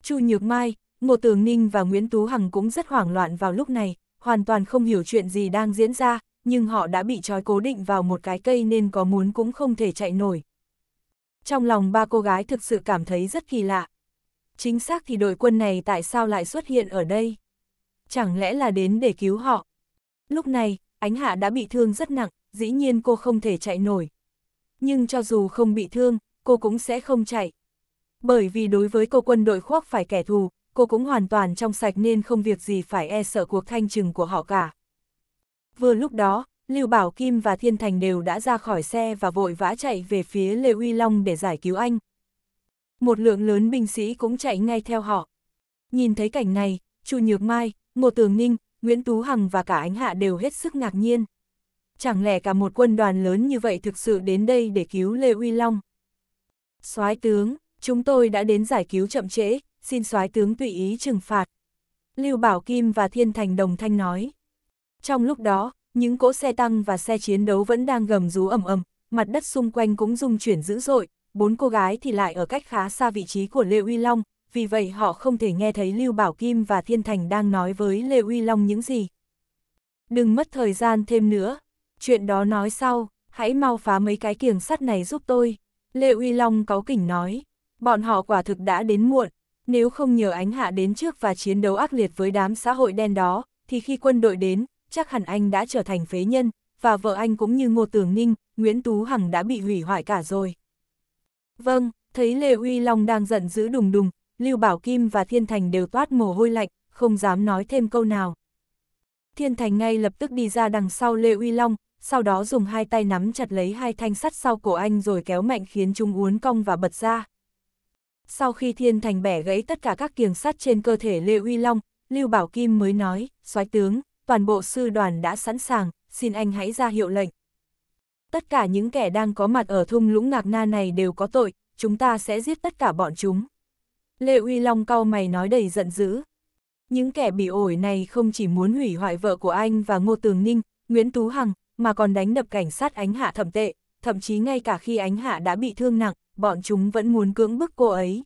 [SPEAKER 1] Chu Nhược Mai, Ngô Tường Ninh và Nguyễn Tú Hằng cũng rất hoảng loạn vào lúc này, hoàn toàn không hiểu chuyện gì đang diễn ra, nhưng họ đã bị trói cố định vào một cái cây nên có muốn cũng không thể chạy nổi trong lòng ba cô gái thực sự cảm thấy rất kỳ lạ. Chính xác thì đội quân này tại sao lại xuất hiện ở đây? Chẳng lẽ là đến để cứu họ? Lúc này, Ánh Hạ đã bị thương rất nặng, dĩ nhiên cô không thể chạy nổi. Nhưng cho dù không bị thương, cô cũng sẽ không chạy. Bởi vì đối với cô quân đội khoác phải kẻ thù, cô cũng hoàn toàn trong sạch nên không việc gì phải e sợ cuộc thanh trừng của họ cả. Vừa lúc đó, Lưu Bảo Kim và Thiên Thành đều đã ra khỏi xe và vội vã chạy về phía Lê Uy Long để giải cứu anh. Một lượng lớn binh sĩ cũng chạy ngay theo họ. Nhìn thấy cảnh này, Chu Nhược Mai, Ngô Tường Ninh, Nguyễn Tú Hằng và cả Ánh Hạ đều hết sức ngạc nhiên. Chẳng lẽ cả một quân đoàn lớn như vậy thực sự đến đây để cứu Lê Uy Long? Soái tướng, chúng tôi đã đến giải cứu chậm trễ, xin soái tướng tùy ý trừng phạt. Lưu Bảo Kim và Thiên Thành đồng thanh nói. Trong lúc đó, những cỗ xe tăng và xe chiến đấu vẫn đang gầm rú ầm ầm, mặt đất xung quanh cũng rung chuyển dữ dội, bốn cô gái thì lại ở cách khá xa vị trí của Lê Uy Long, vì vậy họ không thể nghe thấy Lưu Bảo Kim và Thiên Thành đang nói với Lê Uy Long những gì. Đừng mất thời gian thêm nữa, chuyện đó nói sau, hãy mau phá mấy cái kiềng sắt này giúp tôi. Lê Uy Long cáu kỉnh nói, bọn họ quả thực đã đến muộn, nếu không nhờ ánh hạ đến trước và chiến đấu ác liệt với đám xã hội đen đó, thì khi quân đội đến, chắc hẳn anh đã trở thành phế nhân, và vợ anh cũng như Ngô Tường Ninh, Nguyễn Tú Hằng đã bị hủy hoại cả rồi. Vâng, thấy Lê Uy Long đang giận dữ đùng đùng, Lưu Bảo Kim và Thiên Thành đều toát mồ hôi lạnh, không dám nói thêm câu nào. Thiên Thành ngay lập tức đi ra đằng sau Lê Uy Long, sau đó dùng hai tay nắm chặt lấy hai thanh sắt sau cổ anh rồi kéo mạnh khiến chúng uốn cong và bật ra. Sau khi Thiên Thành bẻ gãy tất cả các kiềng sắt trên cơ thể Lê Uy Long, Lưu Bảo Kim mới nói, soái tướng, toàn bộ sư đoàn đã sẵn sàng, xin anh hãy ra hiệu lệnh. Tất cả những kẻ đang có mặt ở thung lũng ngạc na này đều có tội, chúng ta sẽ giết tất cả bọn chúng. Lệ Uy Long cau mày nói đầy giận dữ. Những kẻ bị ổi này không chỉ muốn hủy hoại vợ của anh và Ngô Tường Ninh, Nguyễn Tú Hằng, mà còn đánh đập cảnh sát ánh hạ thẩm tệ, thậm chí ngay cả khi ánh hạ đã bị thương nặng, bọn chúng vẫn muốn cưỡng bức cô ấy.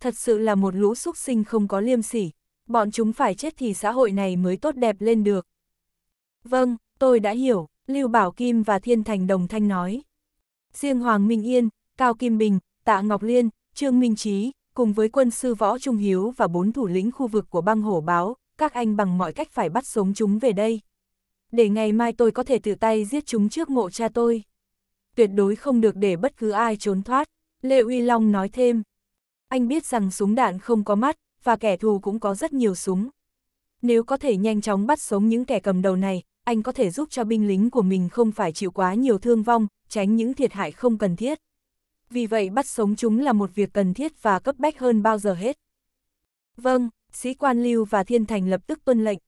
[SPEAKER 1] Thật sự là một lũ xúc sinh không có liêm sỉ, bọn chúng phải chết thì xã hội này mới tốt đẹp lên được. Vâng, tôi đã hiểu, Lưu Bảo Kim và Thiên Thành Đồng Thanh nói. Riêng Hoàng Minh Yên, Cao Kim Bình, Tạ Ngọc Liên, Trương Minh Trí, cùng với quân sư Võ Trung Hiếu và bốn thủ lĩnh khu vực của băng hổ báo, các anh bằng mọi cách phải bắt sống chúng về đây. Để ngày mai tôi có thể tự tay giết chúng trước mộ cha tôi. Tuyệt đối không được để bất cứ ai trốn thoát, Lê Uy Long nói thêm. Anh biết rằng súng đạn không có mắt, và kẻ thù cũng có rất nhiều súng. Nếu có thể nhanh chóng bắt sống những kẻ cầm đầu này, anh có thể giúp cho binh lính của mình không phải chịu quá nhiều thương vong, tránh những thiệt hại không cần thiết. Vì vậy bắt sống chúng là một việc cần thiết và cấp bách hơn bao giờ hết. Vâng, sĩ quan Lưu và Thiên Thành lập tức tuân lệnh.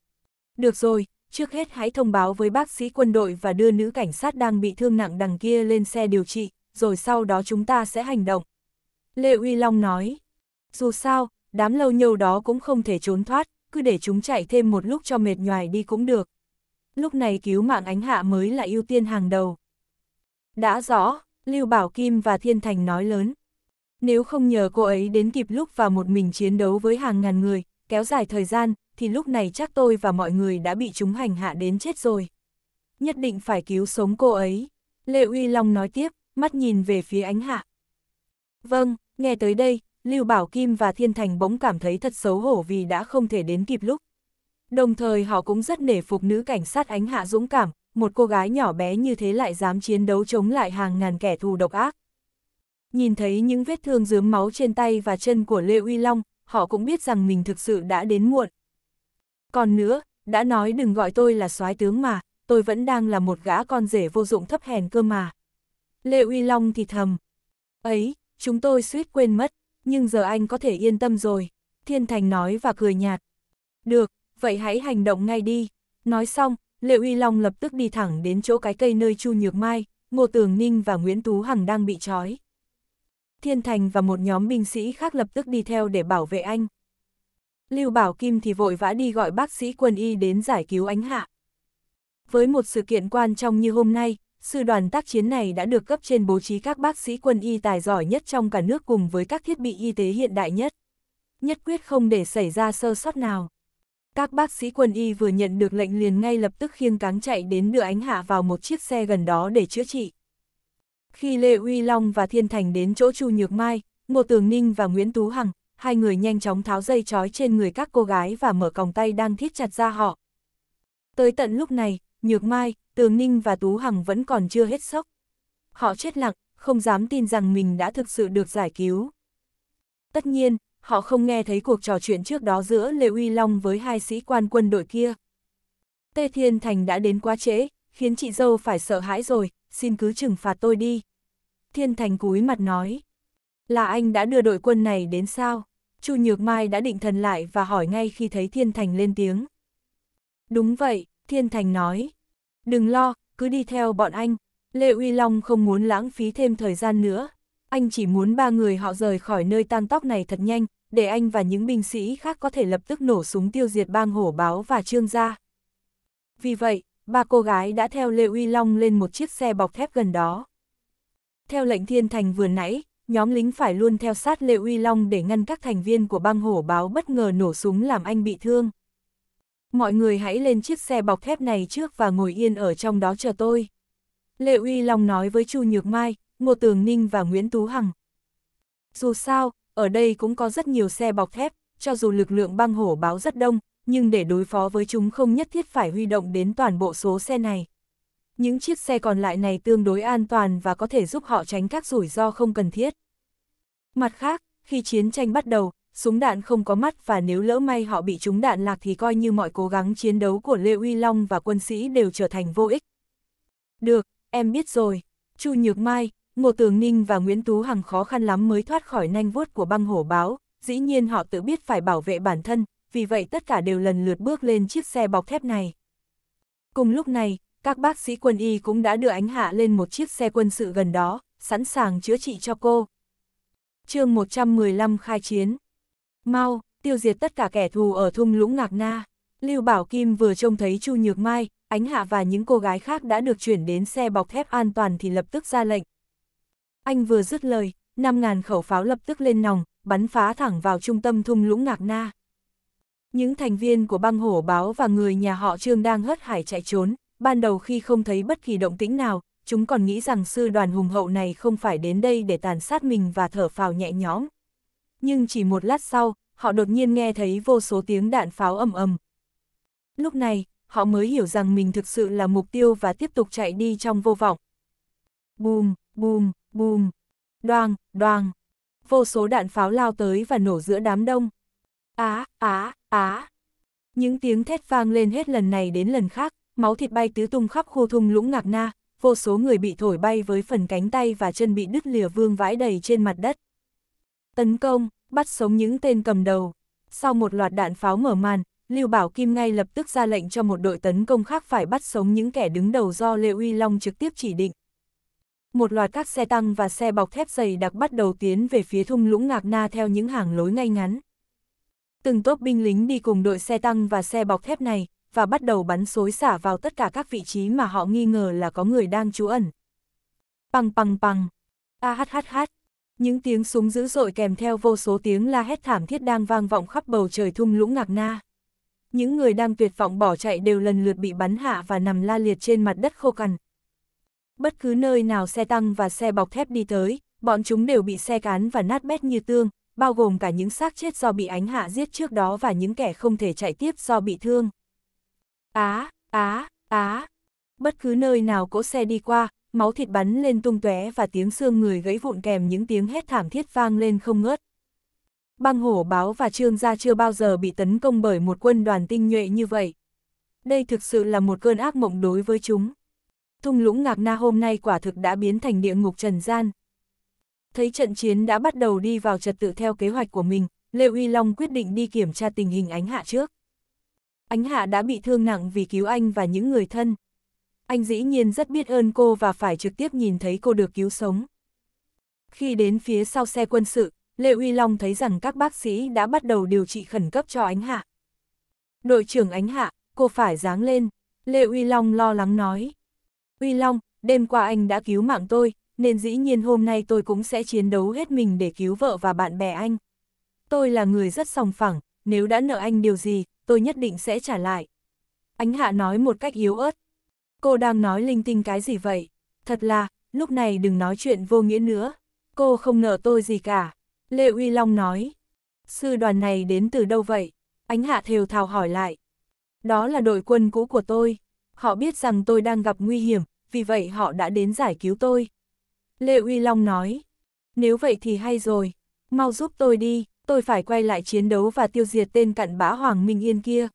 [SPEAKER 1] Được rồi, trước hết hãy thông báo với bác sĩ quân đội và đưa nữ cảnh sát đang bị thương nặng đằng kia lên xe điều trị, rồi sau đó chúng ta sẽ hành động. Lê Uy Long nói, dù sao, đám lâu nhâu đó cũng không thể trốn thoát, cứ để chúng chạy thêm một lúc cho mệt nhoài đi cũng được. Lúc này cứu mạng ánh hạ mới là ưu tiên hàng đầu. Đã rõ, Lưu Bảo Kim và Thiên Thành nói lớn. Nếu không nhờ cô ấy đến kịp lúc và một mình chiến đấu với hàng ngàn người, kéo dài thời gian, thì lúc này chắc tôi và mọi người đã bị chúng hành hạ đến chết rồi. Nhất định phải cứu sống cô ấy. Lệ Uy Long nói tiếp, mắt nhìn về phía ánh hạ. Vâng, nghe tới đây, Lưu Bảo Kim và Thiên Thành bỗng cảm thấy thật xấu hổ vì đã không thể đến kịp lúc. Đồng thời họ cũng rất nể phục nữ cảnh sát ánh hạ dũng cảm, một cô gái nhỏ bé như thế lại dám chiến đấu chống lại hàng ngàn kẻ thù độc ác. Nhìn thấy những vết thương dướm máu trên tay và chân của Lê Uy Long, họ cũng biết rằng mình thực sự đã đến muộn. Còn nữa, đã nói đừng gọi tôi là soái tướng mà, tôi vẫn đang là một gã con rể vô dụng thấp hèn cơ mà. Lê Uy Long thì thầm. Ấy, chúng tôi suýt quên mất nhưng giờ anh có thể yên tâm rồi. Thiên Thành nói và cười nhạt. Được, vậy hãy hành động ngay đi. Nói xong, Lệ Uy Long lập tức đi thẳng đến chỗ cái cây nơi Chu Nhược Mai, Ngô Tường Ninh và Nguyễn Tú Hằng đang bị trói. Thiên Thành và một nhóm binh sĩ khác lập tức đi theo để bảo vệ anh. Lưu Bảo Kim thì vội vã đi gọi bác sĩ quân y đến giải cứu ánh hạ. Với một sự kiện quan trọng như hôm nay, Sư đoàn tác chiến này đã được cấp trên bố trí các bác sĩ quân y tài giỏi nhất trong cả nước cùng với các thiết bị y tế hiện đại nhất. Nhất quyết không để xảy ra sơ sót nào. Các bác sĩ quân y vừa nhận được lệnh liền ngay lập tức khiêng cáng chạy đến đưa ánh hạ vào một chiếc xe gần đó để chữa trị. Khi Lê Uy Long và Thiên Thành đến chỗ Chu Nhược Mai, Ngô Tường Ninh và Nguyễn Tú Hằng, hai người nhanh chóng tháo dây trói trên người các cô gái và mở còng tay đang thiết chặt ra họ. Tới tận lúc này, Nhược Mai, Tường Ninh và Tú Hằng vẫn còn chưa hết sốc. Họ chết lặng, không dám tin rằng mình đã thực sự được giải cứu. Tất nhiên, họ không nghe thấy cuộc trò chuyện trước đó giữa Lê Uy Long với hai sĩ quan quân đội kia. Tê Thiên Thành đã đến quá trễ, khiến chị dâu phải sợ hãi rồi, xin cứ trừng phạt tôi đi. Thiên Thành cúi mặt nói, là anh đã đưa đội quân này đến sao? Chu Nhược Mai đã định thần lại và hỏi ngay khi thấy Thiên Thành lên tiếng. Đúng vậy, Thiên Thành nói. Đừng lo, cứ đi theo bọn anh. Lê Uy Long không muốn lãng phí thêm thời gian nữa. Anh chỉ muốn ba người họ rời khỏi nơi tang tóc này thật nhanh, để anh và những binh sĩ khác có thể lập tức nổ súng tiêu diệt bang hổ báo và trương gia. Vì vậy, ba cô gái đã theo Lê Uy Long lên một chiếc xe bọc thép gần đó. Theo lệnh Thiên Thành vừa nãy, nhóm lính phải luôn theo sát Lê Uy Long để ngăn các thành viên của bang hổ báo bất ngờ nổ súng làm anh bị thương mọi người hãy lên chiếc xe bọc thép này trước và ngồi yên ở trong đó chờ tôi. Lệ Uy Long nói với Chu Nhược Mai, Ngô Tường Ninh và Nguyễn Tú Hằng. Dù sao, ở đây cũng có rất nhiều xe bọc thép, cho dù lực lượng băng hổ báo rất đông, nhưng để đối phó với chúng không nhất thiết phải huy động đến toàn bộ số xe này. Những chiếc xe còn lại này tương đối an toàn và có thể giúp họ tránh các rủi ro không cần thiết. Mặt khác, khi chiến tranh bắt đầu, súng đạn không có mắt và nếu lỡ may họ bị trúng đạn lạc thì coi như mọi cố gắng chiến đấu của Lê Uy Long và quân sĩ đều trở thành vô ích. Được, em biết rồi. Chu Nhược Mai, Ngô Tường Ninh và Nguyễn Tú Hằng khó khăn lắm mới thoát khỏi nanh vuốt của băng hổ báo, dĩ nhiên họ tự biết phải bảo vệ bản thân, vì vậy tất cả đều lần lượt bước lên chiếc xe bọc thép này. Cùng lúc này, các bác sĩ quân y cũng đã đưa ánh hạ lên một chiếc xe quân sự gần đó, sẵn sàng chữa trị cho cô. chương 115 khai chiến Mau, tiêu diệt tất cả kẻ thù ở thung lũng Ngạc Na. Lưu Bảo Kim vừa trông thấy Chu Nhược Mai, Ánh Hạ và những cô gái khác đã được chuyển đến xe bọc thép an toàn thì lập tức ra lệnh. Anh vừa dứt lời, 5.000 khẩu pháo lập tức lên nòng, bắn phá thẳng vào trung tâm thung lũng Ngạc Na. Những thành viên của băng hổ báo và người nhà họ Trương đang hớt hải chạy trốn, ban đầu khi không thấy bất kỳ động tĩnh nào, chúng còn nghĩ rằng sư đoàn hùng hậu này không phải đến đây để tàn sát mình và thở phào nhẹ nhõm nhưng chỉ một lát sau, họ đột nhiên nghe thấy vô số tiếng đạn pháo ầm ầm. Lúc này, họ mới hiểu rằng mình thực sự là mục tiêu và tiếp tục chạy đi trong vô vọng. Bùm, bùm, bùm, đoang, đoang. Vô số đạn pháo lao tới và nổ giữa đám đông. Á, á, á. Những tiếng thét vang lên hết lần này đến lần khác, máu thịt bay tứ tung khắp khu thung lũng ngạc na, vô số người bị thổi bay với phần cánh tay và chân bị đứt lìa vương vãi đầy trên mặt đất tấn công, bắt sống những tên cầm đầu. Sau một loạt đạn pháo mở màn, Lưu Bảo Kim ngay lập tức ra lệnh cho một đội tấn công khác phải bắt sống những kẻ đứng đầu do Lê Uy Long trực tiếp chỉ định. Một loạt các xe tăng và xe bọc thép dày đặc bắt đầu tiến về phía thung lũng Ngạc Na theo những hàng lối ngay ngắn. Từng tốp binh lính đi cùng đội xe tăng và xe bọc thép này, và bắt đầu bắn xối xả vào tất cả các vị trí mà họ nghi ngờ là có người đang trú ẩn. Păng păng păng, a ah hát hát hát, những tiếng súng dữ dội kèm theo vô số tiếng la hét thảm thiết đang vang vọng khắp bầu trời thung lũng ngạc na. Những người đang tuyệt vọng bỏ chạy đều lần lượt bị bắn hạ và nằm la liệt trên mặt đất khô cằn. Bất cứ nơi nào xe tăng và xe bọc thép đi tới, bọn chúng đều bị xe cán và nát bét như tương, bao gồm cả những xác chết do bị ánh hạ giết trước đó và những kẻ không thể chạy tiếp do bị thương. Á, á, á, bất cứ nơi nào cỗ xe đi qua, máu thịt bắn lên tung tóe và tiếng xương người gãy vụn kèm những tiếng hét thảm thiết vang lên không ngớt. Băng hổ báo và trương gia chưa bao giờ bị tấn công bởi một quân đoàn tinh nhuệ như vậy. Đây thực sự là một cơn ác mộng đối với chúng. Thung lũng ngạc na hôm nay quả thực đã biến thành địa ngục trần gian. Thấy trận chiến đã bắt đầu đi vào trật tự theo kế hoạch của mình, Lê Uy Long quyết định đi kiểm tra tình hình ánh hạ trước. Ánh hạ đã bị thương nặng vì cứu anh và những người thân anh dĩ nhiên rất biết ơn cô và phải trực tiếp nhìn thấy cô được cứu sống. Khi đến phía sau xe quân sự, Lê Uy Long thấy rằng các bác sĩ đã bắt đầu điều trị khẩn cấp cho Ánh Hạ. Đội trưởng Ánh Hạ, cô phải dáng lên, Lê Uy Long lo lắng nói. Uy Long, đêm qua anh đã cứu mạng tôi, nên dĩ nhiên hôm nay tôi cũng sẽ chiến đấu hết mình để cứu vợ và bạn bè anh. Tôi là người rất sòng phẳng, nếu đã nợ anh điều gì, tôi nhất định sẽ trả lại. Ánh Hạ nói một cách yếu ớt. Cô đang nói linh tinh cái gì vậy? Thật là, lúc này đừng nói chuyện vô nghĩa nữa. Cô không nợ tôi gì cả. Lê Uy Long nói. Sư đoàn này đến từ đâu vậy? Ánh hạ thều thào hỏi lại. Đó là đội quân cũ của tôi. Họ biết rằng tôi đang gặp nguy hiểm, vì vậy họ đã đến giải cứu tôi. Lê Uy Long nói. Nếu vậy thì hay rồi. Mau giúp tôi đi, tôi phải quay lại chiến đấu và tiêu diệt tên cặn bã Hoàng Minh Yên kia.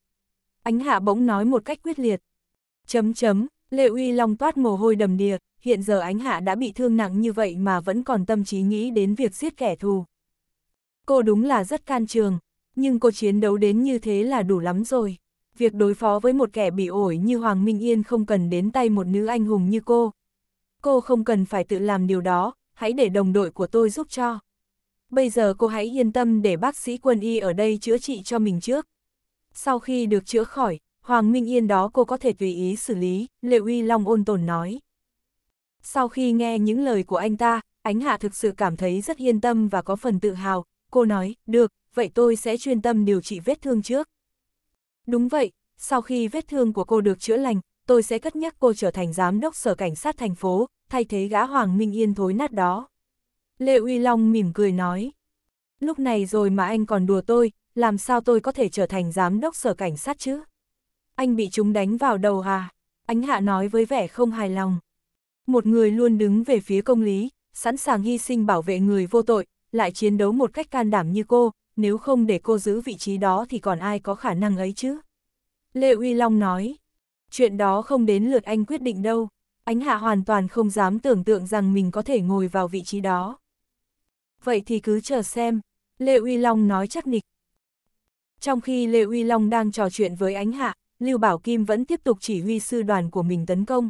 [SPEAKER 1] Ánh hạ bỗng nói một cách quyết liệt. Chấm chấm, Lệ Uy Long toát mồ hôi đầm đìa, hiện giờ ánh hạ đã bị thương nặng như vậy mà vẫn còn tâm trí nghĩ đến việc giết kẻ thù. Cô đúng là rất can trường, nhưng cô chiến đấu đến như thế là đủ lắm rồi. Việc đối phó với một kẻ bị ổi như Hoàng Minh Yên không cần đến tay một nữ anh hùng như cô. Cô không cần phải tự làm điều đó, hãy để đồng đội của tôi giúp cho. Bây giờ cô hãy yên tâm để bác sĩ quân y ở đây chữa trị cho mình trước. Sau khi được chữa khỏi, Hoàng Minh Yên đó cô có thể tùy ý xử lý, Lệ Uy Long ôn tồn nói. Sau khi nghe những lời của anh ta, Ánh Hạ thực sự cảm thấy rất yên tâm và có phần tự hào, cô nói, được, vậy tôi sẽ chuyên tâm điều trị vết thương trước. Đúng vậy, sau khi vết thương của cô được chữa lành, tôi sẽ cất nhắc cô trở thành giám đốc sở cảnh sát thành phố, thay thế gã Hoàng Minh Yên thối nát đó. Lệ Uy Long mỉm cười nói, lúc này rồi mà anh còn đùa tôi, làm sao tôi có thể trở thành giám đốc sở cảnh sát chứ? Anh bị chúng đánh vào đầu à? Ánh hạ nói với vẻ không hài lòng. Một người luôn đứng về phía công lý, sẵn sàng hy sinh bảo vệ người vô tội, lại chiến đấu một cách can đảm như cô, nếu không để cô giữ vị trí đó thì còn ai có khả năng ấy chứ? Lê Uy Long nói, chuyện đó không đến lượt anh quyết định đâu, ánh hạ hoàn toàn không dám tưởng tượng rằng mình có thể ngồi vào vị trí đó. Vậy thì cứ chờ xem, Lê Uy Long nói chắc nịch. Trong khi Lê Uy Long đang trò chuyện với ánh hạ, Lưu Bảo Kim vẫn tiếp tục chỉ huy sư đoàn của mình tấn công.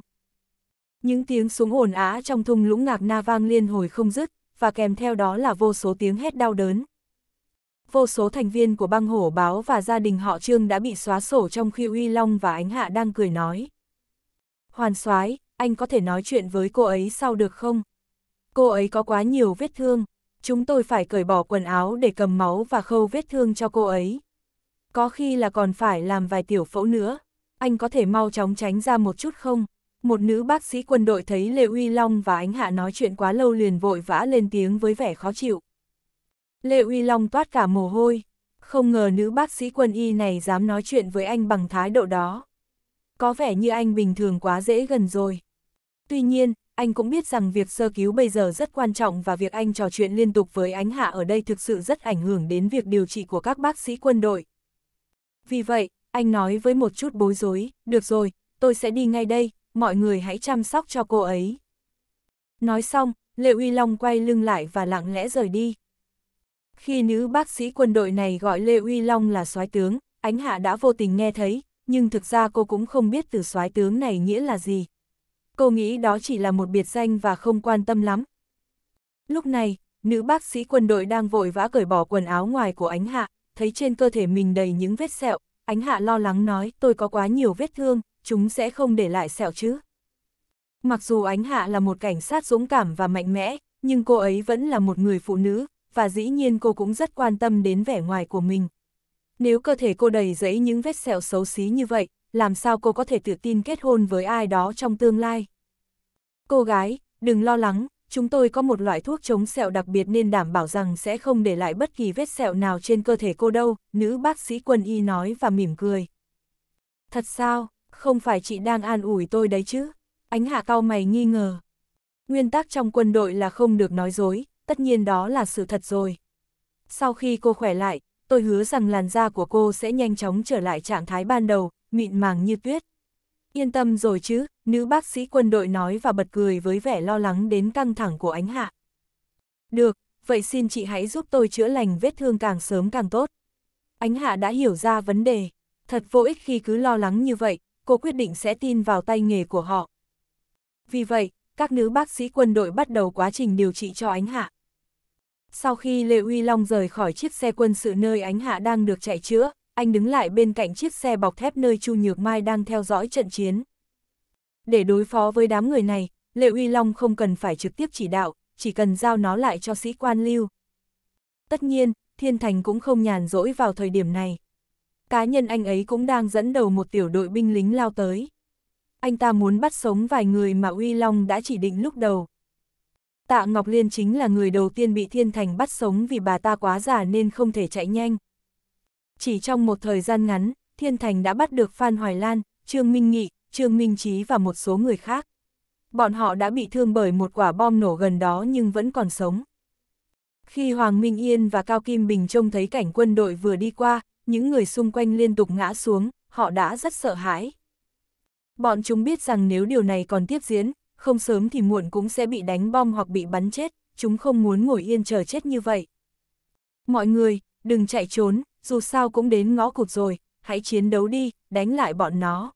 [SPEAKER 1] Những tiếng súng ồn á trong thung lũng ngạc na vang liên hồi không dứt, và kèm theo đó là vô số tiếng hét đau đớn. Vô số thành viên của băng hổ báo và gia đình họ Trương đã bị xóa sổ trong khi Uy Long và Ánh Hạ đang cười nói. Hoàn soái anh có thể nói chuyện với cô ấy sau được không? Cô ấy có quá nhiều vết thương, chúng tôi phải cởi bỏ quần áo để cầm máu và khâu vết thương cho cô ấy có khi là còn phải làm vài tiểu phẫu nữa. Anh có thể mau chóng tránh ra một chút không? Một nữ bác sĩ quân đội thấy Lê Uy Long và Ánh Hạ nói chuyện quá lâu liền vội vã lên tiếng với vẻ khó chịu. Lê Uy Long toát cả mồ hôi, không ngờ nữ bác sĩ quân y này dám nói chuyện với anh bằng thái độ đó. Có vẻ như anh bình thường quá dễ gần rồi. Tuy nhiên, anh cũng biết rằng việc sơ cứu bây giờ rất quan trọng và việc anh trò chuyện liên tục với Ánh Hạ ở đây thực sự rất ảnh hưởng đến việc điều trị của các bác sĩ quân đội. Vì vậy, anh nói với một chút bối rối, được rồi, tôi sẽ đi ngay đây, mọi người hãy chăm sóc cho cô ấy. Nói xong, Lệ Uy Long quay lưng lại và lặng lẽ rời đi. Khi nữ bác sĩ quân đội này gọi Lê Uy Long là soái tướng, Ánh Hạ đã vô tình nghe thấy, nhưng thực ra cô cũng không biết từ soái tướng này nghĩa là gì. Cô nghĩ đó chỉ là một biệt danh và không quan tâm lắm. Lúc này, nữ bác sĩ quân đội đang vội vã cởi bỏ quần áo ngoài của Ánh Hạ, thấy trên cơ thể mình đầy những vết sẹo, ánh hạ lo lắng nói tôi có quá nhiều vết thương, chúng sẽ không để lại sẹo chứ. Mặc dù ánh hạ là một cảnh sát dũng cảm và mạnh mẽ, nhưng cô ấy vẫn là một người phụ nữ, và dĩ nhiên cô cũng rất quan tâm đến vẻ ngoài của mình. Nếu cơ thể cô đầy giấy những vết sẹo xấu xí như vậy, làm sao cô có thể tự tin kết hôn với ai đó trong tương lai? Cô gái, đừng lo lắng, chúng tôi có một loại thuốc chống sẹo đặc biệt nên đảm bảo rằng sẽ không để lại bất kỳ vết sẹo nào trên cơ thể cô đâu, nữ bác sĩ quân y nói và mỉm cười. Thật sao, không phải chị đang an ủi tôi đấy chứ? Ánh hạ cao mày nghi ngờ. Nguyên tắc trong quân đội là không được nói dối, tất nhiên đó là sự thật rồi. Sau khi cô khỏe lại, tôi hứa rằng làn da của cô sẽ nhanh chóng trở lại trạng thái ban đầu, mịn màng như tuyết. Yên tâm rồi chứ, nữ bác sĩ quân đội nói và bật cười với vẻ lo lắng đến căng thẳng của ánh hạ. Được, vậy xin chị hãy giúp tôi chữa lành vết thương càng sớm càng tốt. Ánh hạ đã hiểu ra vấn đề, thật vô ích khi cứ lo lắng như vậy, cô quyết định sẽ tin vào tay nghề của họ. Vì vậy, các nữ bác sĩ quân đội bắt đầu quá trình điều trị cho ánh hạ. Sau khi Lê Uy Long rời khỏi chiếc xe quân sự nơi ánh hạ đang được chạy chữa, anh đứng lại bên cạnh chiếc xe bọc thép nơi Chu Nhược Mai đang theo dõi trận chiến. Để đối phó với đám người này, Lệ Uy Long không cần phải trực tiếp chỉ đạo, chỉ cần giao nó lại cho sĩ quan lưu. Tất nhiên, Thiên Thành cũng không nhàn rỗi vào thời điểm này. Cá nhân anh ấy cũng đang dẫn đầu một tiểu đội binh lính lao tới. Anh ta muốn bắt sống vài người mà Uy Long đã chỉ định lúc đầu. Tạ Ngọc Liên chính là người đầu tiên bị Thiên Thành bắt sống vì bà ta quá già nên không thể chạy nhanh. Chỉ trong một thời gian ngắn, Thiên Thành đã bắt được Phan Hoài Lan, Trương Minh Nghị, Trương Minh Trí và một số người khác. Bọn họ đã bị thương bởi một quả bom nổ gần đó nhưng vẫn còn sống. Khi Hoàng Minh Yên và Cao Kim Bình trông thấy cảnh quân đội vừa đi qua, những người xung quanh liên tục ngã xuống, họ đã rất sợ hãi. Bọn chúng biết rằng nếu điều này còn tiếp diễn, không sớm thì muộn cũng sẽ bị đánh bom hoặc bị bắn chết, chúng không muốn ngồi yên chờ chết như vậy. Mọi người, đừng chạy trốn, dù sao cũng đến ngõ cụt rồi, hãy chiến đấu đi, đánh lại bọn nó.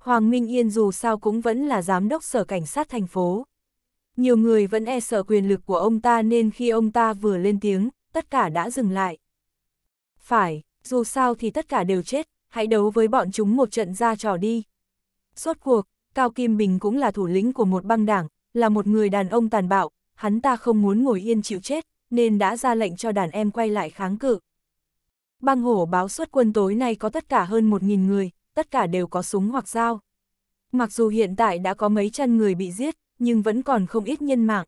[SPEAKER 1] Hoàng Minh Yên dù sao cũng vẫn là giám đốc sở cảnh sát thành phố. Nhiều người vẫn e sợ quyền lực của ông ta nên khi ông ta vừa lên tiếng, tất cả đã dừng lại. Phải, dù sao thì tất cả đều chết, hãy đấu với bọn chúng một trận ra trò đi. Suốt cuộc, Cao Kim Bình cũng là thủ lĩnh của một băng đảng, là một người đàn ông tàn bạo, hắn ta không muốn ngồi yên chịu chết, nên đã ra lệnh cho đàn em quay lại kháng cự. Băng hổ báo xuất quân tối nay có tất cả hơn 1.000 người, tất cả đều có súng hoặc dao. Mặc dù hiện tại đã có mấy trăm người bị giết, nhưng vẫn còn không ít nhân mạng.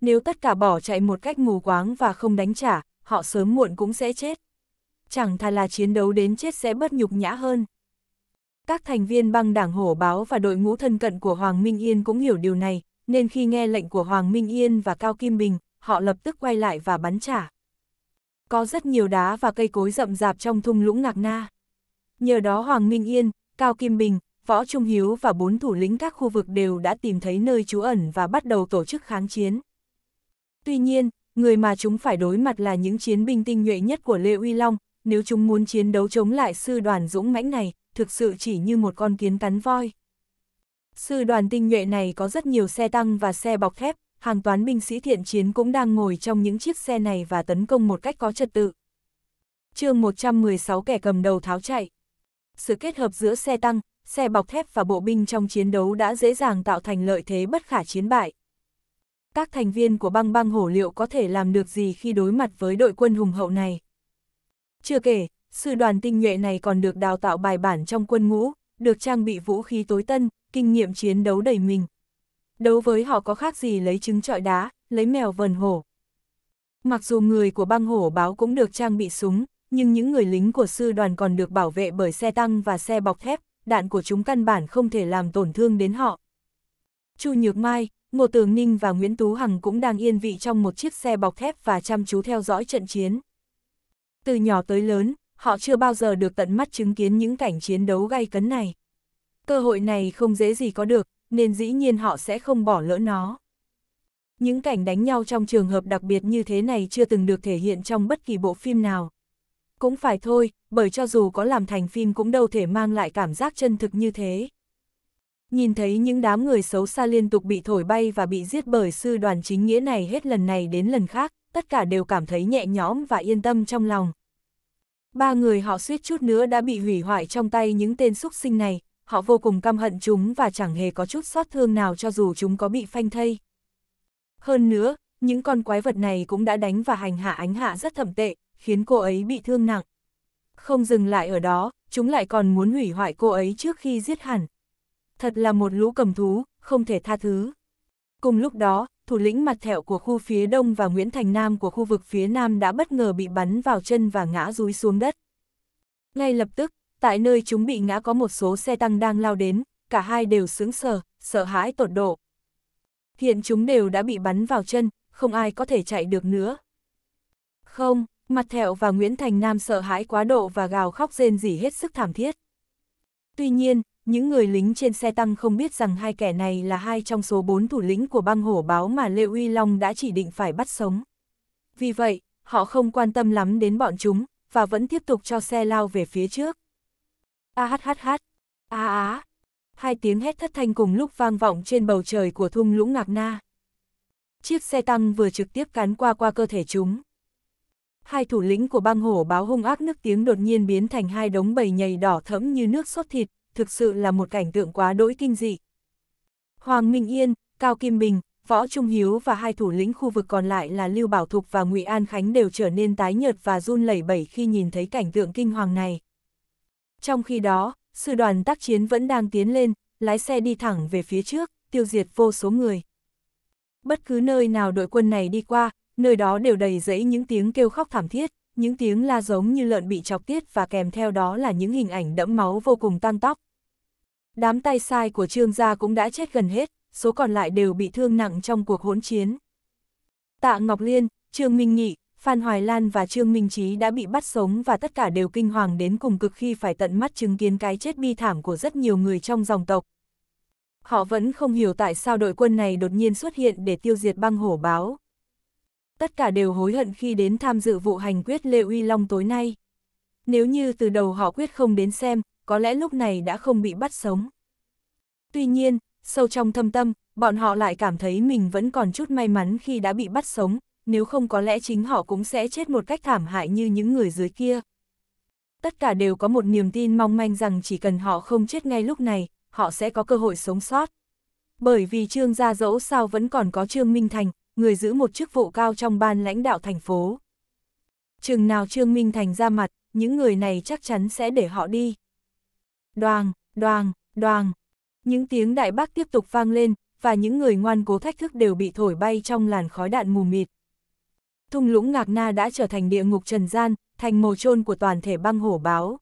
[SPEAKER 1] Nếu tất cả bỏ chạy một cách mù quáng và không đánh trả, họ sớm muộn cũng sẽ chết. Chẳng thà là chiến đấu đến chết sẽ bất nhục nhã hơn. Các thành viên băng đảng hổ báo và đội ngũ thân cận của Hoàng Minh Yên cũng hiểu điều này, nên khi nghe lệnh của Hoàng Minh Yên và Cao Kim Bình, họ lập tức quay lại và bắn trả. Có rất nhiều đá và cây cối rậm rạp trong thung lũng Ngạc Na. Nhờ đó Hoàng Minh Yên, Cao Kim Bình, Võ Trung Hiếu và bốn thủ lĩnh các khu vực đều đã tìm thấy nơi trú ẩn và bắt đầu tổ chức kháng chiến. Tuy nhiên, người mà chúng phải đối mặt là những chiến binh tinh nhuệ nhất của Lê Uy Long, nếu chúng muốn chiến đấu chống lại sư đoàn dũng mãnh này, thực sự chỉ như một con kiến cắn voi. Sư đoàn tinh nhuệ này có rất nhiều xe tăng và xe bọc thép, hàng toán binh sĩ thiện chiến cũng đang ngồi trong những chiếc xe này và tấn công một cách có trật tự. chương 116 kẻ cầm đầu tháo chạy. Sự kết hợp giữa xe tăng, xe bọc thép và bộ binh trong chiến đấu đã dễ dàng tạo thành lợi thế bất khả chiến bại. Các thành viên của băng băng hổ liệu có thể làm được gì khi đối mặt với đội quân hùng hậu này? Chưa kể, sư đoàn tinh nhuệ này còn được đào tạo bài bản trong quân ngũ, được trang bị vũ khí tối tân, kinh nghiệm chiến đấu đầy mình đấu với họ có khác gì lấy trứng trọi đá, lấy mèo vần hổ. Mặc dù người của băng hổ báo cũng được trang bị súng, nhưng những người lính của sư đoàn còn được bảo vệ bởi xe tăng và xe bọc thép, đạn của chúng căn bản không thể làm tổn thương đến họ. Chu Nhược Mai, Ngô Tường Ninh và Nguyễn Tú Hằng cũng đang yên vị trong một chiếc xe bọc thép và chăm chú theo dõi trận chiến. Từ nhỏ tới lớn, họ chưa bao giờ được tận mắt chứng kiến những cảnh chiến đấu gay cấn này. Cơ hội này không dễ gì có được, nên dĩ nhiên họ sẽ không bỏ lỡ nó. Những cảnh đánh nhau trong trường hợp đặc biệt như thế này chưa từng được thể hiện trong bất kỳ bộ phim nào. Cũng phải thôi, bởi cho dù có làm thành phim cũng đâu thể mang lại cảm giác chân thực như thế. Nhìn thấy những đám người xấu xa liên tục bị thổi bay và bị giết bởi sư đoàn chính nghĩa này hết lần này đến lần khác, tất cả đều cảm thấy nhẹ nhõm và yên tâm trong lòng. Ba người họ suýt chút nữa đã bị hủy hoại trong tay những tên xúc sinh này, họ vô cùng căm hận chúng và chẳng hề có chút xót thương nào cho dù chúng có bị phanh thây. Hơn nữa, những con quái vật này cũng đã đánh và hành hạ ánh hạ rất thẩm tệ, khiến cô ấy bị thương nặng. Không dừng lại ở đó, chúng lại còn muốn hủy hoại cô ấy trước khi giết hẳn. Thật là một lũ cầm thú, không thể tha thứ. Cùng lúc đó, thủ lĩnh mặt thẹo của khu phía đông và Nguyễn Thành Nam của khu vực phía nam đã bất ngờ bị bắn vào chân và ngã rúi xuống đất. Ngay lập tức, tại nơi chúng bị ngã có một số xe tăng đang lao đến, cả hai đều sướng sờ, sợ hãi tột độ. Hiện chúng đều đã bị bắn vào chân, không ai có thể chạy được nữa. Không, mặt thẹo và Nguyễn Thành Nam sợ hãi quá độ và gào khóc rên rỉ hết sức thảm thiết. Tuy nhiên, những người lính trên xe tăng không biết rằng hai kẻ này là hai trong số bốn thủ lĩnh của băng hổ báo mà Lê Uy Long đã chỉ định phải bắt sống. Vì vậy, họ không quan tâm lắm đến bọn chúng, và vẫn tiếp tục cho xe lao về phía trước a hát hát hát, a á. Hai tiếng hét thất thanh cùng lúc vang vọng trên bầu trời của thung lũng ngạc na. Chiếc xe tăng vừa trực tiếp cán qua qua cơ thể chúng. Hai thủ lĩnh của băng hổ báo hung ác nước tiếng đột nhiên biến thành hai đống bầy nhầy đỏ thẫm như nước sốt thịt, thực sự là một cảnh tượng quá đỗi kinh dị. Hoàng Minh Yên, Cao Kim Bình, Võ Trung Hiếu và hai thủ lĩnh khu vực còn lại là Lưu Bảo Thục và Ngụy An Khánh đều trở nên tái nhợt và run lẩy bẩy khi nhìn thấy cảnh tượng kinh hoàng này. Trong khi đó, sư đoàn tác chiến vẫn đang tiến lên, lái xe đi thẳng về phía trước, tiêu diệt vô số người. Bất cứ nơi nào đội quân này đi qua, nơi đó đều đầy rẫy những tiếng kêu khóc thảm thiết, những tiếng la giống như lợn bị chọc tiết và kèm theo đó là những hình ảnh đẫm máu vô cùng tan tóc. Đám tay sai của trương gia cũng đã chết gần hết, số còn lại đều bị thương nặng trong cuộc hỗn chiến. Tạ Ngọc Liên, Trương Minh Nghị, Phan Hoài Lan và Trương Minh Trí đã bị bắt sống và tất cả đều kinh hoàng đến cùng cực khi phải tận mắt chứng kiến cái chết bi thảm của rất nhiều người trong dòng tộc. Họ vẫn không hiểu tại sao đội quân này đột nhiên xuất hiện để tiêu diệt băng hổ báo. Tất cả đều hối hận khi đến tham dự vụ hành quyết Lê Uy Long tối nay. Nếu như từ đầu họ quyết không đến xem, có lẽ lúc này đã không bị bắt sống. Tuy nhiên, sâu trong thâm tâm, bọn họ lại cảm thấy mình vẫn còn chút may mắn khi đã bị bắt sống, nếu không có lẽ chính họ cũng sẽ chết một cách thảm hại như những người dưới kia. Tất cả đều có một niềm tin mong manh rằng chỉ cần họ không chết ngay lúc này, họ sẽ có cơ hội sống sót. Bởi vì Trương Gia dẫu sao vẫn còn có Trương Minh Thành, người giữ một chức vụ cao trong ban lãnh đạo thành phố. Chừng nào Trương Minh Thành ra mặt, những người này chắc chắn sẽ để họ đi. Đoàng, đoàng, đoàng. Những tiếng đại bác tiếp tục vang lên, và những người ngoan cố thách thức đều bị thổi bay trong làn khói đạn mù mịt thung lũng Ngạc Na đã trở thành địa ngục trần gian, thành mồ chôn của toàn thể băng hổ báo.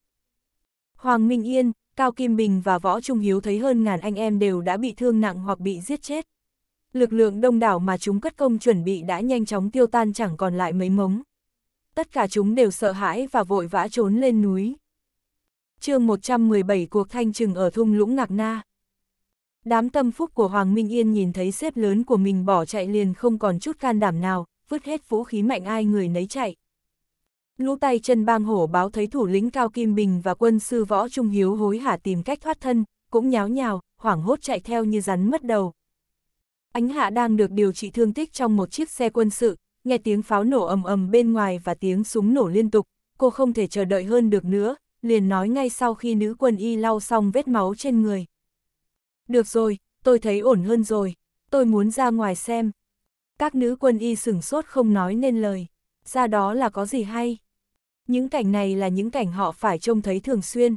[SPEAKER 1] Hoàng Minh Yên, Cao Kim Bình và Võ Trung Hiếu thấy hơn ngàn anh em đều đã bị thương nặng hoặc bị giết chết. Lực lượng đông đảo mà chúng cất công chuẩn bị đã nhanh chóng tiêu tan chẳng còn lại mấy mống. Tất cả chúng đều sợ hãi và vội vã trốn lên núi. chương 117 cuộc thanh trừng ở thung lũng Ngạc Na. Đám tâm phúc của Hoàng Minh Yên nhìn thấy xếp lớn của mình bỏ chạy liền không còn chút can đảm nào, vứt hết vũ khí mạnh ai người nấy chạy. Lũ tay chân bang hổ báo thấy thủ lĩnh Cao Kim Bình và quân sư võ Trung Hiếu hối hả tìm cách thoát thân, cũng nháo nhào, hoảng hốt chạy theo như rắn mất đầu. Ánh hạ đang được điều trị thương tích trong một chiếc xe quân sự, nghe tiếng pháo nổ ầm ầm bên ngoài và tiếng súng nổ liên tục, cô không thể chờ đợi hơn được nữa, liền nói ngay sau khi nữ quân y lau xong vết máu trên người. Được rồi, tôi thấy ổn hơn rồi, tôi muốn ra ngoài xem. Các nữ quân y sừng sốt không nói nên lời. Ra đó là có gì hay? Những cảnh này là những cảnh họ phải trông thấy thường xuyên.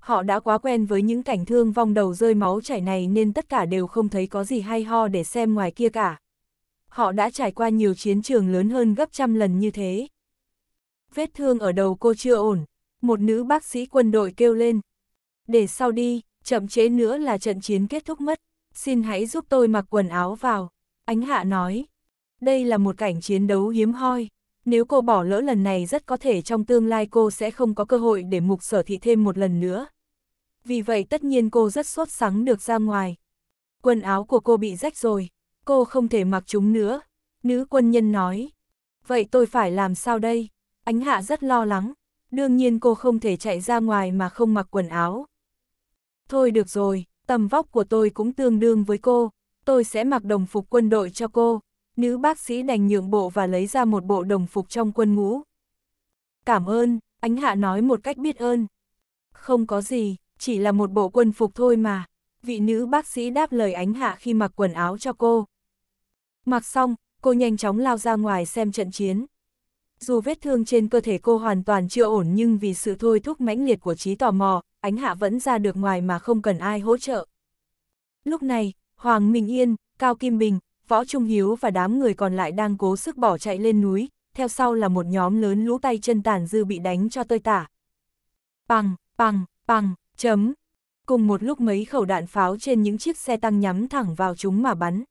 [SPEAKER 1] Họ đã quá quen với những cảnh thương vong đầu rơi máu chảy này nên tất cả đều không thấy có gì hay ho để xem ngoài kia cả. Họ đã trải qua nhiều chiến trường lớn hơn gấp trăm lần như thế. Vết thương ở đầu cô chưa ổn, một nữ bác sĩ quân đội kêu lên. Để sau đi, chậm chế nữa là trận chiến kết thúc mất, xin hãy giúp tôi mặc quần áo vào. Ánh hạ nói, đây là một cảnh chiến đấu hiếm hoi. Nếu cô bỏ lỡ lần này rất có thể trong tương lai cô sẽ không có cơ hội để mục sở thị thêm một lần nữa. Vì vậy tất nhiên cô rất sốt sắng được ra ngoài. Quần áo của cô bị rách rồi, cô không thể mặc chúng nữa. Nữ quân nhân nói, vậy tôi phải làm sao đây? Ánh hạ rất lo lắng, đương nhiên cô không thể chạy ra ngoài mà không mặc quần áo. Thôi được rồi, tầm vóc của tôi cũng tương đương với cô, tôi sẽ mặc đồng phục quân đội cho cô. Nữ bác sĩ đành nhượng bộ và lấy ra một bộ đồng phục trong quân ngũ. Cảm ơn, ánh hạ nói một cách biết ơn. Không có gì, chỉ là một bộ quân phục thôi mà. Vị nữ bác sĩ đáp lời ánh hạ khi mặc quần áo cho cô. Mặc xong, cô nhanh chóng lao ra ngoài xem trận chiến. Dù vết thương trên cơ thể cô hoàn toàn chưa ổn nhưng vì sự thôi thúc mãnh liệt của trí tò mò, ánh hạ vẫn ra được ngoài mà không cần ai hỗ trợ. Lúc này, Hoàng Minh Yên, Cao Kim Bình, Võ Trung Hiếu và đám người còn lại đang cố sức bỏ chạy lên núi, theo sau là một nhóm lớn lũ tay chân tàn dư bị đánh cho tơi tả. Bằng, bằng, bằng, chấm. Cùng một lúc mấy khẩu đạn pháo trên những chiếc xe tăng nhắm thẳng vào chúng mà bắn.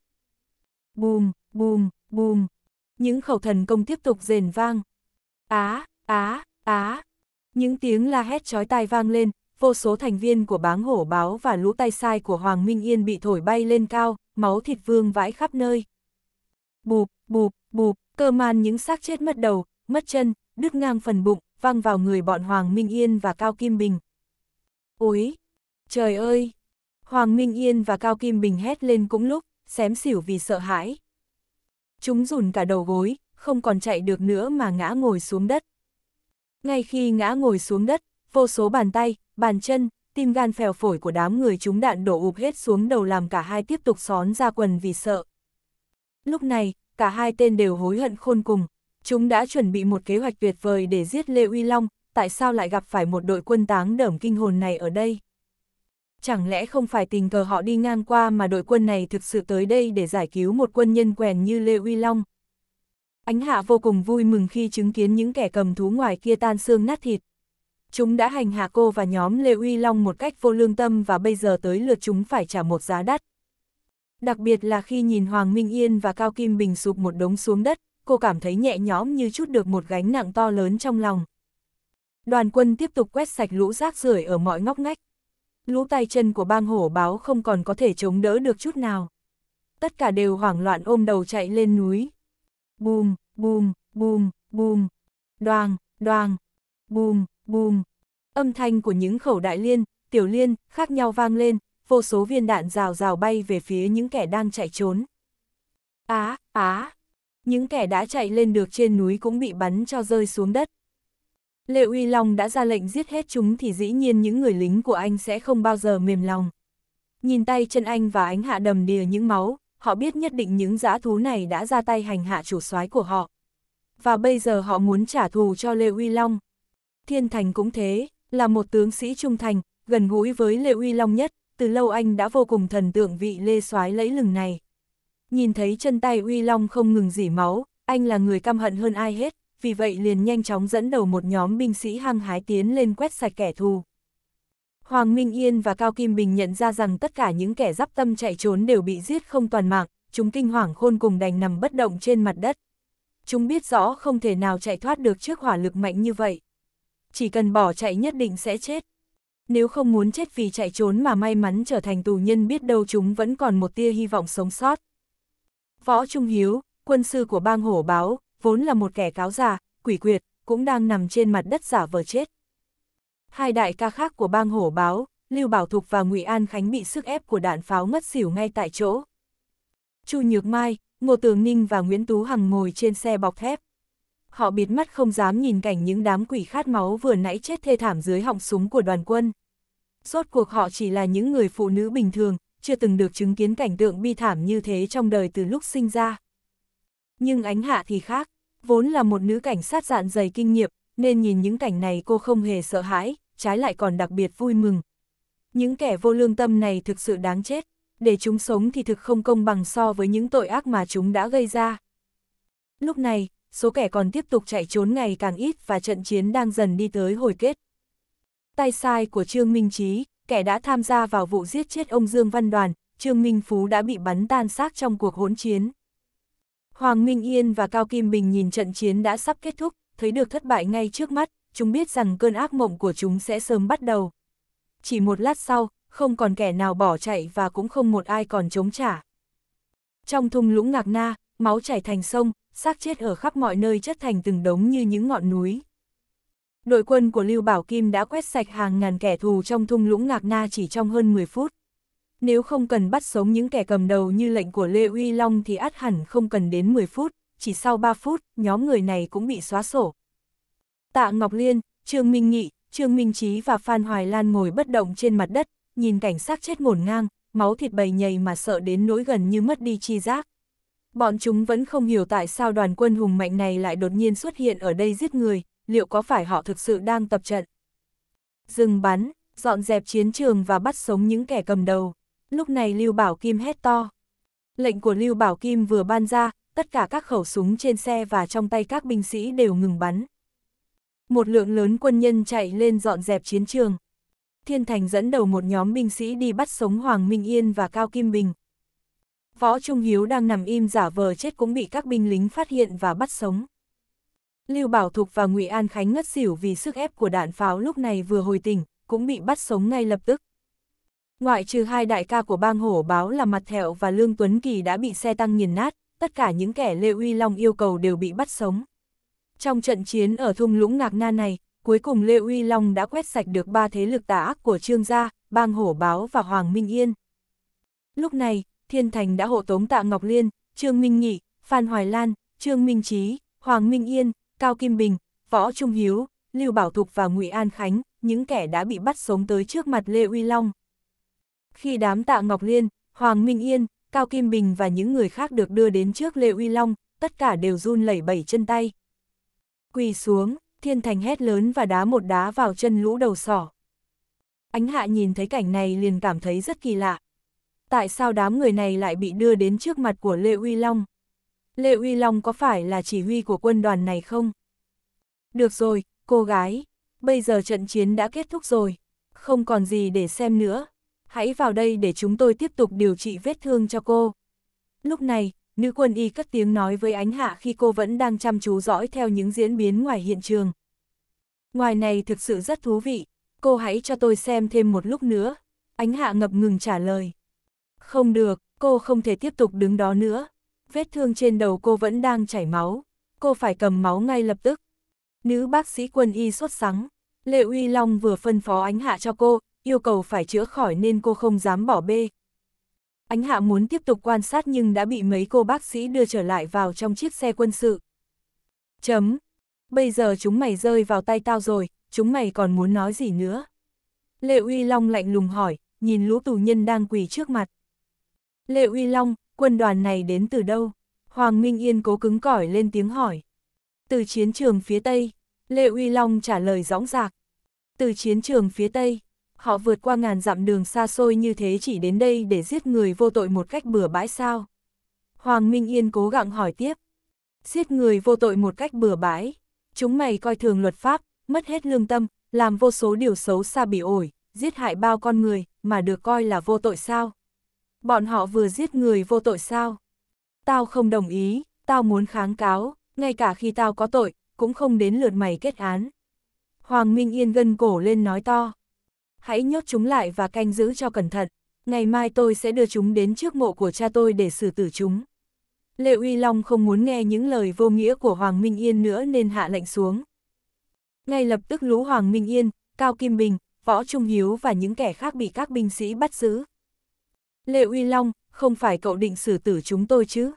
[SPEAKER 1] Bùm, bùm, bùm. Những khẩu thần công tiếp tục rền vang. Á, á, á. Những tiếng la hét chói tai vang lên, vô số thành viên của báng hổ báo và lũ tay sai của Hoàng Minh Yên bị thổi bay lên cao, máu thịt vương vãi khắp nơi. Bụp, bụp, bụp, cơ man những xác chết mất đầu, mất chân, đứt ngang phần bụng, văng vào người bọn Hoàng Minh Yên và Cao Kim Bình. Ôi! Trời ơi! Hoàng Minh Yên và Cao Kim Bình hét lên cũng lúc, xém xỉu vì sợ hãi. Chúng rùn cả đầu gối, không còn chạy được nữa mà ngã ngồi xuống đất. Ngay khi ngã ngồi xuống đất, vô số bàn tay, bàn chân, tim gan phèo phổi của đám người chúng đạn đổ ụp hết xuống đầu làm cả hai tiếp tục xón ra quần vì sợ. Lúc này, cả hai tên đều hối hận khôn cùng. Chúng đã chuẩn bị một kế hoạch tuyệt vời để giết Lê Uy Long, tại sao lại gặp phải một đội quân táng đởm kinh hồn này ở đây? Chẳng lẽ không phải tình cờ họ đi ngang qua mà đội quân này thực sự tới đây để giải cứu một quân nhân quèn như Lê Uy Long? Ánh hạ vô cùng vui mừng khi chứng kiến những kẻ cầm thú ngoài kia tan xương nát thịt, chúng đã hành hạ cô và nhóm Lê Uy Long một cách vô lương tâm và bây giờ tới lượt chúng phải trả một giá đắt. Đặc biệt là khi nhìn Hoàng Minh Yên và Cao Kim Bình sụp một đống xuống đất, cô cảm thấy nhẹ nhõm như chút được một gánh nặng to lớn trong lòng. Đoàn quân tiếp tục quét sạch lũ rác rưởi ở mọi ngóc ngách. Lũ tay chân của bang hổ báo không còn có thể chống đỡ được chút nào. Tất cả đều hoảng loạn ôm đầu chạy lên núi. Bùm, bùm, bùm, bùm, đoàng, đoàng, bùm, Bùm! Âm thanh của những khẩu đại liên, tiểu liên, khác nhau vang lên, vô số viên đạn rào rào bay về phía những kẻ đang chạy trốn. Á, á! Những kẻ đã chạy lên được trên núi cũng bị bắn cho rơi xuống đất. Lệ Uy Long đã ra lệnh giết hết chúng thì dĩ nhiên những người lính của anh sẽ không bao giờ mềm lòng. Nhìn tay chân anh và ánh hạ đầm đìa những máu, họ biết nhất định những dã thú này đã ra tay hành hạ chủ soái của họ. Và bây giờ họ muốn trả thù cho Lê Uy Long. Thiên Thành cũng thế, là một tướng sĩ trung thành, gần gũi với Lê Uy Long nhất, từ lâu anh đã vô cùng thần tượng vị Lê Soái lẫy lừng này. Nhìn thấy chân tay Uy Long không ngừng dỉ máu, anh là người căm hận hơn ai hết, vì vậy liền nhanh chóng dẫn đầu một nhóm binh sĩ hăng hái tiến lên quét sạch kẻ thù. Hoàng Minh Yên và Cao Kim Bình nhận ra rằng tất cả những kẻ giáp tâm chạy trốn đều bị giết không toàn mạng, chúng kinh hoàng khôn cùng đành nằm bất động trên mặt đất. Chúng biết rõ không thể nào chạy thoát được trước hỏa lực mạnh như vậy chỉ cần bỏ chạy nhất định sẽ chết. Nếu không muốn chết vì chạy trốn mà may mắn trở thành tù nhân biết đâu chúng vẫn còn một tia hy vọng sống sót. Võ Trung Hiếu, quân sư của bang hổ báo, vốn là một kẻ cáo già, quỷ quyệt, cũng đang nằm trên mặt đất giả vờ chết. Hai đại ca khác của bang hổ báo, Lưu Bảo Thục và Ngụy An Khánh bị sức ép của đạn pháo ngất xỉu ngay tại chỗ. Chu Nhược Mai, Ngô Tường Ninh và Nguyễn Tú Hằng ngồi trên xe bọc thép, họ bịt mắt không dám nhìn cảnh những đám quỷ khát máu vừa nãy chết thê thảm dưới họng súng của đoàn quân. Rốt cuộc họ chỉ là những người phụ nữ bình thường, chưa từng được chứng kiến cảnh tượng bi thảm như thế trong đời từ lúc sinh ra. Nhưng ánh hạ thì khác, vốn là một nữ cảnh sát dạn dày kinh nghiệm, nên nhìn những cảnh này cô không hề sợ hãi, trái lại còn đặc biệt vui mừng. Những kẻ vô lương tâm này thực sự đáng chết, để chúng sống thì thực không công bằng so với những tội ác mà chúng đã gây ra. Lúc này, số kẻ còn tiếp tục chạy trốn ngày càng ít và trận chiến đang dần đi tới hồi kết. Tay sai của Trương Minh Trí, kẻ đã tham gia vào vụ giết chết ông Dương Văn Đoàn, Trương Minh Phú đã bị bắn tan xác trong cuộc hỗn chiến. Hoàng Minh Yên và Cao Kim Bình nhìn trận chiến đã sắp kết thúc, thấy được thất bại ngay trước mắt, chúng biết rằng cơn ác mộng của chúng sẽ sớm bắt đầu. Chỉ một lát sau, không còn kẻ nào bỏ chạy và cũng không một ai còn chống trả. Trong thung lũng ngạc na, máu chảy thành sông, xác chết ở khắp mọi nơi chất thành từng đống như những ngọn núi. Đội quân của Lưu Bảo Kim đã quét sạch hàng ngàn kẻ thù trong thung lũng Ngạc Na chỉ trong hơn 10 phút. Nếu không cần bắt sống những kẻ cầm đầu như lệnh của Lê Uy Long thì át hẳn không cần đến 10 phút, chỉ sau 3 phút, nhóm người này cũng bị xóa sổ. Tạ Ngọc Liên, Trương Minh Nghị, Trương Minh Chí và Phan Hoài Lan ngồi bất động trên mặt đất, nhìn cảnh xác chết ngổn ngang, máu thịt bầy nhầy mà sợ đến nỗi gần như mất đi chi giác. Bọn chúng vẫn không hiểu tại sao đoàn quân hùng mạnh này lại đột nhiên xuất hiện ở đây giết người, liệu có phải họ thực sự đang tập trận? Dừng bắn, dọn dẹp chiến trường và bắt sống những kẻ cầm đầu. Lúc này Lưu Bảo Kim hét to. Lệnh của Lưu Bảo Kim vừa ban ra, tất cả các khẩu súng trên xe và trong tay các binh sĩ đều ngừng bắn. Một lượng lớn quân nhân chạy lên dọn dẹp chiến trường. Thiên Thành dẫn đầu một nhóm binh sĩ đi bắt sống Hoàng Minh Yên và Cao Kim Bình, Võ Trung Hiếu đang nằm im giả vờ chết cũng bị các binh lính phát hiện và bắt sống. Lưu Bảo Thục và Ngụy An Khánh ngất xỉu vì sức ép của đạn pháo lúc này vừa hồi tỉnh, cũng bị bắt sống ngay lập tức. Ngoại trừ hai đại ca của bang hổ báo là Mặt Thẹo và Lương Tuấn Kỳ đã bị xe tăng nghiền nát, tất cả những kẻ Lê Uy Long yêu cầu đều bị bắt sống. Trong trận chiến ở thung lũng Ngạc Na này, cuối cùng Lê Uy Long đã quét sạch được ba thế lực tà ác của Trương Gia, bang hổ báo và Hoàng Minh Yên. Lúc này, Thiên Thành đã hộ tống Tạ Ngọc Liên, Trương Minh Nghị, Phan Hoài Lan, Trương Minh Chí, Hoàng Minh Yên, Cao Kim Bình, Võ Trung Hiếu, Lưu Bảo Thục và Ngụy An Khánh, những kẻ đã bị bắt sống tới trước mặt Lê Uy Long. Khi đám Tạ Ngọc Liên, Hoàng Minh Yên, Cao Kim Bình và những người khác được đưa đến trước Lê Uy Long, tất cả đều run lẩy bẩy chân tay. Quỳ xuống, Thiên Thành hét lớn và đá một đá vào chân lũ đầu sỏ. Ánh hạ nhìn thấy cảnh này liền cảm thấy rất kỳ lạ, tại sao đám người này lại bị đưa đến trước mặt của Lê Uy Long? Lê Uy Long có phải là chỉ huy của quân đoàn này không? Được rồi, cô gái, bây giờ trận chiến đã kết thúc rồi, không còn gì để xem nữa. Hãy vào đây để chúng tôi tiếp tục điều trị vết thương cho cô. Lúc này, nữ quân y cất tiếng nói với ánh hạ khi cô vẫn đang chăm chú dõi theo những diễn biến ngoài hiện trường. Ngoài này thực sự rất thú vị, cô hãy cho tôi xem thêm một lúc nữa. Ánh hạ ngập ngừng trả lời. Không được, cô không thể tiếp tục đứng đó nữa. Vết thương trên đầu cô vẫn đang chảy máu. Cô phải cầm máu ngay lập tức. Nữ bác sĩ quân y xuất sắng. Lệ Uy Long vừa phân phó ánh hạ cho cô, yêu cầu phải chữa khỏi nên cô không dám bỏ bê. Ánh hạ muốn tiếp tục quan sát nhưng đã bị mấy cô bác sĩ đưa trở lại vào trong chiếc xe quân sự. Chấm. Bây giờ chúng mày rơi vào tay tao rồi, chúng mày còn muốn nói gì nữa? Lệ Uy Long lạnh lùng hỏi, nhìn lũ tù nhân đang quỳ trước mặt. Lệ Uy Long, quân đoàn này đến từ đâu? Hoàng Minh Yên cố cứng cỏi lên tiếng hỏi. Từ chiến trường phía Tây, Lệ Uy Long trả lời rõ rạc. Từ chiến trường phía Tây, họ vượt qua ngàn dặm đường xa xôi như thế chỉ đến đây để giết người vô tội một cách bừa bãi sao? Hoàng Minh Yên cố gắng hỏi tiếp. Giết người vô tội một cách bừa bãi, chúng mày coi thường luật pháp, mất hết lương tâm, làm vô số điều xấu xa bị ổi, giết hại bao con người, mà được coi là vô tội sao? bọn họ vừa giết người vô tội sao? Tao không đồng ý, tao muốn kháng cáo, ngay cả khi tao có tội, cũng không đến lượt mày kết án. Hoàng Minh Yên gân cổ lên nói to. Hãy nhốt chúng lại và canh giữ cho cẩn thận, ngày mai tôi sẽ đưa chúng đến trước mộ của cha tôi để xử tử chúng. Lệ Uy Long không muốn nghe những lời vô nghĩa của Hoàng Minh Yên nữa nên hạ lệnh xuống. Ngay lập tức lũ Hoàng Minh Yên, Cao Kim Bình, Võ Trung Hiếu và những kẻ khác bị các binh sĩ bắt giữ. Lệ Uy Long, không phải cậu định xử tử chúng tôi chứ?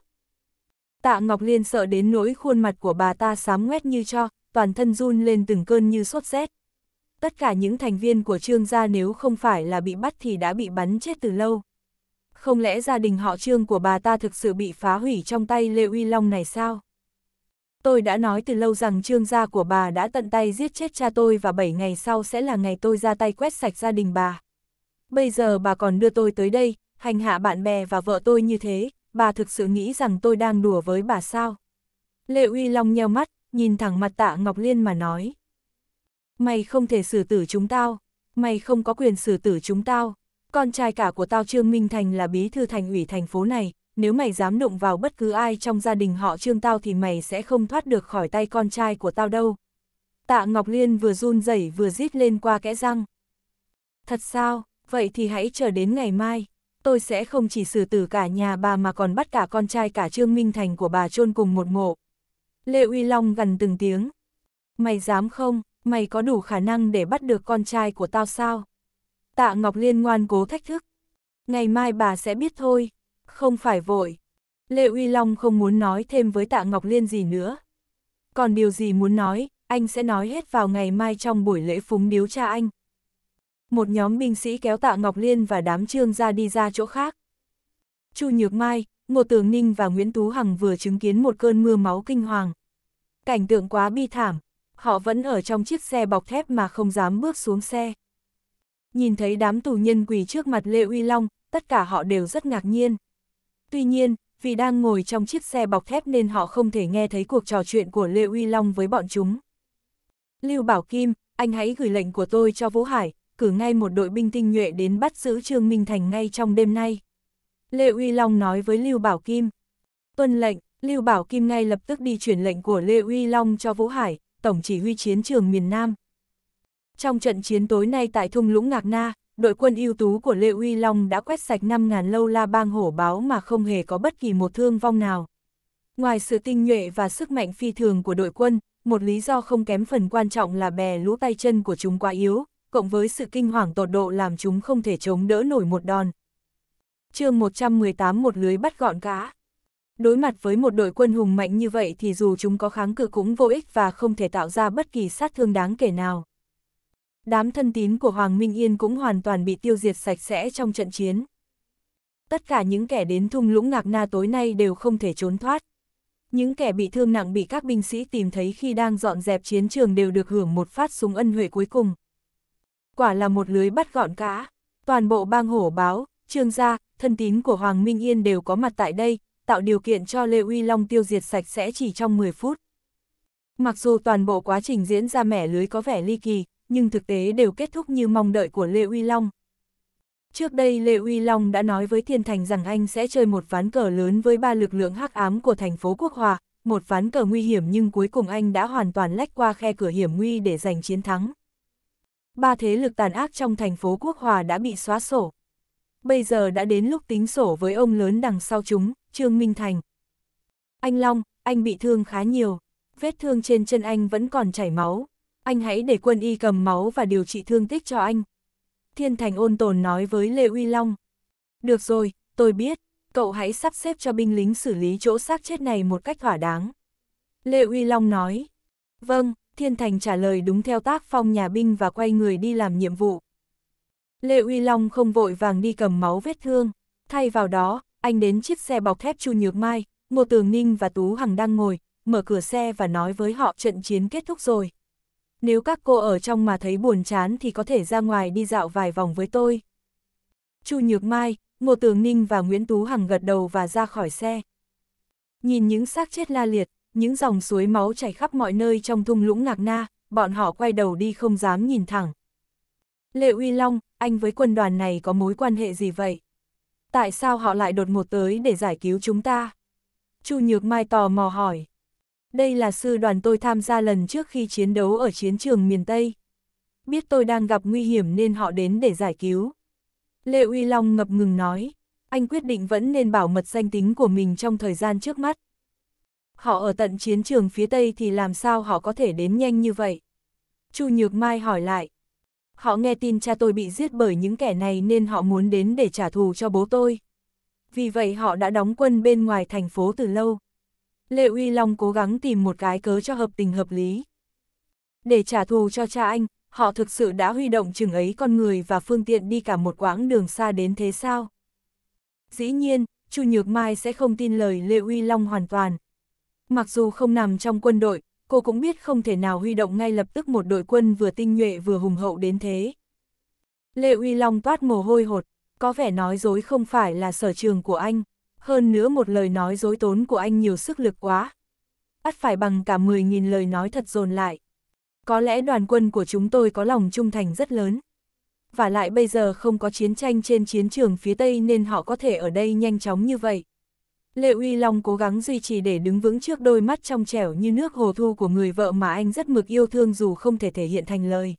[SPEAKER 1] Tạ Ngọc Liên sợ đến nỗi khuôn mặt của bà ta sám ngoét như cho, toàn thân run lên từng cơn như sốt rét. Tất cả những thành viên của Trương gia nếu không phải là bị bắt thì đã bị bắn chết từ lâu. Không lẽ gia đình họ Trương của bà ta thực sự bị phá hủy trong tay Lê Uy Long này sao? Tôi đã nói từ lâu rằng Trương gia của bà đã tận tay giết chết cha tôi và 7 ngày sau sẽ là ngày tôi ra tay quét sạch gia đình bà. Bây giờ bà còn đưa tôi tới đây, hành hạ bạn bè và vợ tôi như thế, bà thực sự nghĩ rằng tôi đang đùa với bà sao? Lệ Uy Long nheo mắt, nhìn thẳng mặt tạ Ngọc Liên mà nói. Mày không thể xử tử chúng tao, mày không có quyền xử tử chúng tao. Con trai cả của tao Trương Minh Thành là bí thư thành ủy thành phố này, nếu mày dám đụng vào bất cứ ai trong gia đình họ Trương tao thì mày sẽ không thoát được khỏi tay con trai của tao đâu. Tạ Ngọc Liên vừa run rẩy vừa rít lên qua kẽ răng. Thật sao, vậy thì hãy chờ đến ngày mai tôi sẽ không chỉ xử tử cả nhà bà mà còn bắt cả con trai cả Trương Minh Thành của bà chôn cùng một mộ. Lê Uy Long gần từng tiếng. Mày dám không, mày có đủ khả năng để bắt được con trai của tao sao? Tạ Ngọc Liên ngoan cố thách thức. Ngày mai bà sẽ biết thôi, không phải vội. Lê Uy Long không muốn nói thêm với Tạ Ngọc Liên gì nữa. Còn điều gì muốn nói, anh sẽ nói hết vào ngày mai trong buổi lễ phúng điếu cha anh. Một nhóm binh sĩ kéo tạ Ngọc Liên và đám trương ra đi ra chỗ khác. Chu Nhược Mai, Ngô Tường Ninh và Nguyễn Tú Hằng vừa chứng kiến một cơn mưa máu kinh hoàng. Cảnh tượng quá bi thảm, họ vẫn ở trong chiếc xe bọc thép mà không dám bước xuống xe. Nhìn thấy đám tù nhân quỳ trước mặt Lê Uy Long, tất cả họ đều rất ngạc nhiên. Tuy nhiên, vì đang ngồi trong chiếc xe bọc thép nên họ không thể nghe thấy cuộc trò chuyện của Lê Uy Long với bọn chúng. Lưu Bảo Kim, anh hãy gửi lệnh của tôi cho Vũ Hải, cử ngay một đội binh tinh nhuệ đến bắt giữ Trương Minh Thành ngay trong đêm nay. Lê Uy Long nói với Lưu Bảo Kim. Tuân lệnh, Lưu Bảo Kim ngay lập tức đi chuyển lệnh của Lê Uy Long cho Vũ Hải, Tổng chỉ huy chiến trường miền Nam. Trong trận chiến tối nay tại thung lũng Ngạc Na, đội quân ưu tú của Lê Uy Long đã quét sạch 5.000 lâu la bang hổ báo mà không hề có bất kỳ một thương vong nào. Ngoài sự tinh nhuệ và sức mạnh phi thường của đội quân, một lý do không kém phần quan trọng là bè lũ tay chân của chúng quá yếu, cộng với sự kinh hoàng tột độ làm chúng không thể chống đỡ nổi một đòn. chương 118 một lưới bắt gọn cá. Đối mặt với một đội quân hùng mạnh như vậy thì dù chúng có kháng cự cũng vô ích và không thể tạo ra bất kỳ sát thương đáng kể nào. Đám thân tín của Hoàng Minh Yên cũng hoàn toàn bị tiêu diệt sạch sẽ trong trận chiến. Tất cả những kẻ đến thung lũng ngạc na tối nay đều không thể trốn thoát. Những kẻ bị thương nặng bị các binh sĩ tìm thấy khi đang dọn dẹp chiến trường đều được hưởng một phát súng ân huệ cuối cùng quả là một lưới bắt gọn cá. Toàn bộ bang hổ báo, trương gia, thân tín của Hoàng Minh Yên đều có mặt tại đây, tạo điều kiện cho Lê Uy Long tiêu diệt sạch sẽ chỉ trong 10 phút. Mặc dù toàn bộ quá trình diễn ra mẻ lưới có vẻ ly kỳ, nhưng thực tế đều kết thúc như mong đợi của Lê Uy Long. Trước đây Lê Uy Long đã nói với Thiên Thành rằng anh sẽ chơi một ván cờ lớn với ba lực lượng hắc ám của thành phố Quốc Hòa, một ván cờ nguy hiểm nhưng cuối cùng anh đã hoàn toàn lách qua khe cửa hiểm nguy để giành chiến thắng ba thế lực tàn ác trong thành phố Quốc Hòa đã bị xóa sổ. Bây giờ đã đến lúc tính sổ với ông lớn đằng sau chúng, Trương Minh Thành. Anh Long, anh bị thương khá nhiều, vết thương trên chân anh vẫn còn chảy máu. Anh hãy để quân y cầm máu và điều trị thương tích cho anh. Thiên Thành ôn tồn nói với Lê Uy Long. Được rồi, tôi biết, cậu hãy sắp xếp cho binh lính xử lý chỗ xác chết này một cách thỏa đáng. Lê Uy Long nói. Vâng, Thiên Thành trả lời đúng theo tác phong nhà binh và quay người đi làm nhiệm vụ. Lê Uy Long không vội vàng đi cầm máu vết thương, thay vào đó, anh đến chiếc xe bọc thép Chu Nhược Mai, Ngô Tường Ninh và Tú Hằng đang ngồi, mở cửa xe và nói với họ trận chiến kết thúc rồi. Nếu các cô ở trong mà thấy buồn chán thì có thể ra ngoài đi dạo vài vòng với tôi. Chu Nhược Mai, Ngô Tường Ninh và Nguyễn Tú Hằng gật đầu và ra khỏi xe. Nhìn những xác chết la liệt, những dòng suối máu chảy khắp mọi nơi trong thung lũng Ngạc Na, bọn họ quay đầu đi không dám nhìn thẳng. Lệ Uy Long, anh với quân đoàn này có mối quan hệ gì vậy? Tại sao họ lại đột ngột tới để giải cứu chúng ta? Chu Nhược Mai tò mò hỏi. Đây là sư đoàn tôi tham gia lần trước khi chiến đấu ở chiến trường miền Tây. Biết tôi đang gặp nguy hiểm nên họ đến để giải cứu. Lệ Uy Long ngập ngừng nói, anh quyết định vẫn nên bảo mật danh tính của mình trong thời gian trước mắt. Họ ở tận chiến trường phía Tây thì làm sao họ có thể đến nhanh như vậy? Chu Nhược Mai hỏi lại. Họ nghe tin cha tôi bị giết bởi những kẻ này nên họ muốn đến để trả thù cho bố tôi. Vì vậy họ đã đóng quân bên ngoài thành phố từ lâu. Lệ Uy Long cố gắng tìm một cái cớ cho hợp tình hợp lý. Để trả thù cho cha anh, họ thực sự đã huy động chừng ấy con người và phương tiện đi cả một quãng đường xa đến thế sao? Dĩ nhiên, Chu Nhược Mai sẽ không tin lời lê Uy Long hoàn toàn, Mặc dù không nằm trong quân đội, cô cũng biết không thể nào huy động ngay lập tức một đội quân vừa tinh nhuệ vừa hùng hậu đến thế. Lê Uy Long toát mồ hôi hột, có vẻ nói dối không phải là sở trường của anh, hơn nữa một lời nói dối tốn của anh nhiều sức lực quá. bắt phải bằng cả 10.000 lời nói thật dồn lại. Có lẽ đoàn quân của chúng tôi có lòng trung thành rất lớn. Và lại bây giờ không có chiến tranh trên chiến trường phía Tây nên họ có thể ở đây nhanh chóng như vậy. Lệ Uy Long cố gắng duy trì để đứng vững trước đôi mắt trong trẻo như nước hồ thu của người vợ mà anh rất mực yêu thương dù không thể thể hiện thành lời.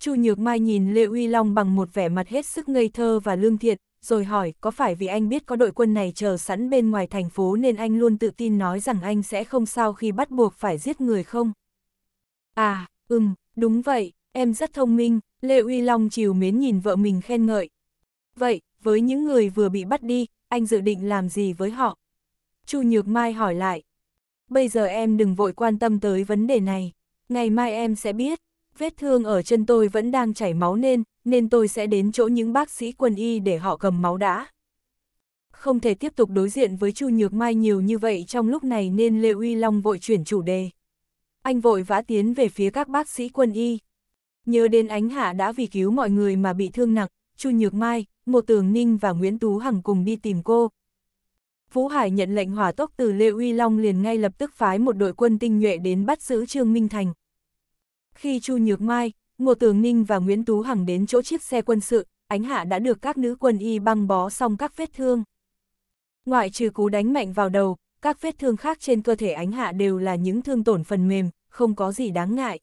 [SPEAKER 1] Chu Nhược Mai nhìn Lệ Uy Long bằng một vẻ mặt hết sức ngây thơ và lương thiện, rồi hỏi có phải vì anh biết có đội quân này chờ sẵn bên ngoài thành phố nên anh luôn tự tin nói rằng anh sẽ không sao khi bắt buộc phải giết người không? À, ừm, đúng vậy, em rất thông minh, Lệ Uy Long chiều mến nhìn vợ mình khen ngợi. Vậy, với những người vừa bị bắt đi, anh dự định làm gì với họ? Chu Nhược Mai hỏi lại. Bây giờ em đừng vội quan tâm tới vấn đề này, ngày mai em sẽ biết, vết thương ở chân tôi vẫn đang chảy máu nên, nên tôi sẽ đến chỗ những bác sĩ quân y để họ cầm máu đã. Không thể tiếp tục đối diện với Chu Nhược Mai nhiều như vậy trong lúc này nên Lê Uy Long vội chuyển chủ đề. Anh vội vã tiến về phía các bác sĩ quân y. Nhớ đến ánh hạ đã vì cứu mọi người mà bị thương nặng, Chu Nhược Mai, Ngô Tường Ninh và Nguyễn Tú Hằng cùng đi tìm cô. Phú Hải nhận lệnh hỏa tốc từ Lê Uy Long liền ngay lập tức phái một đội quân tinh nhuệ đến bắt giữ Trương Minh Thành. Khi Chu Nhược Mai, Ngô Tường Ninh và Nguyễn Tú Hằng đến chỗ chiếc xe quân sự, ánh hạ đã được các nữ quân y băng bó xong các vết thương. Ngoại trừ cú đánh mạnh vào đầu, các vết thương khác trên cơ thể ánh hạ đều là những thương tổn phần mềm, không có gì đáng ngại.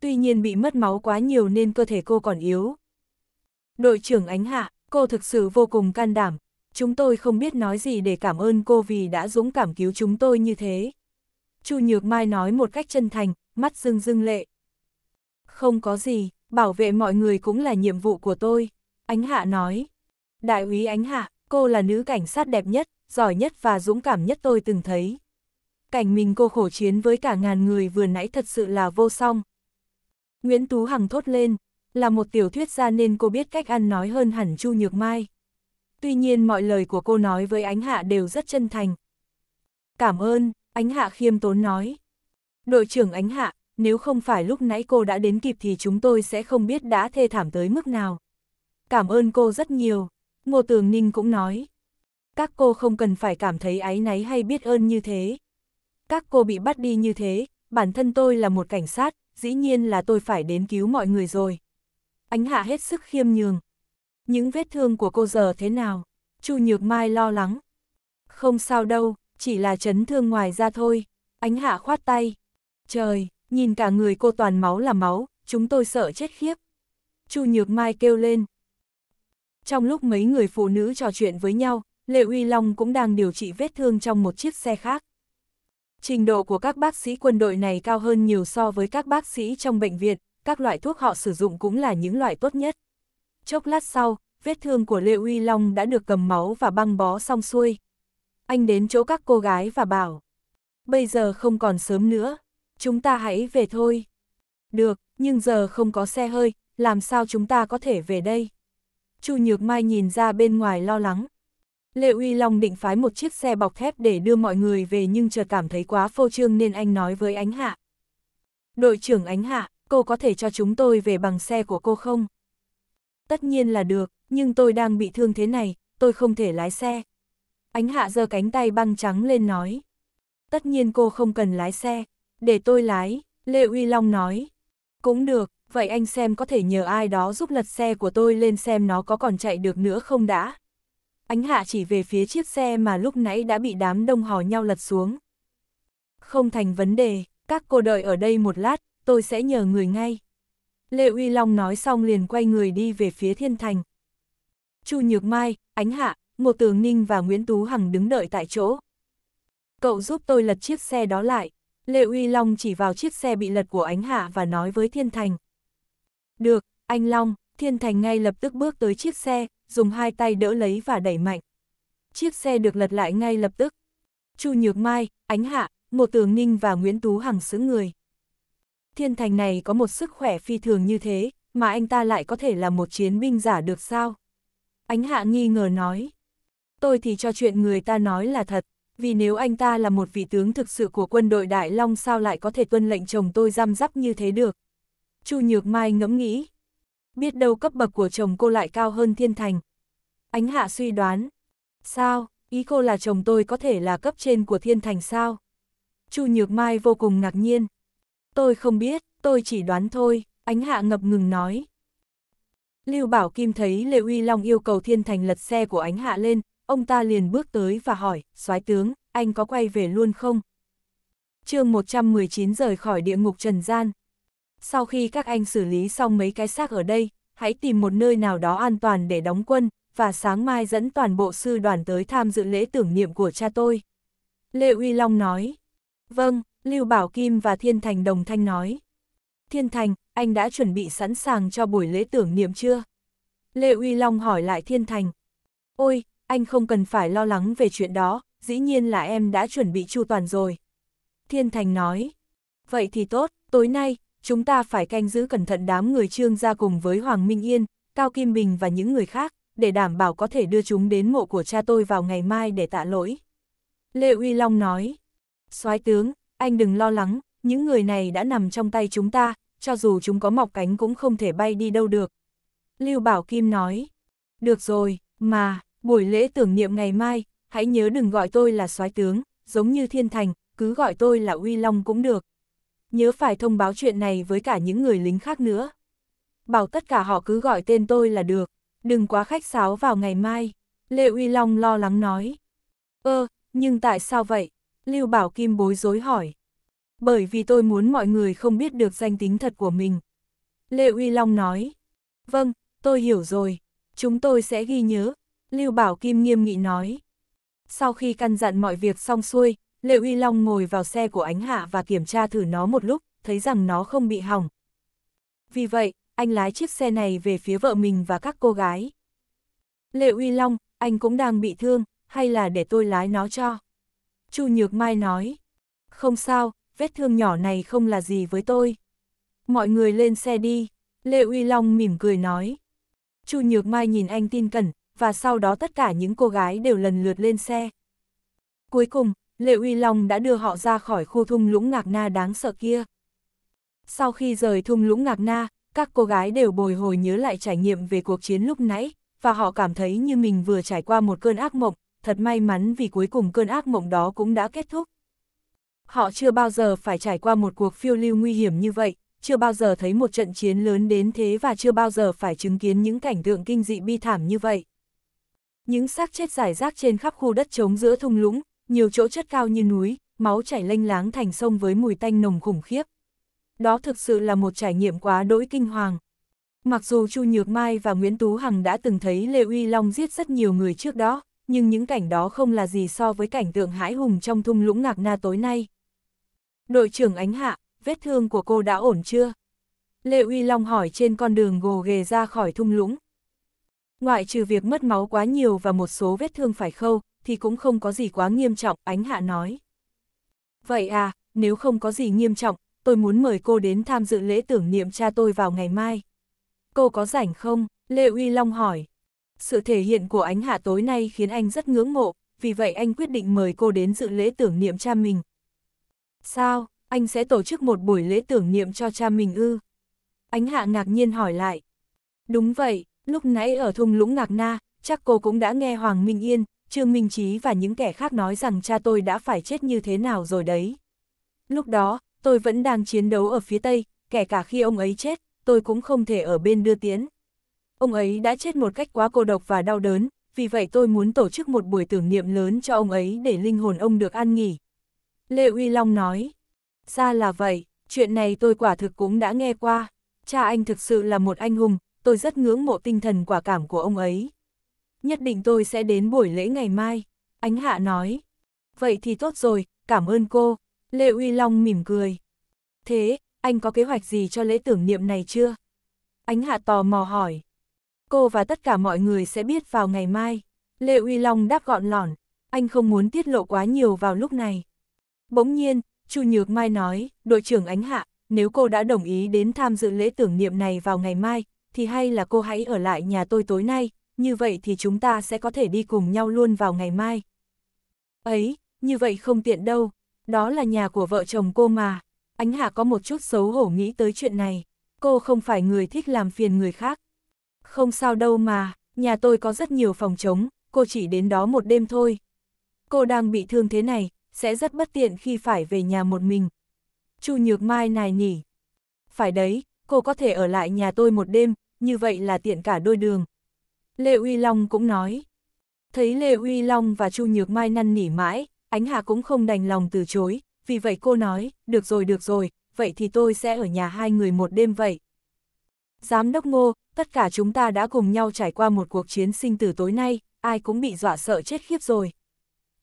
[SPEAKER 1] Tuy nhiên bị mất máu quá nhiều nên cơ thể cô còn yếu. Đội trưởng ánh hạ, Cô thực sự vô cùng can đảm, chúng tôi không biết nói gì để cảm ơn cô vì đã dũng cảm cứu chúng tôi như thế. Chu Nhược Mai nói một cách chân thành, mắt rưng rưng lệ. Không có gì, bảo vệ mọi người cũng là nhiệm vụ của tôi, Ánh Hạ nói. Đại úy Ánh Hạ, cô là nữ cảnh sát đẹp nhất, giỏi nhất và dũng cảm nhất tôi từng thấy. Cảnh mình cô khổ chiến với cả ngàn người vừa nãy thật sự là vô song. Nguyễn Tú Hằng thốt lên, là một tiểu thuyết gia nên cô biết cách ăn nói hơn hẳn Chu Nhược Mai. Tuy nhiên mọi lời của cô nói với Ánh Hạ đều rất chân thành. Cảm ơn, Ánh Hạ khiêm tốn nói. Đội trưởng Ánh Hạ, nếu không phải lúc nãy cô đã đến kịp thì chúng tôi sẽ không biết đã thê thảm tới mức nào. Cảm ơn cô rất nhiều, Ngô Tường Ninh cũng nói. Các cô không cần phải cảm thấy áy náy hay biết ơn như thế. Các cô bị bắt đi như thế, bản thân tôi là một cảnh sát, dĩ nhiên là tôi phải đến cứu mọi người rồi ánh hạ hết sức khiêm nhường. Những vết thương của cô giờ thế nào? Chu Nhược Mai lo lắng. Không sao đâu, chỉ là chấn thương ngoài ra thôi. Ánh hạ khoát tay. Trời, nhìn cả người cô toàn máu là máu, chúng tôi sợ chết khiếp. Chu Nhược Mai kêu lên. Trong lúc mấy người phụ nữ trò chuyện với nhau, Lệ Uy Long cũng đang điều trị vết thương trong một chiếc xe khác. Trình độ của các bác sĩ quân đội này cao hơn nhiều so với các bác sĩ trong bệnh viện, các loại thuốc họ sử dụng cũng là những loại tốt nhất. Chốc lát sau, vết thương của Lê Uy Long đã được cầm máu và băng bó xong xuôi. Anh đến chỗ các cô gái và bảo, bây giờ không còn sớm nữa, chúng ta hãy về thôi. Được, nhưng giờ không có xe hơi, làm sao chúng ta có thể về đây? Chu Nhược Mai nhìn ra bên ngoài lo lắng. Lệ Uy Long định phái một chiếc xe bọc thép để đưa mọi người về nhưng chợt cảm thấy quá phô trương nên anh nói với Ánh Hạ. Đội trưởng Ánh Hạ, cô có thể cho chúng tôi về bằng xe của cô không? Tất nhiên là được, nhưng tôi đang bị thương thế này, tôi không thể lái xe. Ánh hạ giơ cánh tay băng trắng lên nói. Tất nhiên cô không cần lái xe, để tôi lái, Lê Uy Long nói. Cũng được, vậy anh xem có thể nhờ ai đó giúp lật xe của tôi lên xem nó có còn chạy được nữa không đã. Ánh hạ chỉ về phía chiếc xe mà lúc nãy đã bị đám đông hò nhau lật xuống. Không thành vấn đề, các cô đợi ở đây một lát, tôi sẽ nhờ người ngay. lê Uy Long nói xong liền quay người đi về phía thiên thành. Chu Nhược Mai, Ánh Hạ, Ngô Tường Ninh và Nguyễn Tú Hằng đứng đợi tại chỗ. Cậu giúp tôi lật chiếc xe đó lại. lê Uy Long chỉ vào chiếc xe bị lật của Ánh Hạ và nói với Thiên Thành. Được, anh Long, Thiên Thành ngay lập tức bước tới chiếc xe, dùng hai tay đỡ lấy và đẩy mạnh. Chiếc xe được lật lại ngay lập tức. Chu Nhược Mai, Ánh Hạ, Ngô Tường Ninh và Nguyễn Tú Hằng sững người thiên thành này có một sức khỏe phi thường như thế, mà anh ta lại có thể là một chiến binh giả được sao? Ánh hạ nghi ngờ nói. Tôi thì cho chuyện người ta nói là thật, vì nếu anh ta là một vị tướng thực sự của quân đội Đại Long sao lại có thể tuân lệnh chồng tôi giam giáp như thế được? Chu Nhược Mai ngẫm nghĩ. Biết đâu cấp bậc của chồng cô lại cao hơn thiên thành. Ánh hạ suy đoán. Sao, ý cô là chồng tôi có thể là cấp trên của thiên thành sao? Chu Nhược Mai vô cùng ngạc nhiên. Tôi không biết, tôi chỉ đoán thôi, ánh hạ ngập ngừng nói. Lưu Bảo Kim thấy lê Uy Long yêu cầu Thiên Thành lật xe của ánh hạ lên, ông ta liền bước tới và hỏi, soái tướng, anh có quay về luôn không? chương 119 rời khỏi địa ngục trần gian. Sau khi các anh xử lý xong mấy cái xác ở đây, hãy tìm một nơi nào đó an toàn để đóng quân, và sáng mai dẫn toàn bộ sư đoàn tới tham dự lễ tưởng niệm của cha tôi. lê Uy Long nói, vâng, Lưu Bảo Kim và Thiên Thành đồng thanh nói. Thiên Thành, anh đã chuẩn bị sẵn sàng cho buổi lễ tưởng niệm chưa? Lê Uy Long hỏi lại Thiên Thành. Ôi, anh không cần phải lo lắng về chuyện đó, dĩ nhiên là em đã chuẩn bị chu toàn rồi. Thiên Thành nói. Vậy thì tốt, tối nay, chúng ta phải canh giữ cẩn thận đám người trương ra cùng với Hoàng Minh Yên, Cao Kim Bình và những người khác, để đảm bảo có thể đưa chúng đến mộ của cha tôi vào ngày mai để tạ lỗi. Lê Uy Long nói. soái tướng, anh đừng lo lắng, những người này đã nằm trong tay chúng ta, cho dù chúng có mọc cánh cũng không thể bay đi đâu được. Lưu Bảo Kim nói, được rồi, mà, buổi lễ tưởng niệm ngày mai, hãy nhớ đừng gọi tôi là soái tướng, giống như thiên thành, cứ gọi tôi là Uy Long cũng được. Nhớ phải thông báo chuyện này với cả những người lính khác nữa. Bảo tất cả họ cứ gọi tên tôi là được, đừng quá khách sáo vào ngày mai. Lệ Uy Long lo lắng nói. Ơ, ờ, nhưng tại sao vậy? Lưu Bảo Kim bối rối hỏi. Bởi vì tôi muốn mọi người không biết được danh tính thật của mình. Lệ Uy Long nói. Vâng, tôi hiểu rồi. Chúng tôi sẽ ghi nhớ. Lưu Bảo Kim nghiêm nghị nói. Sau khi căn dặn mọi việc xong xuôi, Lệ Uy Long ngồi vào xe của ánh hạ và kiểm tra thử nó một lúc, thấy rằng nó không bị hỏng. Vì vậy, anh lái chiếc xe này về phía vợ mình và các cô gái. Lệ Uy Long, anh cũng đang bị thương, hay là để tôi lái nó cho? Chu Nhược Mai nói. Không sao, vết thương nhỏ này không là gì với tôi. Mọi người lên xe đi, Lê Uy Long mỉm cười nói. Chu Nhược Mai nhìn anh tin cẩn, và sau đó tất cả những cô gái đều lần lượt lên xe. Cuối cùng, Lê Uy Long đã đưa họ ra khỏi khu thung lũng ngạc na đáng sợ kia. Sau khi rời thung lũng ngạc na, các cô gái đều bồi hồi nhớ lại trải nghiệm về cuộc chiến lúc nãy, và họ cảm thấy như mình vừa trải qua một cơn ác mộng, thật may mắn vì cuối cùng cơn ác mộng đó cũng đã kết thúc. Họ chưa bao giờ phải trải qua một cuộc phiêu lưu nguy hiểm như vậy, chưa bao giờ thấy một trận chiến lớn đến thế và chưa bao giờ phải chứng kiến những cảnh tượng kinh dị bi thảm như vậy. Những xác chết rải rác trên khắp khu đất trống giữa thung lũng, nhiều chỗ chất cao như núi, máu chảy lênh láng thành sông với mùi tanh nồng khủng khiếp. Đó thực sự là một trải nghiệm quá đỗi kinh hoàng. Mặc dù Chu Nhược Mai và Nguyễn Tú Hằng đã từng thấy Lê Uy Long giết rất nhiều người trước đó, nhưng những cảnh đó không là gì so với cảnh tượng hãi hùng trong thung lũng ngạc na tối nay. Đội trưởng Ánh Hạ, vết thương của cô đã ổn chưa? Lệ Uy Long hỏi trên con đường gồ ghề ra khỏi thung lũng. Ngoại trừ việc mất máu quá nhiều và một số vết thương phải khâu, thì cũng không có gì quá nghiêm trọng, Ánh Hạ nói. Vậy à, nếu không có gì nghiêm trọng, tôi muốn mời cô đến tham dự lễ tưởng niệm cha tôi vào ngày mai. Cô có rảnh không? Lê Uy Long hỏi. Sự thể hiện của ánh hạ tối nay khiến anh rất ngưỡng mộ, vì vậy anh quyết định mời cô đến dự lễ tưởng niệm cha mình. Sao, anh sẽ tổ chức một buổi lễ tưởng niệm cho cha mình ư? Ánh hạ ngạc nhiên hỏi lại. Đúng vậy, lúc nãy ở thung lũng ngạc na, chắc cô cũng đã nghe Hoàng Minh Yên, Trương Minh Trí và những kẻ khác nói rằng cha tôi đã phải chết như thế nào rồi đấy. Lúc đó, tôi vẫn đang chiến đấu ở phía Tây, kể cả khi ông ấy chết, tôi cũng không thể ở bên đưa tiến ông ấy đã chết một cách quá cô độc và đau đớn, vì vậy tôi muốn tổ chức một buổi tưởng niệm lớn cho ông ấy để linh hồn ông được an nghỉ. Lê Uy Long nói, ra là vậy, chuyện này tôi quả thực cũng đã nghe qua, cha anh thực sự là một anh hùng, tôi rất ngưỡng mộ tinh thần quả cảm của ông ấy. Nhất định tôi sẽ đến buổi lễ ngày mai, ánh hạ nói. Vậy thì tốt rồi, cảm ơn cô, Lê Uy Long mỉm cười. Thế, anh có kế hoạch gì cho lễ tưởng niệm này chưa? Ánh hạ tò mò hỏi cô và tất cả mọi người sẽ biết vào ngày mai. Lệ Uy Long đáp gọn lỏn, anh không muốn tiết lộ quá nhiều vào lúc này. Bỗng nhiên, Chu Nhược Mai nói, đội trưởng Ánh Hạ, nếu cô đã đồng ý đến tham dự lễ tưởng niệm này vào ngày mai, thì hay là cô hãy ở lại nhà tôi tối nay, như vậy thì chúng ta sẽ có thể đi cùng nhau luôn vào ngày mai. Ấy, như vậy không tiện đâu, đó là nhà của vợ chồng cô mà. Ánh Hạ có một chút xấu hổ nghĩ tới chuyện này, cô không phải người thích làm phiền người khác, không sao đâu mà, nhà tôi có rất nhiều phòng trống, cô chỉ đến đó một đêm thôi. Cô đang bị thương thế này, sẽ rất bất tiện khi phải về nhà một mình. Chu Nhược Mai nài nỉ. Phải đấy, cô có thể ở lại nhà tôi một đêm, như vậy là tiện cả đôi đường. Lê Uy Long cũng nói. Thấy Lê Uy Long và Chu Nhược Mai năn nỉ mãi, Ánh Hà cũng không đành lòng từ chối, vì vậy cô nói, được rồi được rồi, vậy thì tôi sẽ ở nhà hai người một đêm vậy. Giám đốc ngô, tất cả chúng ta đã cùng nhau trải qua một cuộc chiến sinh tử tối nay, ai cũng bị dọa sợ chết khiếp rồi.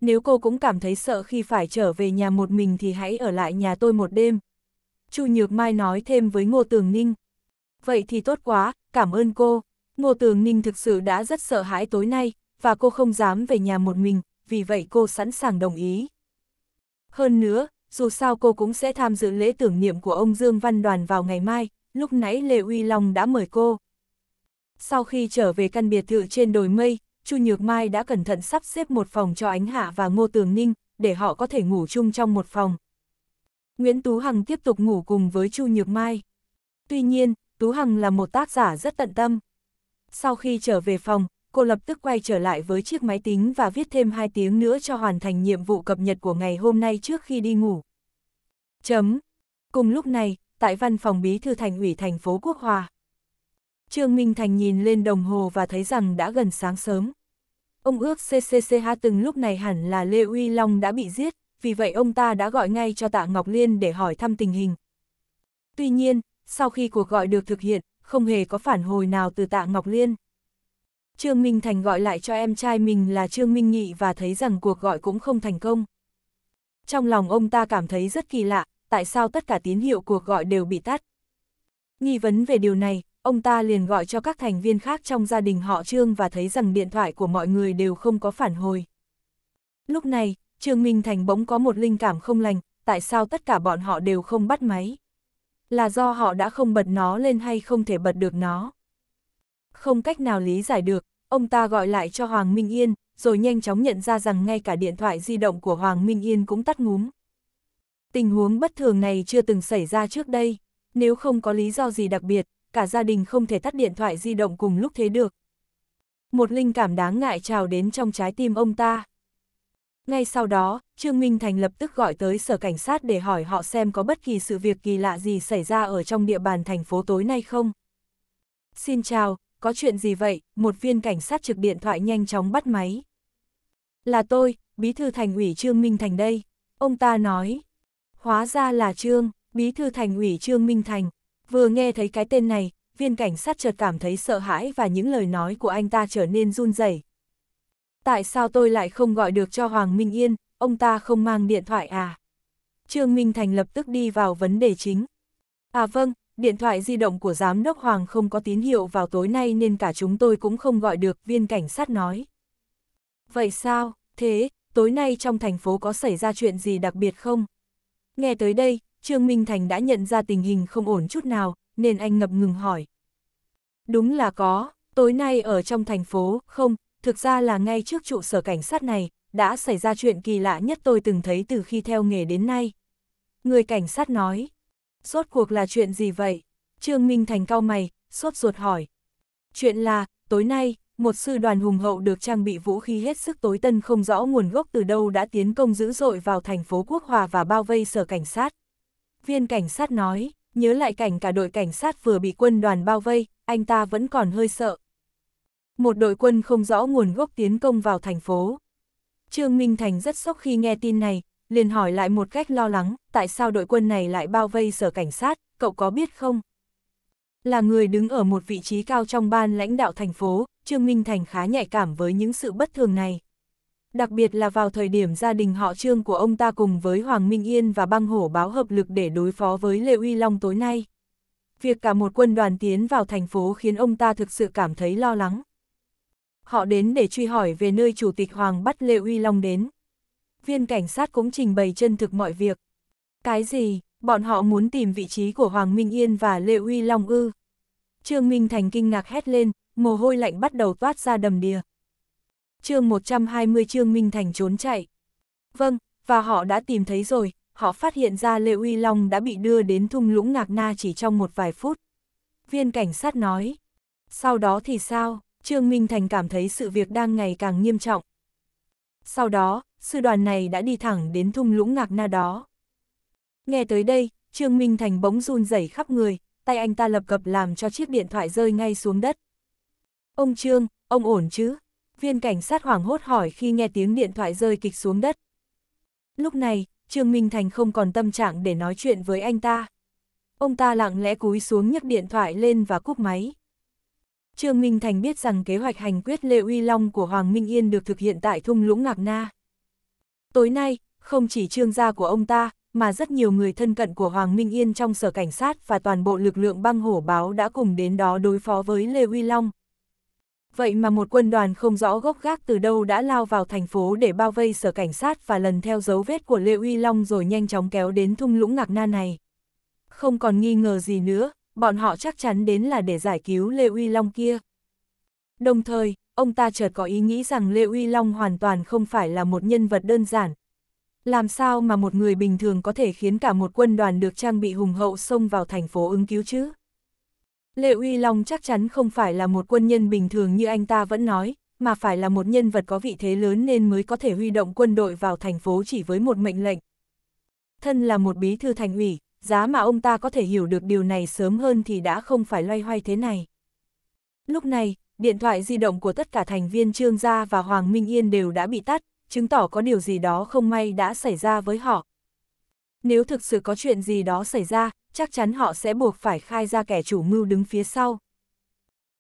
[SPEAKER 1] Nếu cô cũng cảm thấy sợ khi phải trở về nhà một mình thì hãy ở lại nhà tôi một đêm. Chu Nhược Mai nói thêm với Ngô Tường Ninh. Vậy thì tốt quá, cảm ơn cô. Ngô Tường Ninh thực sự đã rất sợ hãi tối nay, và cô không dám về nhà một mình, vì vậy cô sẵn sàng đồng ý. Hơn nữa, dù sao cô cũng sẽ tham dự lễ tưởng niệm của ông Dương Văn Đoàn vào ngày mai, lúc nãy Lê Uy Long đã mời cô. Sau khi trở về căn biệt thự trên đồi mây, Chu Nhược Mai đã cẩn thận sắp xếp một phòng cho Ánh Hạ và Ngô Tường Ninh, để họ có thể ngủ chung trong một phòng. Nguyễn Tú Hằng tiếp tục ngủ cùng với Chu Nhược Mai. Tuy nhiên, Tú Hằng là một tác giả rất tận tâm. Sau khi trở về phòng, cô lập tức quay trở lại với chiếc máy tính và viết thêm 2 tiếng nữa cho hoàn thành nhiệm vụ cập nhật của ngày hôm nay trước khi đi ngủ. Chấm. Cùng lúc này, tại văn phòng bí thư thành ủy thành phố Quốc Hòa. Trương Minh Thành nhìn lên đồng hồ và thấy rằng đã gần sáng sớm. Ông ước CCCH từng lúc này hẳn là Lê Uy Long đã bị giết, vì vậy ông ta đã gọi ngay cho Tạ Ngọc Liên để hỏi thăm tình hình. Tuy nhiên, sau khi cuộc gọi được thực hiện, không hề có phản hồi nào từ Tạ Ngọc Liên. Trương Minh Thành gọi lại cho em trai mình là Trương Minh Nghị và thấy rằng cuộc gọi cũng không thành công. Trong lòng ông ta cảm thấy rất kỳ lạ, tại sao tất cả tín hiệu cuộc gọi đều bị tắt. Nghi vấn về điều này, ông ta liền gọi cho các thành viên khác trong gia đình họ Trương và thấy rằng điện thoại của mọi người đều không có phản hồi. Lúc này, Trương Minh Thành bỗng có một linh cảm không lành, tại sao tất cả bọn họ đều không bắt máy? Là do họ đã không bật nó lên hay không thể bật được nó? Không cách nào lý giải được, ông ta gọi lại cho Hoàng Minh Yên, rồi nhanh chóng nhận ra rằng ngay cả điện thoại di động của Hoàng Minh Yên cũng tắt ngúm. Tình huống bất thường này chưa từng xảy ra trước đây, nếu không có lý do gì đặc biệt, cả gia đình không thể tắt điện thoại di động cùng lúc thế được. Một linh cảm đáng ngại trào đến trong trái tim ông ta. Ngay sau đó, Trương Minh Thành lập tức gọi tới sở cảnh sát để hỏi họ xem có bất kỳ sự việc kỳ lạ gì xảy ra ở trong địa bàn thành phố tối nay không. Xin chào, có chuyện gì vậy? Một viên cảnh sát trực điện thoại nhanh chóng bắt máy. Là tôi, bí thư thành ủy Trương Minh Thành đây. Ông ta nói, Hóa ra là Trương, bí thư thành ủy Trương Minh Thành. Vừa nghe thấy cái tên này, viên cảnh sát chợt cảm thấy sợ hãi và những lời nói của anh ta trở nên run rẩy. Tại sao tôi lại không gọi được cho Hoàng Minh Yên, ông ta không mang điện thoại à? Trương Minh Thành lập tức đi vào vấn đề chính. À vâng, điện thoại di động của giám đốc Hoàng không có tín hiệu vào tối nay nên cả chúng tôi cũng không gọi được, viên cảnh sát nói. Vậy sao, thế, tối nay trong thành phố có xảy ra chuyện gì đặc biệt không? Nghe tới đây, Trương Minh Thành đã nhận ra tình hình không ổn chút nào, nên anh ngập ngừng hỏi. Đúng là có, tối nay ở trong thành phố, không, thực ra là ngay trước trụ sở cảnh sát này, đã xảy ra chuyện kỳ lạ nhất tôi từng thấy từ khi theo nghề đến nay. Người cảnh sát nói, rốt cuộc là chuyện gì vậy? Trương Minh Thành cau mày, sốt ruột hỏi. Chuyện là, tối nay, một sư đoàn hùng hậu được trang bị vũ khí hết sức tối tân không rõ nguồn gốc từ đâu đã tiến công dữ dội vào thành phố Quốc Hòa và bao vây sở cảnh sát. Viên cảnh sát nói, nhớ lại cảnh cả đội cảnh sát vừa bị quân đoàn bao vây, anh ta vẫn còn hơi sợ. Một đội quân không rõ nguồn gốc tiến công vào thành phố. Trương Minh Thành rất sốc khi nghe tin này, liền hỏi lại một cách lo lắng, tại sao đội quân này lại bao vây sở cảnh sát, cậu có biết không? Là người đứng ở một vị trí cao trong ban lãnh đạo thành phố, Trương Minh Thành khá nhạy cảm với những sự bất thường này. Đặc biệt là vào thời điểm gia đình họ Trương của ông ta cùng với Hoàng Minh Yên và băng hổ báo hợp lực để đối phó với Lê Uy Long tối nay. Việc cả một quân đoàn tiến vào thành phố khiến ông ta thực sự cảm thấy lo lắng. Họ đến để truy hỏi về nơi Chủ tịch Hoàng bắt Lê Uy Long đến. Viên cảnh sát cũng trình bày chân thực mọi việc. Cái gì, Bọn họ muốn tìm vị trí của Hoàng Minh Yên và Lệ Uy Long ư. Trương Minh Thành kinh ngạc hét lên, mồ hôi lạnh bắt đầu toát ra đầm đìa. chương 120 Trương Minh Thành trốn chạy. Vâng, và họ đã tìm thấy rồi, họ phát hiện ra Lê Uy Long đã bị đưa đến thung lũng Ngạc Na chỉ trong một vài phút. Viên cảnh sát nói. Sau đó thì sao? Trương Minh Thành cảm thấy sự việc đang ngày càng nghiêm trọng. Sau đó, sư đoàn này đã đi thẳng đến thung lũng Ngạc Na đó. Nghe tới đây, Trương Minh Thành bỗng run rẩy khắp người, tay anh ta lập cập làm cho chiếc điện thoại rơi ngay xuống đất. Ông Trương, ông ổn chứ? Viên cảnh sát hoảng hốt hỏi khi nghe tiếng điện thoại rơi kịch xuống đất. Lúc này, Trương Minh Thành không còn tâm trạng để nói chuyện với anh ta. Ông ta lặng lẽ cúi xuống nhấc điện thoại lên và cúp máy. Trương Minh Thành biết rằng kế hoạch hành quyết Lê Uy Long của Hoàng Minh Yên được thực hiện tại thung lũng Ngạc Na. Tối nay, không chỉ trương gia của ông ta, mà rất nhiều người thân cận của Hoàng Minh Yên trong sở cảnh sát và toàn bộ lực lượng băng hổ báo đã cùng đến đó đối phó với Lê Huy Long. Vậy mà một quân đoàn không rõ gốc gác từ đâu đã lao vào thành phố để bao vây sở cảnh sát và lần theo dấu vết của Lê Huy Long rồi nhanh chóng kéo đến thung lũng ngạc na này. Không còn nghi ngờ gì nữa, bọn họ chắc chắn đến là để giải cứu Lê Huy Long kia. Đồng thời, ông ta chợt có ý nghĩ rằng Lê Uy Long hoàn toàn không phải là một nhân vật đơn giản, làm sao mà một người bình thường có thể khiến cả một quân đoàn được trang bị hùng hậu xông vào thành phố ứng cứu chứ? Lệ Uy Long chắc chắn không phải là một quân nhân bình thường như anh ta vẫn nói, mà phải là một nhân vật có vị thế lớn nên mới có thể huy động quân đội vào thành phố chỉ với một mệnh lệnh. Thân là một bí thư thành ủy, giá mà ông ta có thể hiểu được điều này sớm hơn thì đã không phải loay hoay thế này. Lúc này, điện thoại di động của tất cả thành viên Trương Gia và Hoàng Minh Yên đều đã bị tắt, chứng tỏ có điều gì đó không may đã xảy ra với họ. Nếu thực sự có chuyện gì đó xảy ra, chắc chắn họ sẽ buộc phải khai ra kẻ chủ mưu đứng phía sau.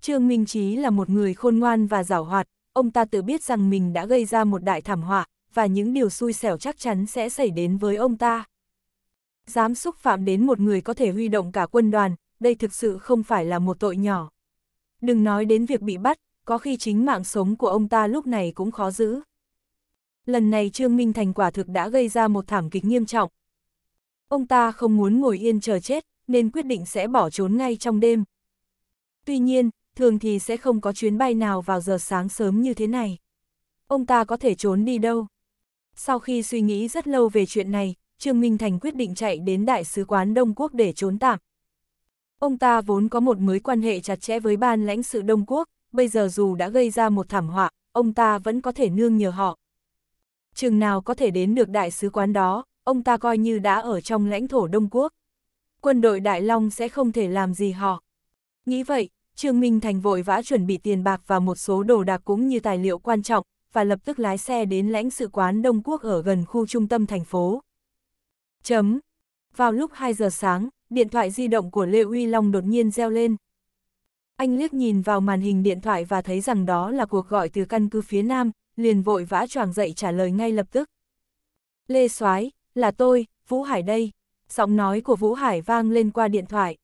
[SPEAKER 1] Trương Minh Trí là một người khôn ngoan và giàu hoạt, ông ta tự biết rằng mình đã gây ra một đại thảm họa, và những điều xui xẻo chắc chắn sẽ xảy đến với ông ta. Dám xúc phạm đến một người có thể huy động cả quân đoàn, đây thực sự không phải là một tội nhỏ. Đừng nói đến việc bị bắt, có khi chính mạng sống của ông ta lúc này cũng khó giữ lần này Trương Minh Thành quả thực đã gây ra một thảm kịch nghiêm trọng. Ông ta không muốn ngồi yên chờ chết, nên quyết định sẽ bỏ trốn ngay trong đêm. Tuy nhiên, thường thì sẽ không có chuyến bay nào vào giờ sáng sớm như thế này. Ông ta có thể trốn đi đâu? Sau khi suy nghĩ rất lâu về chuyện này, Trương Minh Thành quyết định chạy đến Đại sứ quán Đông Quốc để trốn tạm. Ông ta vốn có một mối quan hệ chặt chẽ với ban lãnh sự Đông Quốc, bây giờ dù đã gây ra một thảm họa, ông ta vẫn có thể nương nhờ họ chừng nào có thể đến được đại sứ quán đó, ông ta coi như đã ở trong lãnh thổ Đông Quốc. Quân đội Đại Long sẽ không thể làm gì họ. Nghĩ vậy, Trương Minh Thành vội vã chuẩn bị tiền bạc và một số đồ đạc cũng như tài liệu quan trọng, và lập tức lái xe đến lãnh sự quán Đông Quốc ở gần khu trung tâm thành phố. Chấm. Vào lúc 2 giờ sáng, điện thoại di động của Lê Uy Long đột nhiên reo lên. Anh liếc nhìn vào màn hình điện thoại và thấy rằng đó là cuộc gọi từ căn cứ phía Nam, liền vội vã choàng dậy trả lời ngay lập tức. Lê Soái là tôi, Vũ Hải đây. Giọng nói của Vũ Hải vang lên qua điện thoại.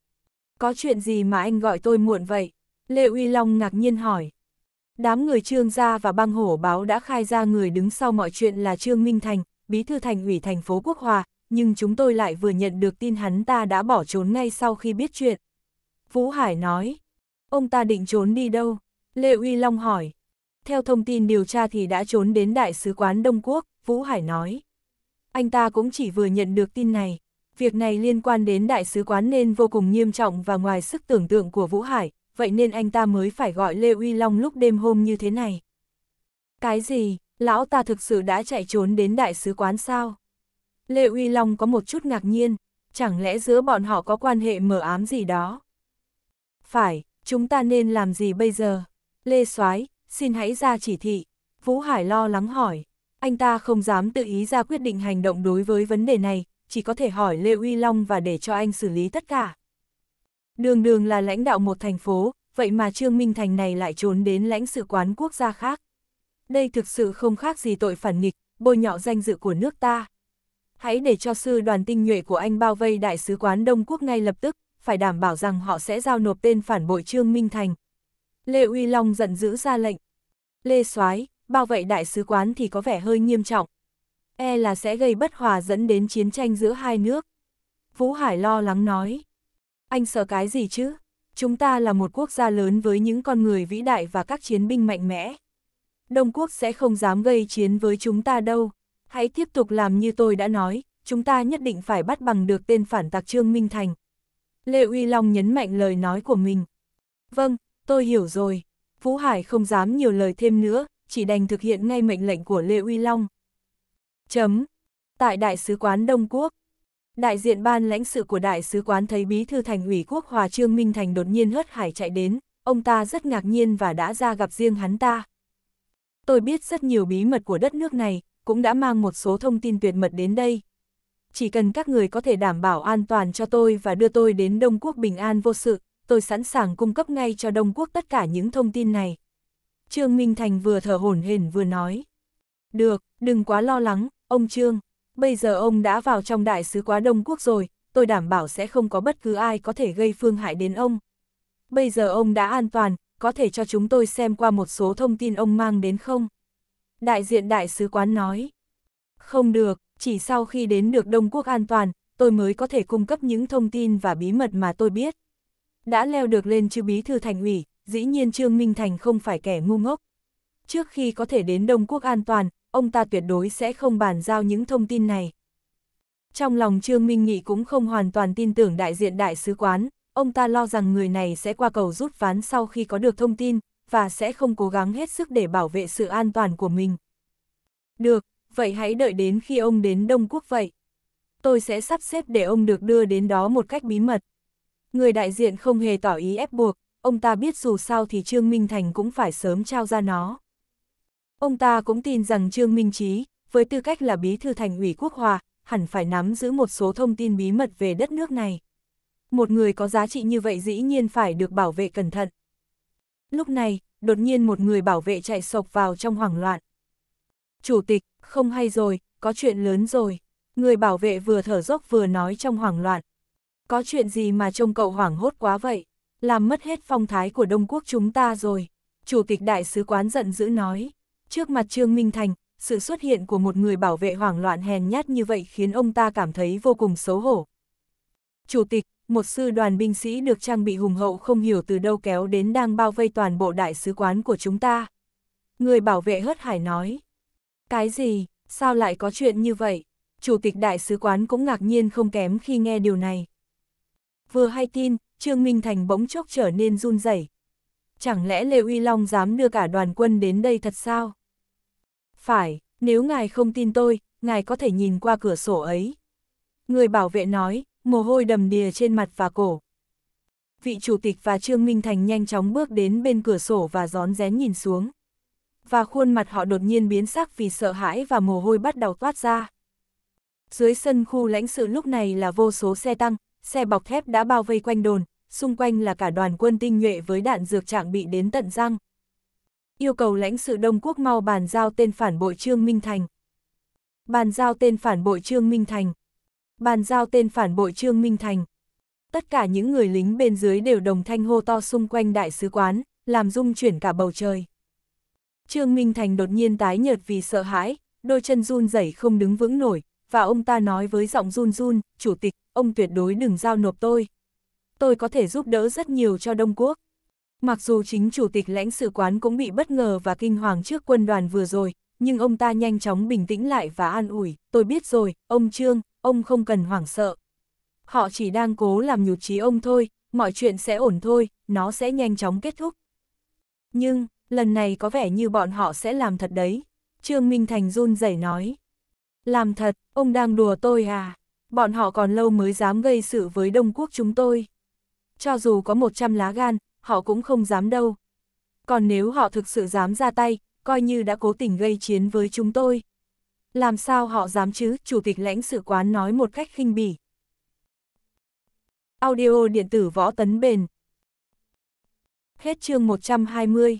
[SPEAKER 1] Có chuyện gì mà anh gọi tôi muộn vậy? Lê Uy Long ngạc nhiên hỏi. Đám người trương gia và băng hổ báo đã khai ra người đứng sau mọi chuyện là Trương Minh Thành, bí thư thành ủy thành phố Quốc Hòa, nhưng chúng tôi lại vừa nhận được tin hắn ta đã bỏ trốn ngay sau khi biết chuyện. Vũ Hải nói, ông ta định trốn đi đâu? Lê Uy Long hỏi, theo thông tin điều tra thì đã trốn đến Đại sứ quán Đông Quốc, Vũ Hải nói. Anh ta cũng chỉ vừa nhận được tin này. Việc này liên quan đến Đại sứ quán nên vô cùng nghiêm trọng và ngoài sức tưởng tượng của Vũ Hải, vậy nên anh ta mới phải gọi Lê Uy Long lúc đêm hôm như thế này. Cái gì, lão ta thực sự đã chạy trốn đến Đại sứ quán sao? Lê Uy Long có một chút ngạc nhiên, chẳng lẽ giữa bọn họ có quan hệ mờ ám gì đó? Phải, chúng ta nên làm gì bây giờ? Lê Soái xin hãy ra chỉ thị. Vũ Hải lo lắng hỏi, anh ta không dám tự ý ra quyết định hành động đối với vấn đề này, chỉ có thể hỏi Lê Uy Long và để cho anh xử lý tất cả. Đường đường là lãnh đạo một thành phố, vậy mà Trương Minh Thành này lại trốn đến lãnh sự quán quốc gia khác. Đây thực sự không khác gì tội phản nghịch, bôi nhọ danh dự của nước ta. Hãy để cho sư đoàn tinh nhuệ của anh bao vây đại sứ quán Đông Quốc ngay lập tức, phải đảm bảo rằng họ sẽ giao nộp tên phản bội Trương Minh Thành, Lê Uy Long giận dữ ra lệnh. Lê Soái bao vệ đại sứ quán thì có vẻ hơi nghiêm trọng. E là sẽ gây bất hòa dẫn đến chiến tranh giữa hai nước. Vũ Hải lo lắng nói. Anh sợ cái gì chứ? Chúng ta là một quốc gia lớn với những con người vĩ đại và các chiến binh mạnh mẽ. Đông Quốc sẽ không dám gây chiến với chúng ta đâu. Hãy tiếp tục làm như tôi đã nói, chúng ta nhất định phải bắt bằng được tên phản tạc Trương Minh Thành. Lê Uy Long nhấn mạnh lời nói của mình. Vâng, tôi hiểu rồi. Vũ Hải không dám nhiều lời thêm nữa, chỉ đành thực hiện ngay mệnh lệnh của Lê Uy Long. Chấm. Tại Đại sứ quán Đông Quốc, đại diện ban lãnh sự của Đại sứ quán thấy bí thư thành ủy quốc hòa Trương Minh Thành đột nhiên hất hải chạy đến, ông ta rất ngạc nhiên và đã ra gặp riêng hắn ta. Tôi biết rất nhiều bí mật của đất nước này, cũng đã mang một số thông tin tuyệt mật đến đây. Chỉ cần các người có thể đảm bảo an toàn cho tôi và đưa tôi đến Đông Quốc bình an vô sự, tôi sẵn sàng cung cấp ngay cho Đông Quốc tất cả những thông tin này. Trương Minh Thành vừa thở hổn hển vừa nói. Được, đừng quá lo lắng, ông Trương. Bây giờ ông đã vào trong đại sứ quá Đông Quốc rồi, tôi đảm bảo sẽ không có bất cứ ai có thể gây phương hại đến ông. Bây giờ ông đã an toàn, có thể cho chúng tôi xem qua một số thông tin ông mang đến không? Đại diện đại sứ quán nói. Không được, chỉ sau khi đến được Đông Quốc an toàn, tôi mới có thể cung cấp những thông tin và bí mật mà tôi biết. Đã leo được lên chư bí thư thành ủy, dĩ nhiên Trương Minh Thành không phải kẻ ngu ngốc. Trước khi có thể đến Đông Quốc an toàn, ông ta tuyệt đối sẽ không bàn giao những thông tin này. Trong lòng Trương Minh Nghị cũng không hoàn toàn tin tưởng đại diện đại sứ quán, ông ta lo rằng người này sẽ qua cầu rút ván sau khi có được thông tin, và sẽ không cố gắng hết sức để bảo vệ sự an toàn của mình. Được, vậy hãy đợi đến khi ông đến Đông Quốc vậy. Tôi sẽ sắp xếp để ông được đưa đến đó một cách bí mật. Người đại diện không hề tỏ ý ép buộc, ông ta biết dù sao thì Trương Minh Thành cũng phải sớm trao ra nó. Ông ta cũng tin rằng Trương Minh Trí, với tư cách là bí thư thành ủy quốc hòa, hẳn phải nắm giữ một số thông tin bí mật về đất nước này. Một người có giá trị như vậy dĩ nhiên phải được bảo vệ cẩn thận. Lúc này, đột nhiên một người bảo vệ chạy sộc vào trong hoảng loạn. Chủ tịch, không hay rồi, có chuyện lớn rồi. Người bảo vệ vừa thở dốc vừa nói trong hoảng loạn có chuyện gì mà trông cậu hoảng hốt quá vậy, làm mất hết phong thái của Đông Quốc chúng ta rồi. Chủ tịch Đại sứ quán giận dữ nói, trước mặt Trương Minh Thành, sự xuất hiện của một người bảo vệ hoảng loạn hèn nhát như vậy khiến ông ta cảm thấy vô cùng xấu hổ. Chủ tịch, một sư đoàn binh sĩ được trang bị hùng hậu không hiểu từ đâu kéo đến đang bao vây toàn bộ đại sứ quán của chúng ta. Người bảo vệ hớt hải nói. Cái gì, sao lại có chuyện như vậy? Chủ tịch đại sứ quán cũng ngạc nhiên không kém khi nghe điều này vừa hay tin, Trương Minh Thành bỗng chốc trở nên run rẩy. Chẳng lẽ Lê Uy Long dám đưa cả đoàn quân đến đây thật sao? Phải, nếu ngài không tin tôi, ngài có thể nhìn qua cửa sổ ấy. Người bảo vệ nói, mồ hôi đầm đìa trên mặt và cổ. Vị chủ tịch và Trương Minh Thành nhanh chóng bước đến bên cửa sổ và gión rén nhìn xuống. Và khuôn mặt họ đột nhiên biến sắc vì sợ hãi và mồ hôi bắt đầu toát ra. Dưới sân khu lãnh sự lúc này là vô số xe tăng, xe bọc thép đã bao vây quanh đồn, xung quanh là cả đoàn quân tinh nhuệ với đạn dược trạng bị đến tận răng. Yêu cầu lãnh sự Đông Quốc mau bàn giao tên phản bội Trương Minh Thành. Bàn giao tên phản bội Trương Minh Thành. Bàn giao tên phản bội Trương Minh Thành. Tất cả những người lính bên dưới đều đồng thanh hô to xung quanh đại sứ quán, làm rung chuyển cả bầu trời. Trương Minh Thành đột nhiên tái nhợt vì sợ hãi, đôi chân run rẩy không đứng vững nổi, và ông ta nói với giọng run run, chủ tịch, ông tuyệt đối đừng giao nộp tôi. Tôi có thể giúp đỡ rất nhiều cho Đông Quốc. Mặc dù chính chủ tịch lãnh sự quán cũng bị bất ngờ và kinh hoàng trước quân đoàn vừa rồi, nhưng ông ta nhanh chóng bình tĩnh lại và an ủi, tôi biết rồi, ông Trương, ông không cần hoảng sợ. Họ chỉ đang cố làm nhụt chí ông thôi, mọi chuyện sẽ ổn thôi, nó sẽ nhanh chóng kết thúc. Nhưng, lần này có vẻ như bọn họ sẽ làm thật đấy. Trương Minh Thành run rẩy nói. Làm thật, ông đang đùa tôi à? bọn họ còn lâu mới dám gây sự với Đông Quốc chúng tôi. Cho dù có 100 lá gan, họ cũng không dám đâu. Còn nếu họ thực sự dám ra tay, coi như đã cố tình gây chiến với chúng tôi. Làm sao họ dám chứ, Chủ tịch lãnh sự quán nói một cách khinh bỉ. Audio điện tử võ tấn bền. Hết chương 120